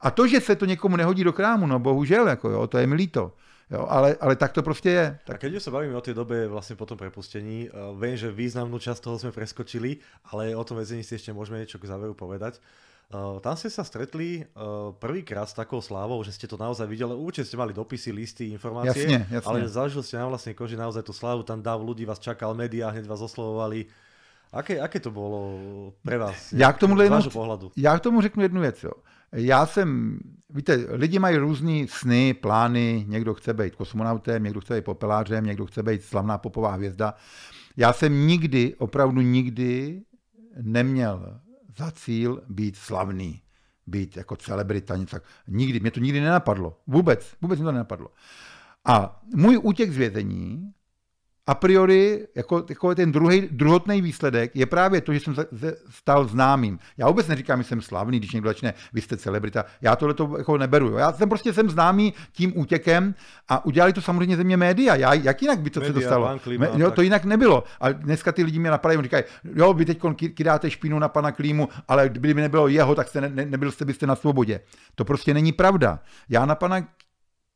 A to, že se to někomu nehodí do krámu, no bohužel, jako jo, to je mi líto. Jo, ale, ale tak to prostě je. Tak. A keď už sa bavíme o té době vlastně po tom prepustení, uh, vím, že významnou část toho jsme preskočili, ale o tom väzení si ještě můžeme něco k záveru povedať. Uh, eh, tam jste se stretli uh, prvýkrát s takou slávou, že jste to naozaj viděli, určitě jste mali dopisy, listy, informace, jasně, jasně. ale zažil jste na vlastně koži naozaj tu slávu. Tam dáv lidi vás čakal, média hned vás oslovovali. Aké, aké to bylo? pre vás? Já k, tomu jednu, já k tomu řeknu jednu věc. Jo. Já jsem, víte, lidi mají různé sny, plány, někdo chce být kosmonautem, někdo chce být popelářem, někdo chce být slavná popová hvězda. Já jsem nikdy, opravdu nikdy neměl za cíl být slavný, být jako celebrita, něco tak. Nikdy, mě to nikdy nenapadlo. Vůbec, vůbec mě to nenapadlo. A můj útěk z vězení a priori jako, jako ten druhý, druhotný výsledek je právě to, že jsem se stal známým. Já vůbec neříkám, že jsem slavný, když někdo začne, vy jste celebrita. Já tohle to jako neberu. Jo. Já jsem prostě jsem známý tím útěkem a udělali to samozřejmě ze mě média. Já, jak jinak by to média, se dostalo? Pan no jo, to jinak nebylo. A dneska ty lidi mě napadají, říkají, jo, vy teď kydáte špínu na pana Klímu, ale kdyby nebylo jeho, tak jste ne, ne, nebyl jste byste na svobodě. To prostě není pravda. Já na pana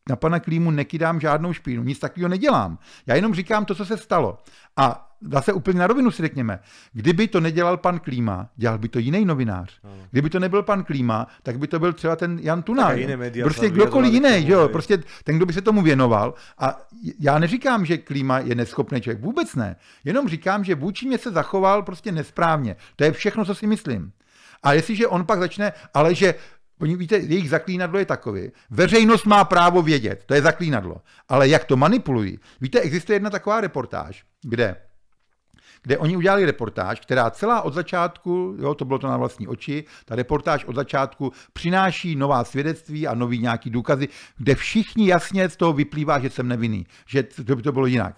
na pana Klímu nekydám žádnou špínu, nic takového nedělám. Já jenom říkám to, co se stalo. A zase úplně na rovinu si řekněme, kdyby to nedělal pan Klíma, dělal by to jiný novinář. No. Kdyby to nebyl pan Klíma, tak by to byl třeba ten Jan Tunaj. Prostě kdokoliv jiný, jo, prostě ten, kdo by se tomu věnoval. A já neříkám, že Klíma je neschopný člověk, vůbec ne. Jenom říkám, že vůči mě se zachoval prostě nesprávně. To je všechno, co si myslím. A jestliže on pak začne, ale že Oni víte, jejich zaklínadlo je takové. Veřejnost má právo vědět, to je zaklínadlo. Ale jak to manipulují? Víte, existuje jedna taková reportáž, kde kde oni udělali reportáž, která celá od začátku, jo, to bylo to na vlastní oči, ta reportáž od začátku přináší nová svědectví a nový nějaký důkazy, kde všichni jasně z toho vyplývá, že jsem nevinný, že to by to bylo jinak.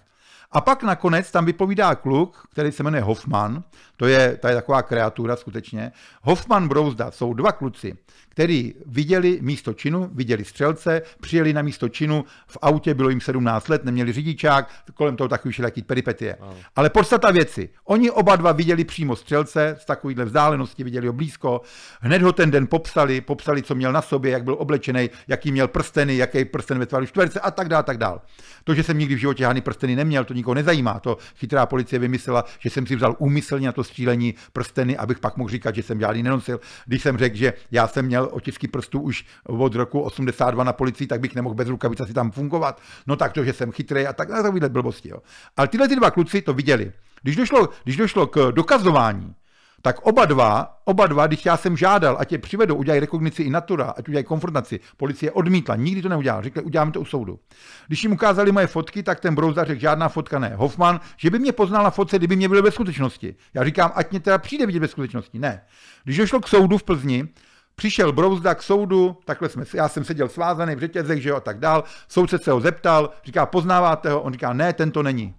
A pak nakonec tam vypovídá kluk, který se jmenuje Hoffman, to je, ta je taková kreatura skutečně. Hoffman Brouzda jsou dva kluci, který viděli místo činu, viděli střelce, přijeli na místo činu, v autě bylo jim 17 let, neměli řidičák, kolem toho takový jaký peripetie. Ano. Ale podstata věci, oni oba dva viděli přímo střelce z takovýhle vzdálenosti, viděli ho blízko, hned ho ten den popsali, popsali, co měl na sobě, jak byl oblečený, jaký měl prsteny, jaký prsten ve tvaru čtverce a tak dále, tak dále. To, že jsem nikdy v životě žádný prsteny neměl, to nikoho nezajímá. To chytrá policie vymyslela, že jsem si vzal úmyslně na to střílení prsteny, abych pak mohl říkat, že jsem žádný nenosil. Když jsem řekl, že já jsem měl otisky prstů už od roku 82 na policii, tak bych nemohl bez rukavice si tam fungovat. No tak to, že jsem chytrý a tak, na takovýhle blbosti. Jo. Ale tyhle ty dva kluci to viděli. Když došlo, když došlo k dokazování, tak oba dva, oba dva, když já jsem žádal, ať je přivedou, udělají rekognici i natura, ať udělají konfrontaci, policie odmítla, nikdy to neudělala, řekli, uděláme to u soudu. Když jim ukázali moje fotky, tak ten brouzař řekl, žádná fotka ne. Hoffman, že by mě poznal na fotce, kdyby mě byl ve skutečnosti. Já říkám, ať mě teda přijde vidět ve skutečnosti. Ne. Když došlo k soudu v Plzni, Přišel Brouzda k soudu, takhle jsme, já jsem seděl svázaný v řetězech, že jo, a tak dál. Soudce se ho zeptal, říká, poznáváte ho? On říká, ne, tento není.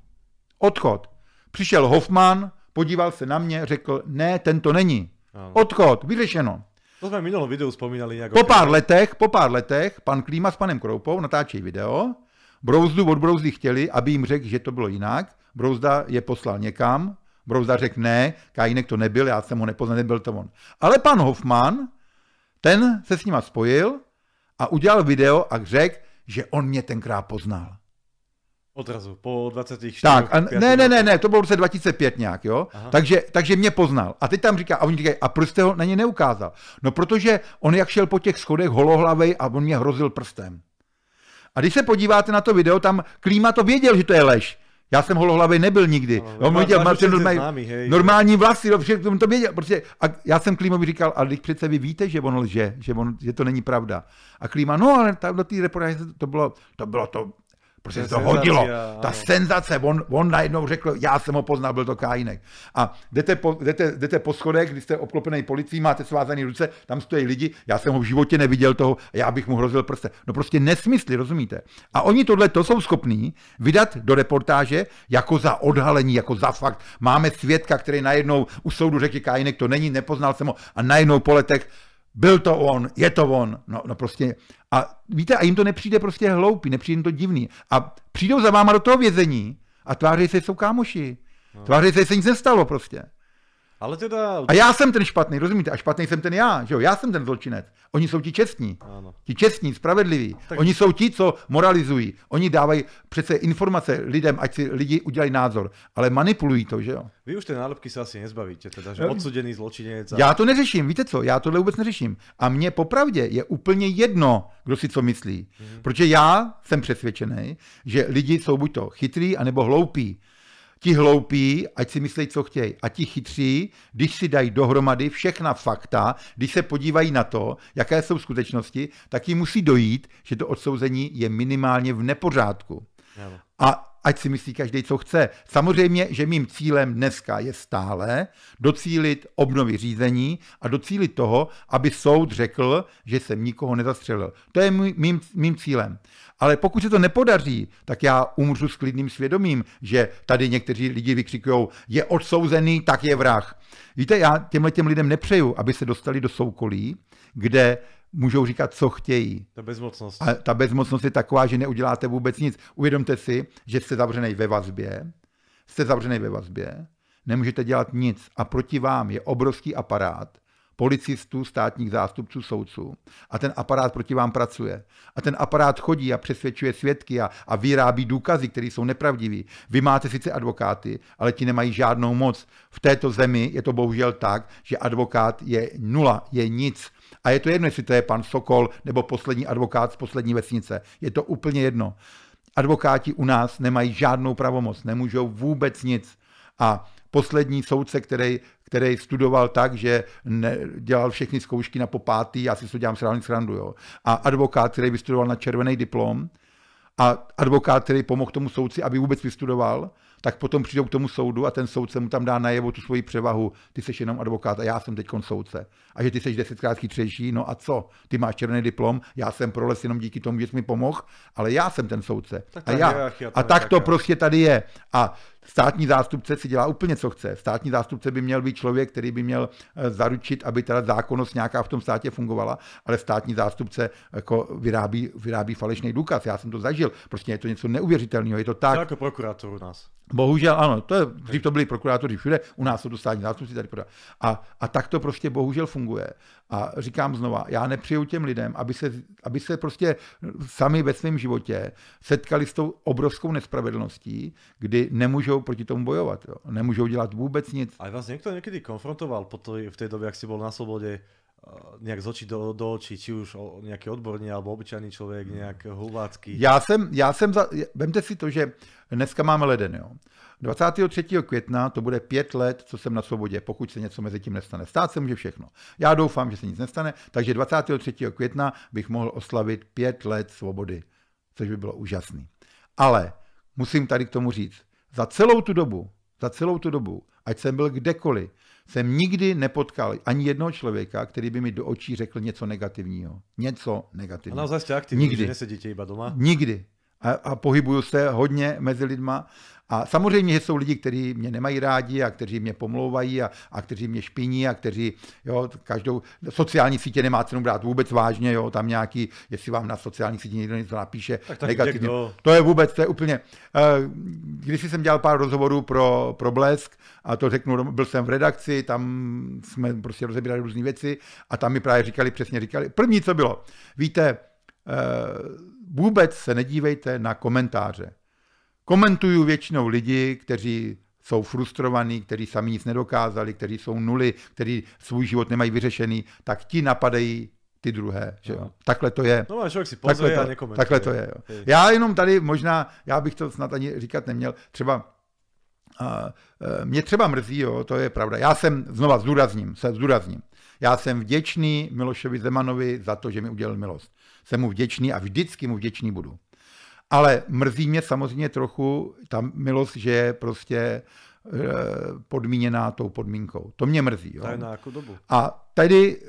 Odchod. Přišel Hoffman, podíval se na mě, řekl, ne, tento není. Ano. Odchod, vyřešeno. To jsme v videu vzpomínali. Nějak po pár letech, po pár letech, pan Klíma s panem Kroupou natáčí video. Brouzdu od Brouzdy chtěli, aby jim řekl, že to bylo jinak. Brouzda je poslal někam. Brouzda řekl ne, Kajínek to nebyl, já jsem ho nepoznal, nebyl to on. Ale pan Hoffman ten se s nima spojil a udělal video a řekl, že on mě tenkrát poznal. Odrazu, po 24. Tak, a ne, ne, ne, ne, to bylo v roce 2005 nějak, jo. Takže, takže mě poznal. A teď tam říká, a oni říkají, a proč jste ho na ně neukázal? No, protože on jak šel po těch schodech holohlavej a on mě hrozil prstem. A když se podíváte na to video, tam Klíma to věděl, že to je lež. Já jsem holohlavý nebyl nikdy. No, no, viděl Martin normální, známý, hej, normální vlasy, no, všechno to věděl. Prostě, a já jsem Klímovi říkal, ale když přece vy víte, že on lže, že, on, že to není pravda. A Klíma, no ale tam do té reportáže to bylo, to bylo to, Protože se to hodilo. Ta senzace, on, on najednou řekl, já jsem ho poznal, byl to Kájinek. A jdete po, jdete, jdete po schodech, když jste obklopený policií, máte svázané ruce, tam stojí lidi, já jsem ho v životě neviděl toho, já bych mu hrozil prste. No prostě nesmysly, rozumíte? A oni tohle to jsou schopní vydat do reportáže jako za odhalení, jako za fakt. Máme svědka, který najednou u soudu řekl, Kájinek to není, nepoznal jsem ho a najednou po letech byl to on, je to on, no, no prostě. A víte, a jim to nepřijde prostě hloupý, nepřijde jim to divný. A přijdou za váma do toho vězení a tváří se, jsou kámoši. No. Tváří se, že se nic nestalo prostě. Ale teda... A já jsem ten špatný, rozumíte? A špatný jsem ten já, že jo? Já jsem ten zločinec. Oni jsou ti čestní. Ano. Ti čestní, spravedliví. Tak... Oni jsou ti, co moralizují. Oni dávají přece informace lidem, ať si lidi udělají názor. Ale manipulují to, že jo? Vy už ty nálepky se asi nezbavíte, teda, že eh, odsuděný zločinec. A... Já to neřeším, víte co? Já tohle vůbec neřeším. A mně popravdě je úplně jedno, kdo si co myslí. Mhm. Protože já jsem přesvědčený, že lidi jsou buď to chytrý, anebo hloupí. Ti hloupí, ať si myslí, co chtějí. A ti chytří, když si dají dohromady všechna fakta, když se podívají na to, jaké jsou skutečnosti, tak jim musí dojít, že to odsouzení je minimálně v nepořádku. A ať si myslí každý, co chce. Samozřejmě, že mým cílem dneska je stále docílit obnovy řízení a docílit toho, aby soud řekl, že jsem nikoho nezastřelil. To je mým, mým cílem. Ale pokud se to nepodaří, tak já umřu s klidným svědomím, že tady někteří lidi vykřikují, je odsouzený, tak je vrah. Víte, já těmhle těm lidem nepřeju, aby se dostali do soukolí, kde můžou říkat, co chtějí. Ta bezmocnost. A ta bezmocnost je taková, že neuděláte vůbec nic. Uvědomte si, že jste zavřený ve vazbě, jste zavřený ve vazbě, nemůžete dělat nic a proti vám je obrovský aparát policistů, státních zástupců, soudců. A ten aparát proti vám pracuje. A ten aparát chodí a přesvědčuje svědky a, a vyrábí důkazy, které jsou nepravdivé. Vy máte sice advokáty, ale ti nemají žádnou moc. V této zemi je to bohužel tak, že advokát je nula, je nic a je to jedno, jestli to je pan Sokol nebo poslední advokát z poslední vesnice. Je to úplně jedno. Advokáti u nás nemají žádnou pravomoc, nemůžou vůbec nic. A poslední soudce, který, který studoval tak, že ne, dělal všechny zkoušky na popátý, já si to dělám srávně srandu, jo. A advokát, který vystudoval na červený diplom, a advokát, který pomohl tomu soudci, aby vůbec vystudoval, tak potom přijdou k tomu soudu a ten soudce mu tam dá najevo tu svoji převahu. Ty jsi jenom advokát a já jsem teď soudce. A že ty jsi desetkrát chytřejší, no a co? Ty máš černý diplom, já jsem proles jenom díky tomu, že jsi mi pomohl, ale já jsem ten soudce. Tak a já. A tak to prostě tady je. A Státní zástupce si dělá úplně co chce. Státní zástupce by měl být člověk, který by měl eh, zaručit, aby teda zákonnost nějaká v tom státě fungovala, ale státní zástupce eh, jako vyrábí, vyrábí falešný důkaz. Já jsem to zažil. Prostě je to něco neuvěřitelného. Je to tak. Jako prokurátor u nás. Bohužel ano, to je, dřív to byli prokurátoři všude, u nás jsou to státní zástupci tady. A, a tak to prostě bohužel funguje. A říkám znova, já nepřiju těm lidem, aby se, aby se prostě sami ve svém životě setkali s tou obrovskou nespravedlností, kdy nemůžou proti tomu bojovat. Jo. Nemůžou dělat vůbec nic. A vás někdo někdy konfrontoval po toj, v té době, jak jsi byl na svobodě, Eh, nějak z očí do, do očí, či už o, nějaký odborný alebo obyčajný člověk, hmm. nějak huvácky. Já jsem, já jsem za, vemte si to, že dneska máme leden, jo. 23. května to bude pět let, co jsem na svobodě, pokud se něco mezi tím nestane. Stát se může všechno. Já doufám, že se nic nestane, takže 23. května bych mohl oslavit pět let svobody, což by bylo úžasný. Ale musím tady k tomu říct, za celou tu dobu, za celou tu dobu, ať jsem byl kdekoliv, jsem nikdy nepotkal ani jednoho člověka, který by mi do očí řekl něco negativního. Něco negativního. Ano, zase aktivní, nikdy. že nesedíte iba doma? Nikdy. A, a pohybuju se hodně mezi lidma a samozřejmě, že jsou lidi, kteří mě nemají rádi a kteří mě pomlouvají a, a kteří mě špiní a kteří, jo, každou, sociální sítě nemá cenu brát vůbec vážně, jo, tam nějaký, jestli vám na sociální sítě někdo něco napíše tak, tak negativně. No. To je vůbec, to je úplně, eh, když jsem dělal pár rozhovorů pro, pro Blesk a to řeknu, byl jsem v redakci, tam jsme prostě rozebírali různé věci a tam mi právě říkali, přesně říkali, první, co bylo, víte, eh, vůbec se nedívejte na komentáře Komentuju většinou lidi, kteří jsou frustrovaní, kteří sami nic nedokázali, kteří jsou nuly, kteří svůj život nemají vyřešený, tak ti napadají ty druhé. Že jo? No. Takhle to je. No člověk si takhle to, a Takhle to je. Jo. Já jenom tady možná, já bych to snad ani říkat neměl, třeba a, e, mě třeba mrzí, jo, to je pravda. Já jsem, znova zdůrazním, se zdůrazním. Já jsem vděčný Miloševi Zemanovi za to, že mi udělal milost. Jsem mu vděčný a vždycky mu vděčný budu. Ale mrzí mě samozřejmě trochu ta milost, že je prostě eh, podmíněná tou podmínkou. To mě mrzí. Jo? na jako dobu. A tady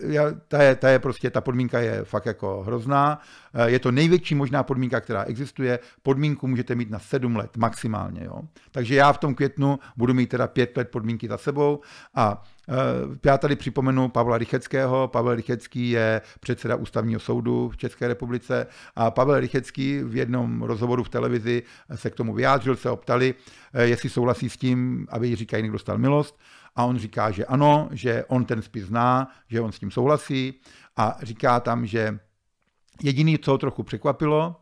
ta je, ta je prostě, ta podmínka je fakt jako hrozná. Eh, je to největší možná podmínka, která existuje. Podmínku můžete mít na sedm let maximálně. Jo? Takže já v tom květnu budu mít teda pět let podmínky za sebou a Eh, já tady připomenu Pavla Rycheckého. Pavel Rychecký je předseda ústavního soudu v České republice a Pavel Rychecký v jednom rozhovoru v televizi se k tomu vyjádřil, se optali, eh, jestli souhlasí s tím, aby říkají někdo dostal milost. A on říká, že ano, že on ten spis zná, že on s tím souhlasí a říká tam, že jediný, co ho trochu překvapilo,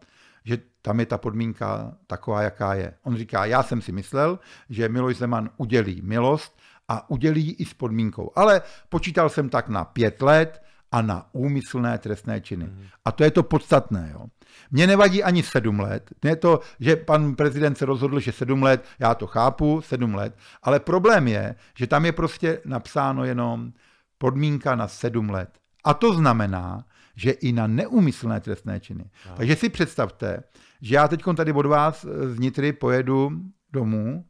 že tam je ta podmínka taková, jaká je. On říká, já jsem si myslel, že Miloš Zeman udělí milost, a udělí i s podmínkou. Ale počítal jsem tak na pět let a na úmyslné trestné činy. Mm. A to je to podstatné. Jo. Mně nevadí ani sedm let. Mně to, že pan prezident se rozhodl, že sedm let, já to chápu, sedm let, ale problém je, že tam je prostě napsáno jenom podmínka na sedm let. A to znamená, že i na neumyslné trestné činy. Tak. Takže si představte, že já teď tady od vás z Nitry pojedu domů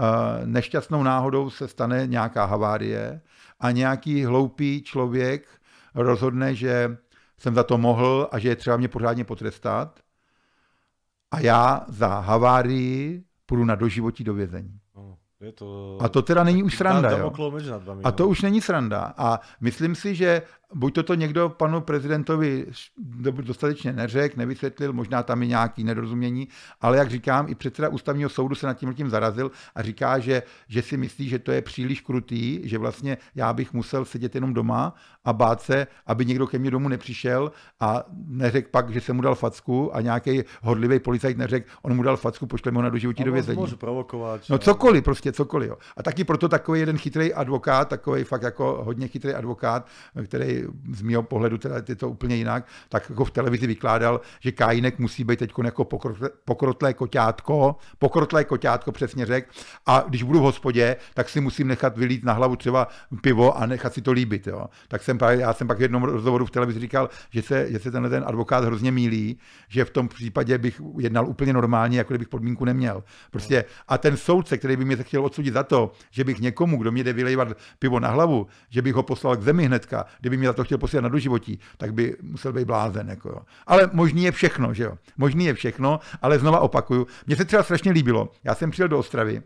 Eh, nešťastnou náhodou se stane nějaká havárie a nějaký hloupý člověk rozhodne, že jsem za to mohl a že je třeba mě pořádně potrestat a já za havárii půjdu na doživotí do vězení. No, je to... A to teda není už sranda. jo? a to no. už není sranda. A myslím si, že buď to, to někdo panu prezidentovi dostatečně neřekl, nevysvětlil, možná tam je nějaký nedorozumění, ale jak říkám, i předseda ústavního soudu se nad tím tím zarazil a říká, že, že si myslí, že to je příliš krutý, že vlastně já bych musel sedět jenom doma a bát se, aby někdo ke mně domů nepřišel a neřekl pak, že jsem mu dal facku a nějaký hodlivý policajt neřekl, on mu dal facku, pošle mu na doživotí do vězení. provokovat. No cokoliv, prostě cokoliv. Jo. A taky proto takový jeden chytrý advokát, takový fakt jako hodně chytrý advokát, který z mého pohledu teda je to úplně jinak, tak jako v televizi vykládal, že Kajínek musí být teď jako pokrotlé, pokrotlé koťátko, pokrotlé koťátko přesně řek, a když budu v hospodě, tak si musím nechat vylít na hlavu třeba pivo a nechat si to líbit. Jo. Tak jsem, já jsem pak v jednom rozhovoru v televizi říkal, že se, že se tenhle ten advokát hrozně mílí, že v tom případě bych jednal úplně normálně, jako kdybych podmínku neměl. Prostě, a ten soudce, který by mě chtěl odsoudit za to, že bych někomu, kdo mě jde vylejvat pivo na hlavu, že bych ho poslal k zemi hnedka, kdyby mě za to chtěl posílat na doživotí, tak by musel být blázen. Jako jo. Ale možný je všechno, že jo. Možný je všechno, ale znova opakuju. Mně se třeba strašně líbilo. Já jsem přijel do Ostravy,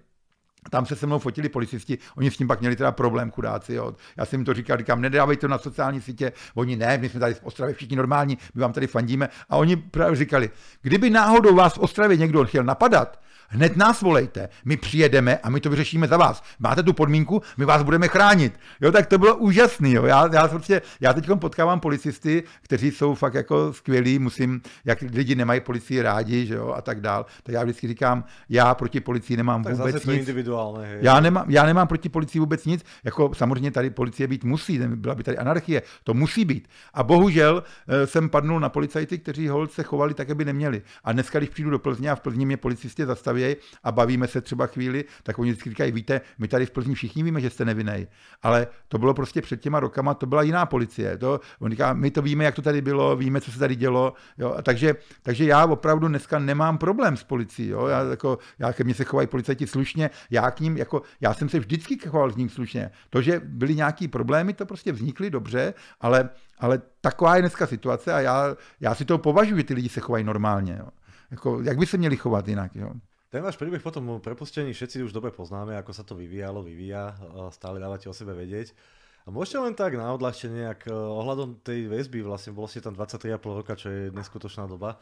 tam se se mnou fotili policisti, oni s tím pak měli teda problém, chudáci. Jo. Já jsem jim to říkal, říkám, nedávej to na sociální sítě, oni ne, my jsme tady v Ostravě všichni normální, my vám tady fandíme. A oni právě říkali, kdyby náhodou vás v Ostravě někdo chtěl napadat, Hned nás volejte, my přijedeme a my to vyřešíme za vás. Máte tu podmínku, my vás budeme chránit. Jo, tak to bylo úžasný. Jo. Já, já, prostě, já teď potkávám policisty, kteří jsou fakt jako skvělí, musím, jak lidi nemají policii rádi, že jo, a tak dál. Tak já vždycky říkám, já proti policii nemám tak vůbec zase nic. individuálně. Já nemám, já nemám proti policii vůbec nic. Jako samozřejmě tady policie být musí, byla by tady anarchie, to musí být. A bohužel jsem eh, padnul na policajty, kteří holce chovali tak, aby neměli. A dneska, když přijdu do Plzně a v Plzni mě policisté zastaví, jej a bavíme se třeba chvíli, tak oni vždycky říkají, víte, my tady v Plzni všichni víme, že jste nevinný, ale to bylo prostě před těma rokama, to byla jiná policie. To, on říká, my to víme, jak to tady bylo, víme, co se tady dělo. Jo? A takže, takže já opravdu dneska nemám problém s policií. Jo? Já, jako, já ke mně se chovají policajti slušně, já k ním, jako, já jsem se vždycky choval s ním slušně. To, že byly nějaký problémy, to prostě vznikly dobře, ale, ale taková je dneska situace a já, já si to považuji, že ty lidi se chovají normálně. Jo? Jako, jak by se měli chovat jinak? Jo? Ten váš príbeh potom prepustení všetci už dobre poznáme, ako sa to vyvíjalo, vyvíja, stále dávate o sebe vedieť. A môžete len tak na odľahčenie, ak e, ohľadom tej väzby, vlastne bolo ste tam 23,5 roka, čo je neskutočná doba,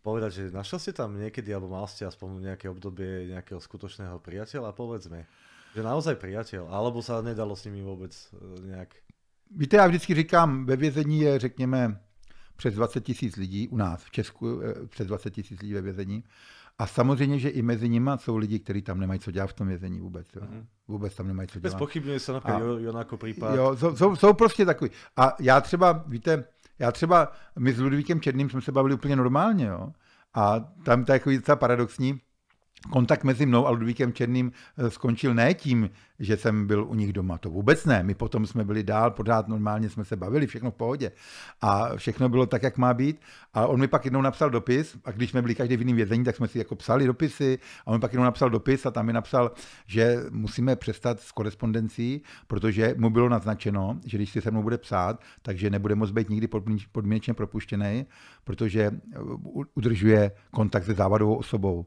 povedať, že našel ste tam niekedy, alebo mal ste aspoň nejaké obdobie nejakého skutočného priateľa, povedzme, že naozaj priateľ, alebo sa nedalo s nimi vôbec e, nejak... Víte, já vždycky říkám, ve vězení je, řekněme, přes 20 tisíc lidí u nás v Česku, e, přes 20 tisíc lidí ve vězení. A samozřejmě, že i mezi nimi jsou lidi, kteří tam nemají co dělat v tom vězení vůbec. Jo. Mhm. Vůbec tam nemají co dělat. Bezpochybně se například Jonáko případ. Jo, jsou, jsou, jsou prostě takový. A já třeba, víte, já třeba, my s Ludvíkem Černým jsme se bavili úplně normálně, jo. A tam to je jako docela paradoxní, kontakt mezi mnou a Ludvíkem Černým eh, skončil ne tím, že jsem byl u nich doma, to vůbec ne. My potom jsme byli dál, pořád normálně jsme se bavili, všechno v pohodě. A všechno bylo tak, jak má být. A on mi pak jednou napsal dopis, a když jsme byli každý v jiném vězení, tak jsme si jako psali dopisy. A on mi pak jednou napsal dopis a tam mi napsal, že musíme přestat s korespondencí, protože mu bylo naznačeno, že když si se mnou bude psát, takže nebude moct být nikdy podmínečně propuštěný, protože eh, udržuje kontakt se závadovou osobou.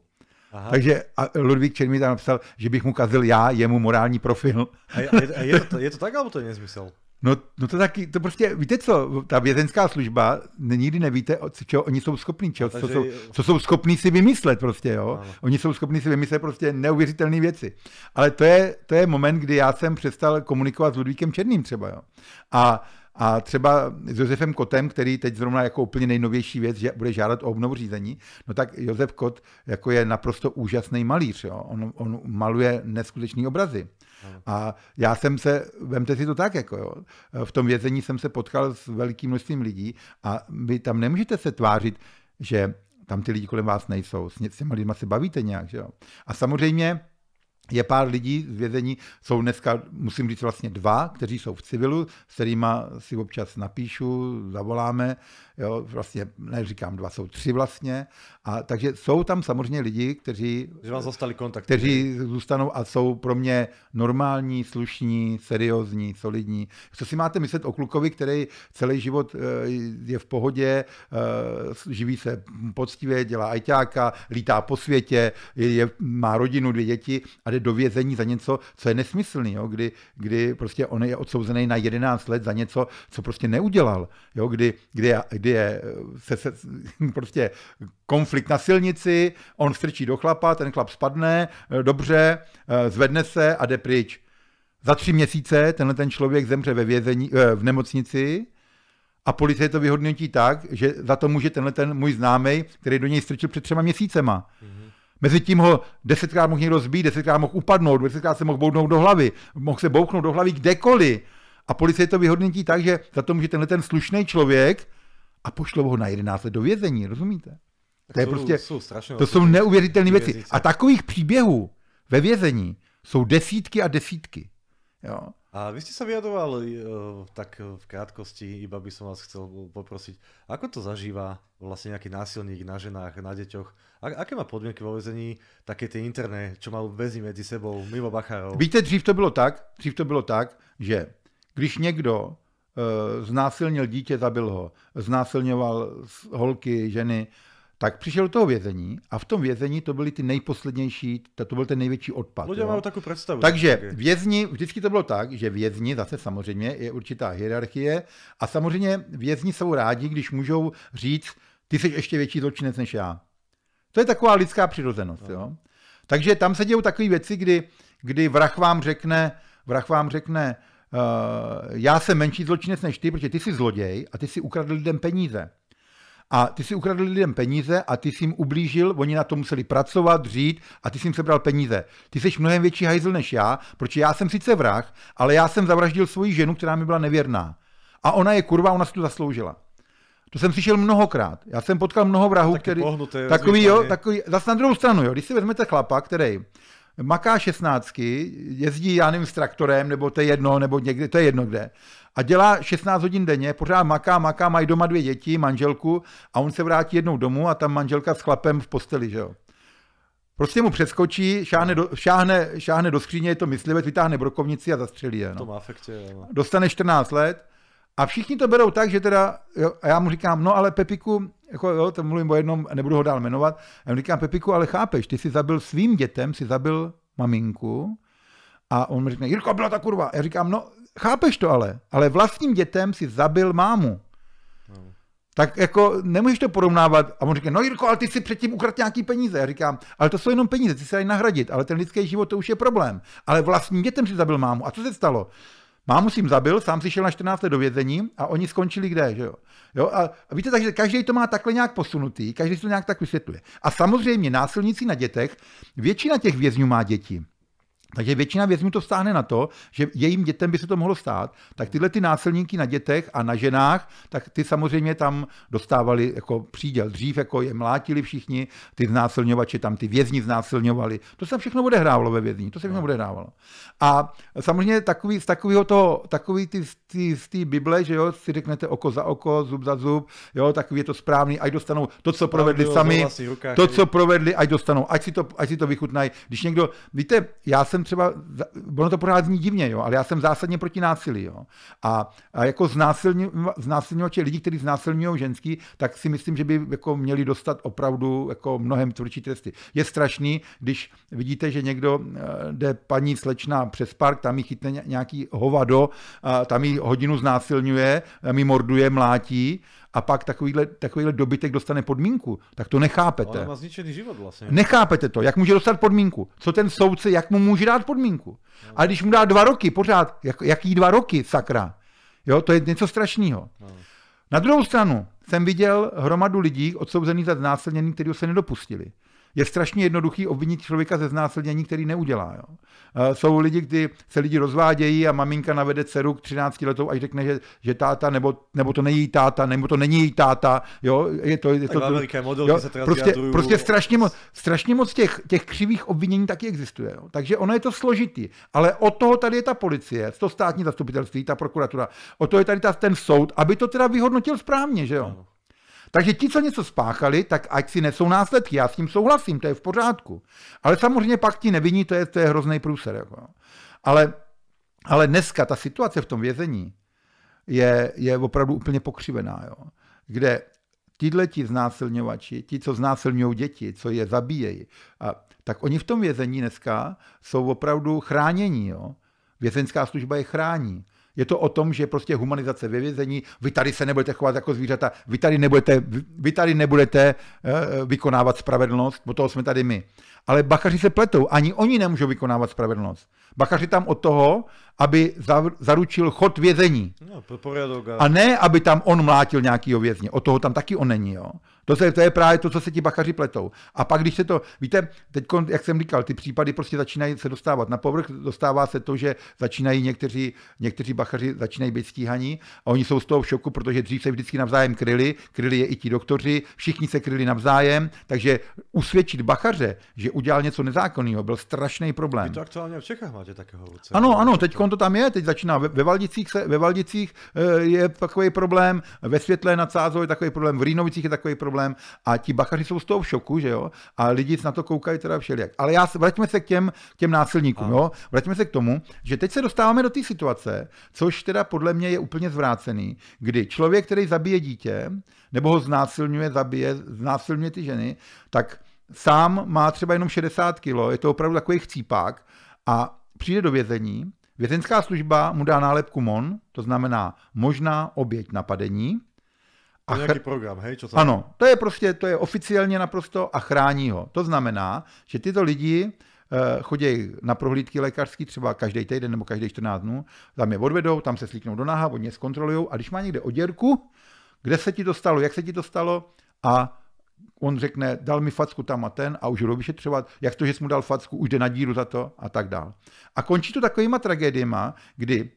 Aha. Takže a Ludvík Černý tam napsal, že bych mu kazil já jemu morální profil. A je, a je, to, je to tak, nebo to je nesmysl? No, no to taky, to prostě, víte co, ta vězenská služba, nikdy nevíte, čeho oni jsou schopní, čeho, Takže... co, jsou, co jsou schopní si vymyslet prostě, jo. Ano. Oni jsou schopní si vymyslet prostě neuvěřitelné věci. Ale to je, to je moment, kdy já jsem přestal komunikovat s Ludvíkem Černým třeba, jo. A a třeba s Josefem Kotem, který teď zrovna jako úplně nejnovější věc, že bude žádat o obnovu řízení, no tak Josef Kot jako je naprosto úžasný malíř. Jo? On, on maluje neskutečné obrazy. A já jsem se, vemte si to tak, jako jo, v tom vězení jsem se potkal s velkým množstvím lidí a vy tam nemůžete se tvářit, že tam ty lidi kolem vás nejsou, s těma lidma se bavíte nějak, že jo. A samozřejmě je pár lidí z vězení, jsou dneska, musím říct vlastně dva, kteří jsou v civilu, s kterými si občas napíšu, zavoláme, jo, vlastně, neříkám dva, jsou tři vlastně, a takže jsou tam samozřejmě lidi, kteří, že vás zastali kontakt, kteří zůstanou a jsou pro mě normální, slušní, seriózní, solidní. Co si máte myslet o klukovi, který celý život eh, je v pohodě, eh, živí se poctivě, dělá ajťáka, lítá po světě, je, má rodinu, dvě děti a jde do vězení za něco, co je nesmyslný, jo? Kdy, kdy prostě on je odsouzený na 11 let za něco, co prostě neudělal, jo? Kdy, kdy, kdy je se, se, prostě konflikt na silnici, on strčí do chlapa, ten chlap spadne, eh, dobře, eh, zvedne se a jde pryč. Za tři měsíce tenhle ten člověk zemře ve vězení, eh, v nemocnici, a policie to vyhodnotí tak, že za to může tenhle ten můj známý, který do něj strčil před třema měsícema. Mm-hmm. Mezitím ho desetkrát mohl někdo zbít, desetkrát mohl upadnout, desetkrát se mohl bouknout do hlavy, mohl se bouknout do hlavy kdekoliv. A policie to vyhodnotí tak, že za to může tenhle ten slušný člověk a pošlo ho na 11 let do vězení, rozumíte? to, je jsou, prostě, jsou to jsou neuvěřitelné věci. věci. A takových příběhů ve vězení jsou desítky a desítky. Jo? A vy ste sa vyjadoval eh, tak eh, v krátkosti, iba by som vás chcel poprosiť, ako to zažíva vlastne nejaký násilník na ženách, na deťoch? A aké má podmienky vo vezení, také ty interné, čo mal vezi medzi sebou, mimo Bacharov? Víte, dřív to bylo tak, dřív to bylo tak, že když někdo eh, znásilnil dítě, zabil ho, znásilňoval holky, ženy, tak přišel do toho vězení a v tom vězení to byly ty nejposlednější, to byl ten největší odpad. Lidé mám takovou představu. Takže taky. vězni, vždycky to bylo tak, že vězni, zase samozřejmě je určitá hierarchie a samozřejmě vězni jsou rádi, když můžou říct, ty jsi ještě větší zločinec než já. To je taková lidská přirozenost. Jo? No. Takže tam se dějou takové věci, kdy, kdy vrah vám řekne, vrah vám řekne, uh, já jsem menší zločinec než ty, protože ty jsi zloděj a ty jsi ukradl lidem peníze a ty si ukradl lidem peníze a ty jsi jim ublížil, oni na to museli pracovat, dřít a ty jsi jim sebral peníze. Ty jsi mnohem větší hajzl než já, protože já jsem sice vrah, ale já jsem zavraždil svoji ženu, která mi byla nevěrná. A ona je kurva, ona si to zasloužila. To jsem slyšel mnohokrát. Já jsem potkal mnoho vrahů, Taky který... Pohnuté, takový, jo, takový, zase na druhou stranu, jo, když si vezmete chlapa, který maká šestnáctky, jezdí, já nevím, s traktorem, nebo to je jedno, nebo někde, to je jedno kde a dělá 16 hodin denně, pořád maká, maká, mají doma dvě děti, manželku a on se vrátí jednou domů a tam manželka s chlapem v posteli, že jo. Prostě mu přeskočí, šáhne do, šáhne, šáhne do skříně, je to myslivec, vytáhne brokovnici a zastřelí je. No. To má efektě, jo. Dostane 14 let a všichni to berou tak, že teda, jo, a já mu říkám, no ale Pepiku, jako, jo, to mluvím o jednom, nebudu ho dál jmenovat, a já mu říkám, Pepiku, ale chápeš, ty si zabil svým dětem, si zabil maminku, a on mi říká, Jirko, byla ta kurva. Já říkám, no, chápeš to ale, ale vlastním dětem si zabil mámu. No. Tak jako nemůžeš to porovnávat. A on říká, no Jirko, ale ty si předtím ukradl nějaký peníze. Já říkám, ale to jsou jenom peníze, ty se dají nahradit, ale ten lidský život to už je problém. Ale vlastním dětem si zabil mámu. A co se stalo? Mámu si jim zabil, sám si šel na 14 let do vězení a oni skončili kde, že jo. jo? A, a víte, takže každý to má takhle nějak posunutý, každý si to nějak tak vysvětluje. A samozřejmě násilníci na dětech, většina těch vězňů má děti. Takže většina vězňů to stáhne na to, že jejím dětem by se to mohlo stát. Tak tyhle ty násilníky na dětech a na ženách, tak ty samozřejmě tam dostávali jako příděl. Dřív jako je mlátili všichni, ty znásilňovače tam ty vězni znásilňovali. To se všechno odehrávalo ve vězní, to se všechno no. odehrávalo. A samozřejmě takový, z takového toho, takový ty, ty, z té Bible, že jo, si řeknete oko za oko, zub za zub, jo, takový je to správný, ať dostanou to, co provedli sami, to, co provedli, ať dostanou, ať si to, ať si to vychutnají. Když někdo, víte, já jsem jsem třeba, ono to pořád zní divně, jo, ale já jsem zásadně proti násilí. Jo. A, a jako znásilňovači lidí, kteří znásilňují ženský, tak si myslím, že by jako měli dostat opravdu jako mnohem tvrdší tresty. Je strašný, když vidíte, že někdo eh, jde paní slečna přes park, tam jí chytne nějaký hovado, tam jí hodinu znásilňuje, tam jí morduje, mlátí, a pak takovýhle, takovýhle dobytek dostane podmínku, tak to nechápete. Ale má zničený život vlastně. Nechápete to, jak může dostat podmínku. Co ten soudce, jak mu může dát podmínku. No. A když mu dá dva roky, pořád, jak, jaký dva roky, sakra. Jo, to je něco strašného. No. Na druhou stranu jsem viděl hromadu lidí odsouzených za znásilnění, kteří se nedopustili je strašně jednoduchý obvinit člověka ze znásilnění, který neudělá. Jo. Eh, jsou lidi, kdy se lidi rozvádějí a maminka navede dceru k 13 letou a řekne, že, že táta, nebo, nebo to není táta, nebo to není její táta. Jo, je to, je to, to velké jo, se prostě, prostě strašně moc, strašně moc těch, těch křivých obvinění taky existuje. Jo. Takže ono je to složitý. Ale od toho tady je ta policie, to státní zastupitelství, ta prokuratura. O to je tady ta, ten soud, aby to teda vyhodnotil správně, že jo? Ano. Takže ti, co něco spáchali, tak ať si nesou následky. Já s tím souhlasím, to je v pořádku. Ale samozřejmě pak ti neviní, to je, to je hrozný průser. Jako. Ale, ale dneska ta situace v tom vězení je, je opravdu úplně pokřivená. Jo. Kde ti znásilňovači, ti, co znásilňují děti, co je zabíjejí, a, tak oni v tom vězení dneska jsou opravdu chráněni. Jo. Vězeňská služba je chrání. Je to o tom, že prostě humanizace ve vězení, vy tady se nebudete chovat jako zvířata, vy tady nebudete, vy tady nebudete eh, vykonávat spravedlnost, od toho jsme tady my. Ale bakaři se pletou, ani oni nemůžou vykonávat spravedlnost. Bakaři tam od toho, aby zaručil chod vězení. No, a ne, aby tam on mlátil nějakýho vězně. O toho tam taky on není. Jo. To, se, to je právě to, co se ti bachaři pletou. A pak, když se to, víte, teď, jak jsem říkal, ty případy prostě začínají se dostávat na povrch, dostává se to, že začínají někteří, někteří bachaři začínají být stíhaní a oni jsou z toho v šoku, protože dřív se vždycky navzájem kryli, kryli je i ti doktoři, všichni se kryli navzájem, takže usvědčit bachaře, že udělal něco nezákonného, byl strašný problém. Vy to aktuálně v Čechách máte takového vůdce. Ano, ano, teď to tam je, teď začíná ve, ve Valdicích, se, ve Valdicích eh, je takový problém, ve Světlé na Cázově je takový problém, v Rýnovicích je takový problém, problém a ti bachaři jsou z toho v šoku, že jo, a lidi na to koukají teda všelijak. Ale já, vraťme se k těm, k těm násilníkům, jo, vraťme se k tomu, že teď se dostáváme do té situace, což teda podle mě je úplně zvrácený, kdy člověk, který zabije dítě, nebo ho znásilňuje, zabije, znásilňuje ty ženy, tak sám má třeba jenom 60 kg, je to opravdu takový chcípák a přijde do vězení, vězeňská služba mu dá nálepku MON, to znamená možná oběť napadení, a chr- nějaký program, hej? Čo Ano, to je prostě, to je oficiálně naprosto a chrání ho. To znamená, že tyto lidi eh, chodí na prohlídky lékařské třeba každý týden nebo každý 14 dnů, tam je odvedou, tam se slíknou do náha, oni je zkontrolují a když má někde oděrku, kde se ti to stalo, jak se ti to stalo a on řekne, dal mi facku tam a ten a už ho vyšetřovat, jak to, že jsi mu dal facku, už jde na díru za to a tak dál. A končí to takovýma tragédiema, kdy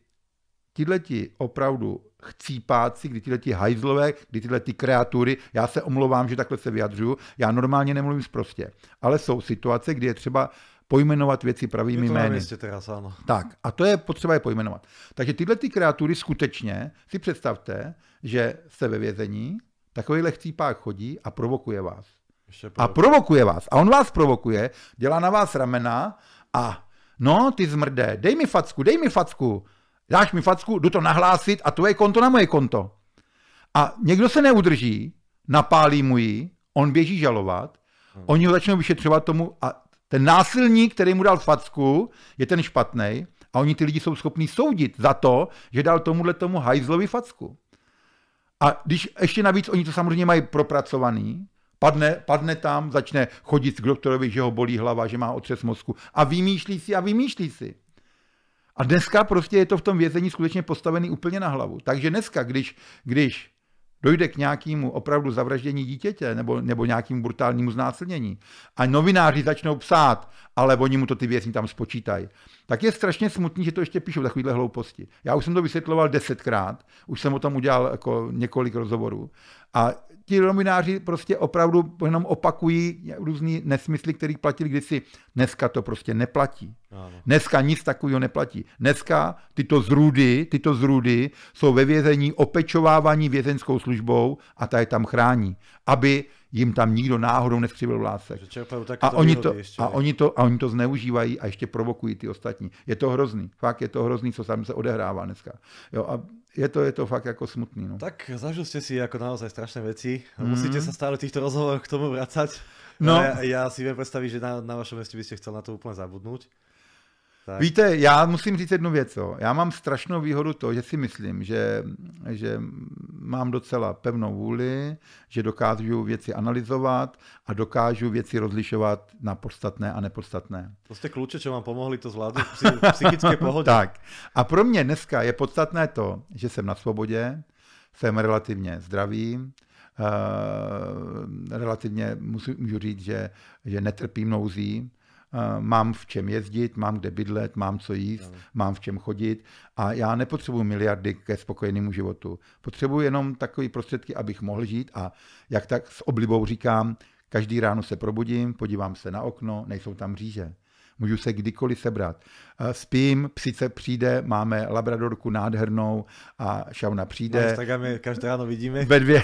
tyhleti opravdu chcípáci, kdy tyhleti hajzlové, kdy tyhle ty kreatury, já se omlouvám, že takhle se vyjadřuju, já normálně nemluvím prostě, ale jsou situace, kdy je třeba pojmenovat věci pravými jmény. Tak, a to je potřeba je pojmenovat. Takže tyhle ty kreatury skutečně si představte, že jste ve vězení, takovýhle chcípák chodí a provokuje vás. A provokuje vás. A on vás provokuje, dělá na vás ramena a no, ty zmrde, dej mi facku, dej mi facku dáš mi facku, jdu to nahlásit a tvoje konto na moje konto. A někdo se neudrží, napálí mu ji, on běží žalovat, hmm. oni ho začnou vyšetřovat tomu a ten násilník, který mu dal facku, je ten špatný a oni ty lidi jsou schopní soudit za to, že dal tomuhle tomu hajzlovi facku. A když ještě navíc oni to samozřejmě mají propracovaný, padne, padne tam, začne chodit k doktorovi, že ho bolí hlava, že má otřes mozku a vymýšlí si a vymýšlí si. A dneska prostě je to v tom vězení skutečně postavený úplně na hlavu. Takže dneska, když, když dojde k nějakému opravdu zavraždění dítěte nebo, nebo nějakému brutálnímu znásilnění a novináři začnou psát, ale oni mu to ty vězni tam spočítají, tak je strašně smutný, že to ještě píšou takovýhle hlouposti. Já už jsem to vysvětloval desetkrát, už jsem o tom udělal jako několik rozhovorů a ti novináři prostě opravdu jenom opakují různý nesmysly, který platili kdysi. Dneska to prostě neplatí. Dneska nic takového neplatí. Dneska tyto zrůdy, tyto zrůdy jsou ve vězení opečovávaní vězeňskou službou a ta je tam chrání, aby jim tam nikdo náhodou neskřivil vlásek. A oni, to, ještě, a, oni to, a oni to zneužívají a ještě provokují ty ostatní. Je to hrozný. Fakt je to hrozný, co tam se odehrává dneska. Jo, a je to, je to fakt jako smutný. No. Tak zažil jste si jako naozaj strašné věci. Mm. Musíte se stále těchto rozhovorů k tomu vracet. No. já já si vím představit, že na, na vašem městě byste chtěl na to úplně zabudnout. Tak. Víte, já musím říct jednu věc. Jo. Já mám strašnou výhodu to, že si myslím, že, že mám docela pevnou vůli, že dokážu věci analyzovat a dokážu věci rozlišovat na podstatné a nepodstatné. To jste kluče, čo vám pomohli to zvládnout v psychické pohodě. tak. A pro mě dneska je podstatné to, že jsem na svobodě, jsem relativně zdravý, Uh, relativně musím, můžu říct, že, že netrpím nouzí, Eh, mám v čem jezdit, mám kde bydlet, mám co jíst, no. mám v čem chodit a já nepotřebuji miliardy ke spokojenému životu. Potřebuji jenom takové prostředky, abych mohl žít a jak tak s oblibou říkám, každý ráno se probudím, podívám se na okno, nejsou tam říže. Můžu se kdykoliv sebrat. Eh, spím, psice přijde, máme labradorku nádhernou a šauna přijde. Na Instagramu každé ráno vidíme. Ve dvě.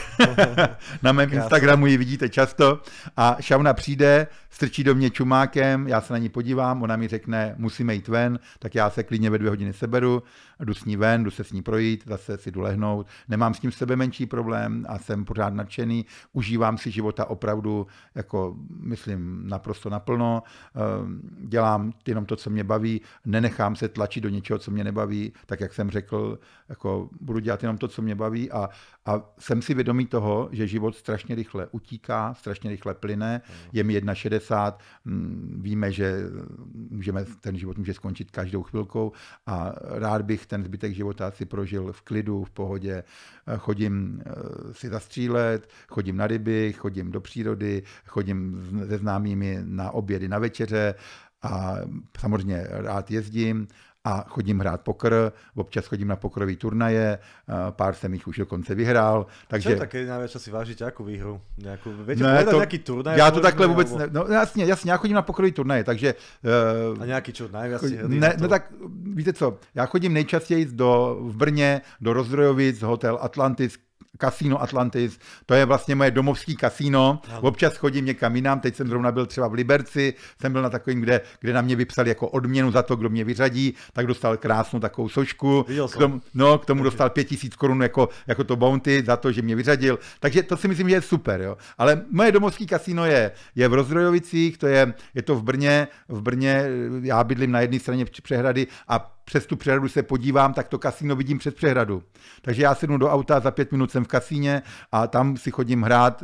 na mém Krásný. Instagramu ji vidíte často. A šauna přijde, strčí do mě čumákem, já se na ní podívám, ona mi řekne, musíme jít ven, tak já se klidně ve dvě hodiny seberu, jdu s ní ven, jdu se s ní projít, zase si jdu lehnout. Nemám s tím sebe menší problém a jsem pořád nadšený. Užívám si života opravdu, jako myslím, naprosto naplno. Ehm, dělám jenom to, co mě baví nenechám se tlačit do něčeho, co mě nebaví, tak jak jsem řekl, jako budu dělat jenom to, co mě baví a, a jsem si vědomý toho, že život strašně rychle utíká, strašně rychle plyne, hmm. je mi 1,60, mm, víme, že můžeme, ten život může skončit každou chvilkou a rád bych ten zbytek života si prožil v klidu, v pohodě, eh, chodím eh, si zastřílet, chodím na ryby, chodím do přírody, chodím se známými na obědy, na večeře, a samozřejmě rád jezdím a chodím hrát pokr, občas chodím na pokrový turnaje, pár jsem jich už dokonce vyhrál. Takže... Čo také největší si vážíte, jakou výhru? Nějakou, Větě, ne, to, nějaký turnaj? Já to takhle vůbec, ne, no jasně, jasně, já chodím na pokrový turnaje, takže... Uh, a nějaký čo, největší? Ne, no tak víte co, já chodím nejčastěji do, v Brně, do Rozdrojovic, hotel Atlantis, kasíno Atlantis, to je vlastně moje domovský kasíno. Občas chodím někam jinam, teď jsem zrovna byl třeba v Liberci, jsem byl na takovým, kde, kde na mě vypsali jako odměnu za to, kdo mě vyřadí, tak dostal krásnou takovou sošku. K tomu, no, k tomu dostal pět tisíc korun jako, jako to bounty za to, že mě vyřadil. Takže to si myslím, že je super. Jo. Ale moje domovský kasíno je, je v Rozdrojovicích, to je, je to v Brně, v Brně, eh, já bydlím na jedné straně přehrady a přes tu přehradu se podívám, tak to kasíno vidím přes přehradu. Takže já sednu do auta, za pět minut jsem v kasíně a tam si chodím hrát.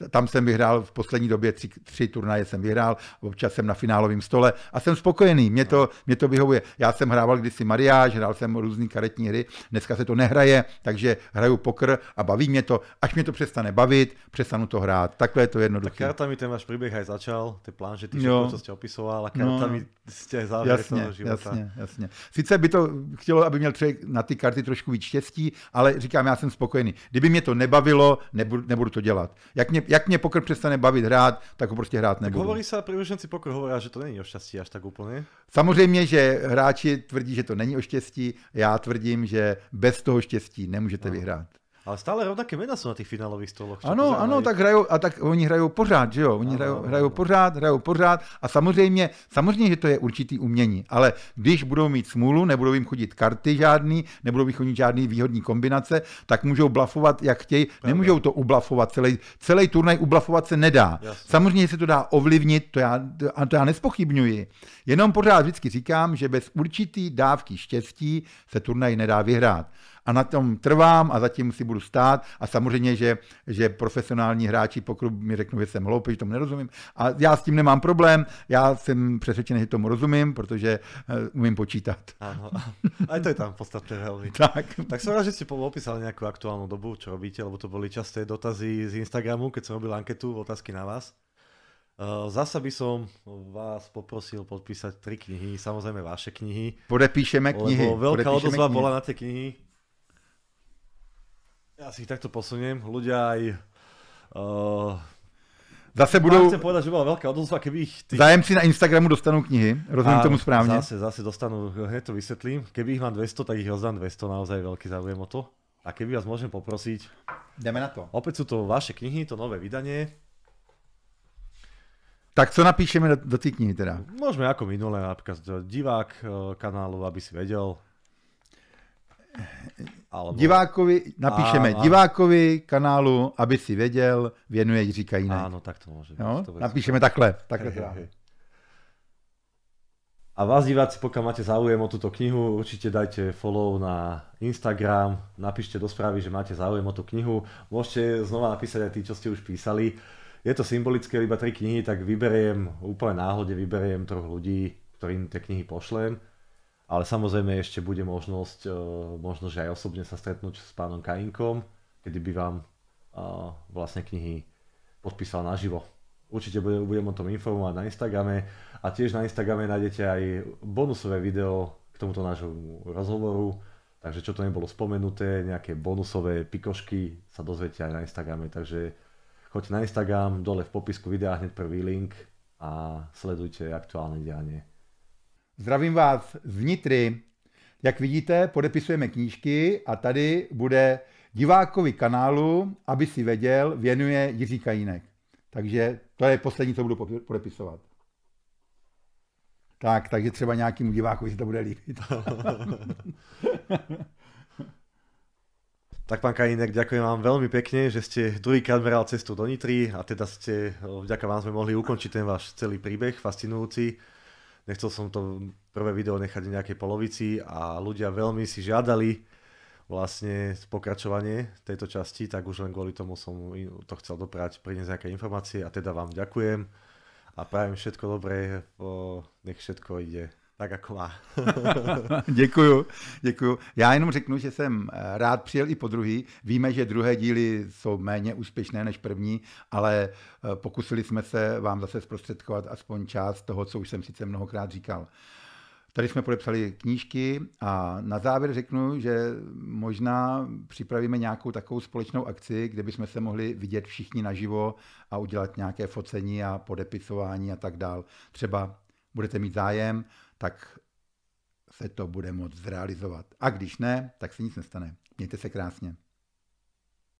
Eh, tam jsem vyhrál v poslední době tři, tři turnaje jsem vyhrál, občas jsem na finálovém stole a jsem spokojený, mě to, mě to vyhovuje. Já jsem hrával kdysi mariáž, hrál jsem různé karetní hry, dneska se to nehraje, takže hraju pokr a baví mě to. Až mě to přestane bavit, přestanu to hrát. Takhle je to jednoduché. Tak mi ten váš příběh aj začal, ty plán, že ty všechno, co jste opisoval, a karta no, jste závěr jasně, toho života. Jasně, jasně. Sice by to chtělo, aby měl člověk na ty karty trošku víc štěstí, ale říkám, já jsem spokojený. Kdyby mě to nebavilo, nebudu, nebudu to dělat. Jak mě, jak mě pokr přestane bavit hrát, tak ho prostě hrát nebudu. Tak hovorí se, přívrženci pokr hovorí, že to není o štěstí až tak úplně. Samozřejmě, že hráči tvrdí, že to není o štěstí, já tvrdím, že bez toho štěstí nemůžete no. vyhrát. Ale stále rovnaké jména jsou na těch finálových stoloch. Ano, ano, tak hrajou, a tak oni hrajou pořád, že jo? Oni ano, hrajou, ano. hrajou pořád, hrajou pořád a samozřejmě, samozřejmě, že to je určitý umění, ale když budou mít smůlu, nebudou jim chodit karty žádný, nebudou jim chodit žádný výhodní kombinace, tak můžou blafovat, jak chtějí, nemůžou to ublafovat, celý, celý turnaj ublafovat se nedá. Jasně. Samozřejmě se to dá ovlivnit, to já, to, já nespochybnuji. Jenom pořád vždycky říkám, že bez určitý dávky štěstí se turnaj nedá vyhrát a na tom trvám a zatím si budu stát a samozřejmě, že, že profesionální hráči pokud mi řeknou, že jsem hloupý, že tomu nerozumím a já s tím nemám problém, já jsem přesvědčený, že tomu rozumím, protože eh, umím počítat. A to je tam podstatné velmi. tak. tak jsem rád, že ste popísali nějakou aktuální dobu, čo robíte, lebo to byly časté dotazy z Instagramu, keď jsem robil anketu, otázky na vás. Eh, Zase by som vás poprosil podpísať tri knihy, samozrejme vaše knihy. Podepíšeme knihy. Lebo veľká odozva bola na tie knihy. Ja si ich takto posuniem. Ľudia aj... Uh, Zase budou... Chcem povedať, že byla velká odozva, keby ich... Tých... Zájemci na Instagramu dostanou knihy, rozumím a tomu správně. Zase, zase dostanou, hned to vysvětlím. Keby ich mám 200, tak ich rozdám 200, naozaj velký záujem o to. A keby vás môžem poprosiť... Jdeme na to. Opět jsou to vaše knihy, to nové vydanie. Tak co napíšeme do, do té knihy teda? Můžeme jako minule, například divák eh, kanálu, aby si vedel, Alebo... Divákovi, napíšeme a, a. divákovi kanálu, aby si věděl, věnuje Jiří Kajínek. Ano, tak to může být. No? To napíšeme super. takhle. takhle hej, hej. A vás diváci, pokud máte záujem o tuto knihu, určitě dajte follow na Instagram, napíšte do správy, že máte záujem o tu knihu. Můžete znova napísať aj tí, čo ste už písali. Je to symbolické, iba tri knihy, tak vyberiem úplne náhodě, vyberiem troch ľudí, ktorým tie knihy pošlem ale samozrejme ešte bude možnosť, eh, možno, že aj osobne sa stretnúť s pánom Kainkom, kedy by vám eh, vlastne knihy podpísal naživo. Určite budem o tom informovať na Instagrame a tiež na Instagrame nájdete aj bonusové video k tomuto nášmu rozhovoru, takže čo to nebolo spomenuté, nejaké bonusové pikošky sa dozviete aj na Instagrame, takže choďte na Instagram, dole v popisku videa hneď prvý link a sledujte aktuálne dianie. Zdravím vás z Nitry. Jak vidíte, podepisujeme knížky a tady bude divákovi kanálu, aby si věděl, věnuje Jiří Kajínek. Takže to je poslední, co budu podepisovat. Tak, takže třeba nějakým divákovi se to bude líbit. Tak pán Kajinek, ďakujem vám veľmi pekne, že ste druhýkrát meral cestu do Nitry a teda ste, vďaka vám sme mohli ukončiť ten váš celý príbeh, fascinujúci. Nechcel som to prvé video nechať v nejakej polovici a ľudia veľmi si žiadali vlastne pokračovanie tejto časti, tak už len kvôli tomu som to chcel doprať, priniesť nejaké informácie a teda vám ďakujem a prajem všetko dobré, nech všetko ide tak jako má. děkuju, děkuju. Já jenom řeknu, že jsem eh, rád přijel i po druhý. Víme, že druhé díly jsou méně úspěšné než první, ale eh, pokusili jsme se vám zase zprostředkovat aspoň část toho, co už jsem sice mnohokrát říkal. Tady jsme podepsali knížky a na závěr řeknu, že možná připravíme nějakou takovou společnou akci, kde bychom se mohli vidět všichni naživo a udělat nějaké focení a podepisování a tak dál. Třeba budete mít zájem, tak se to bude moct zrealizovat. A když ne, tak se nic nestane. Mějte se krásně.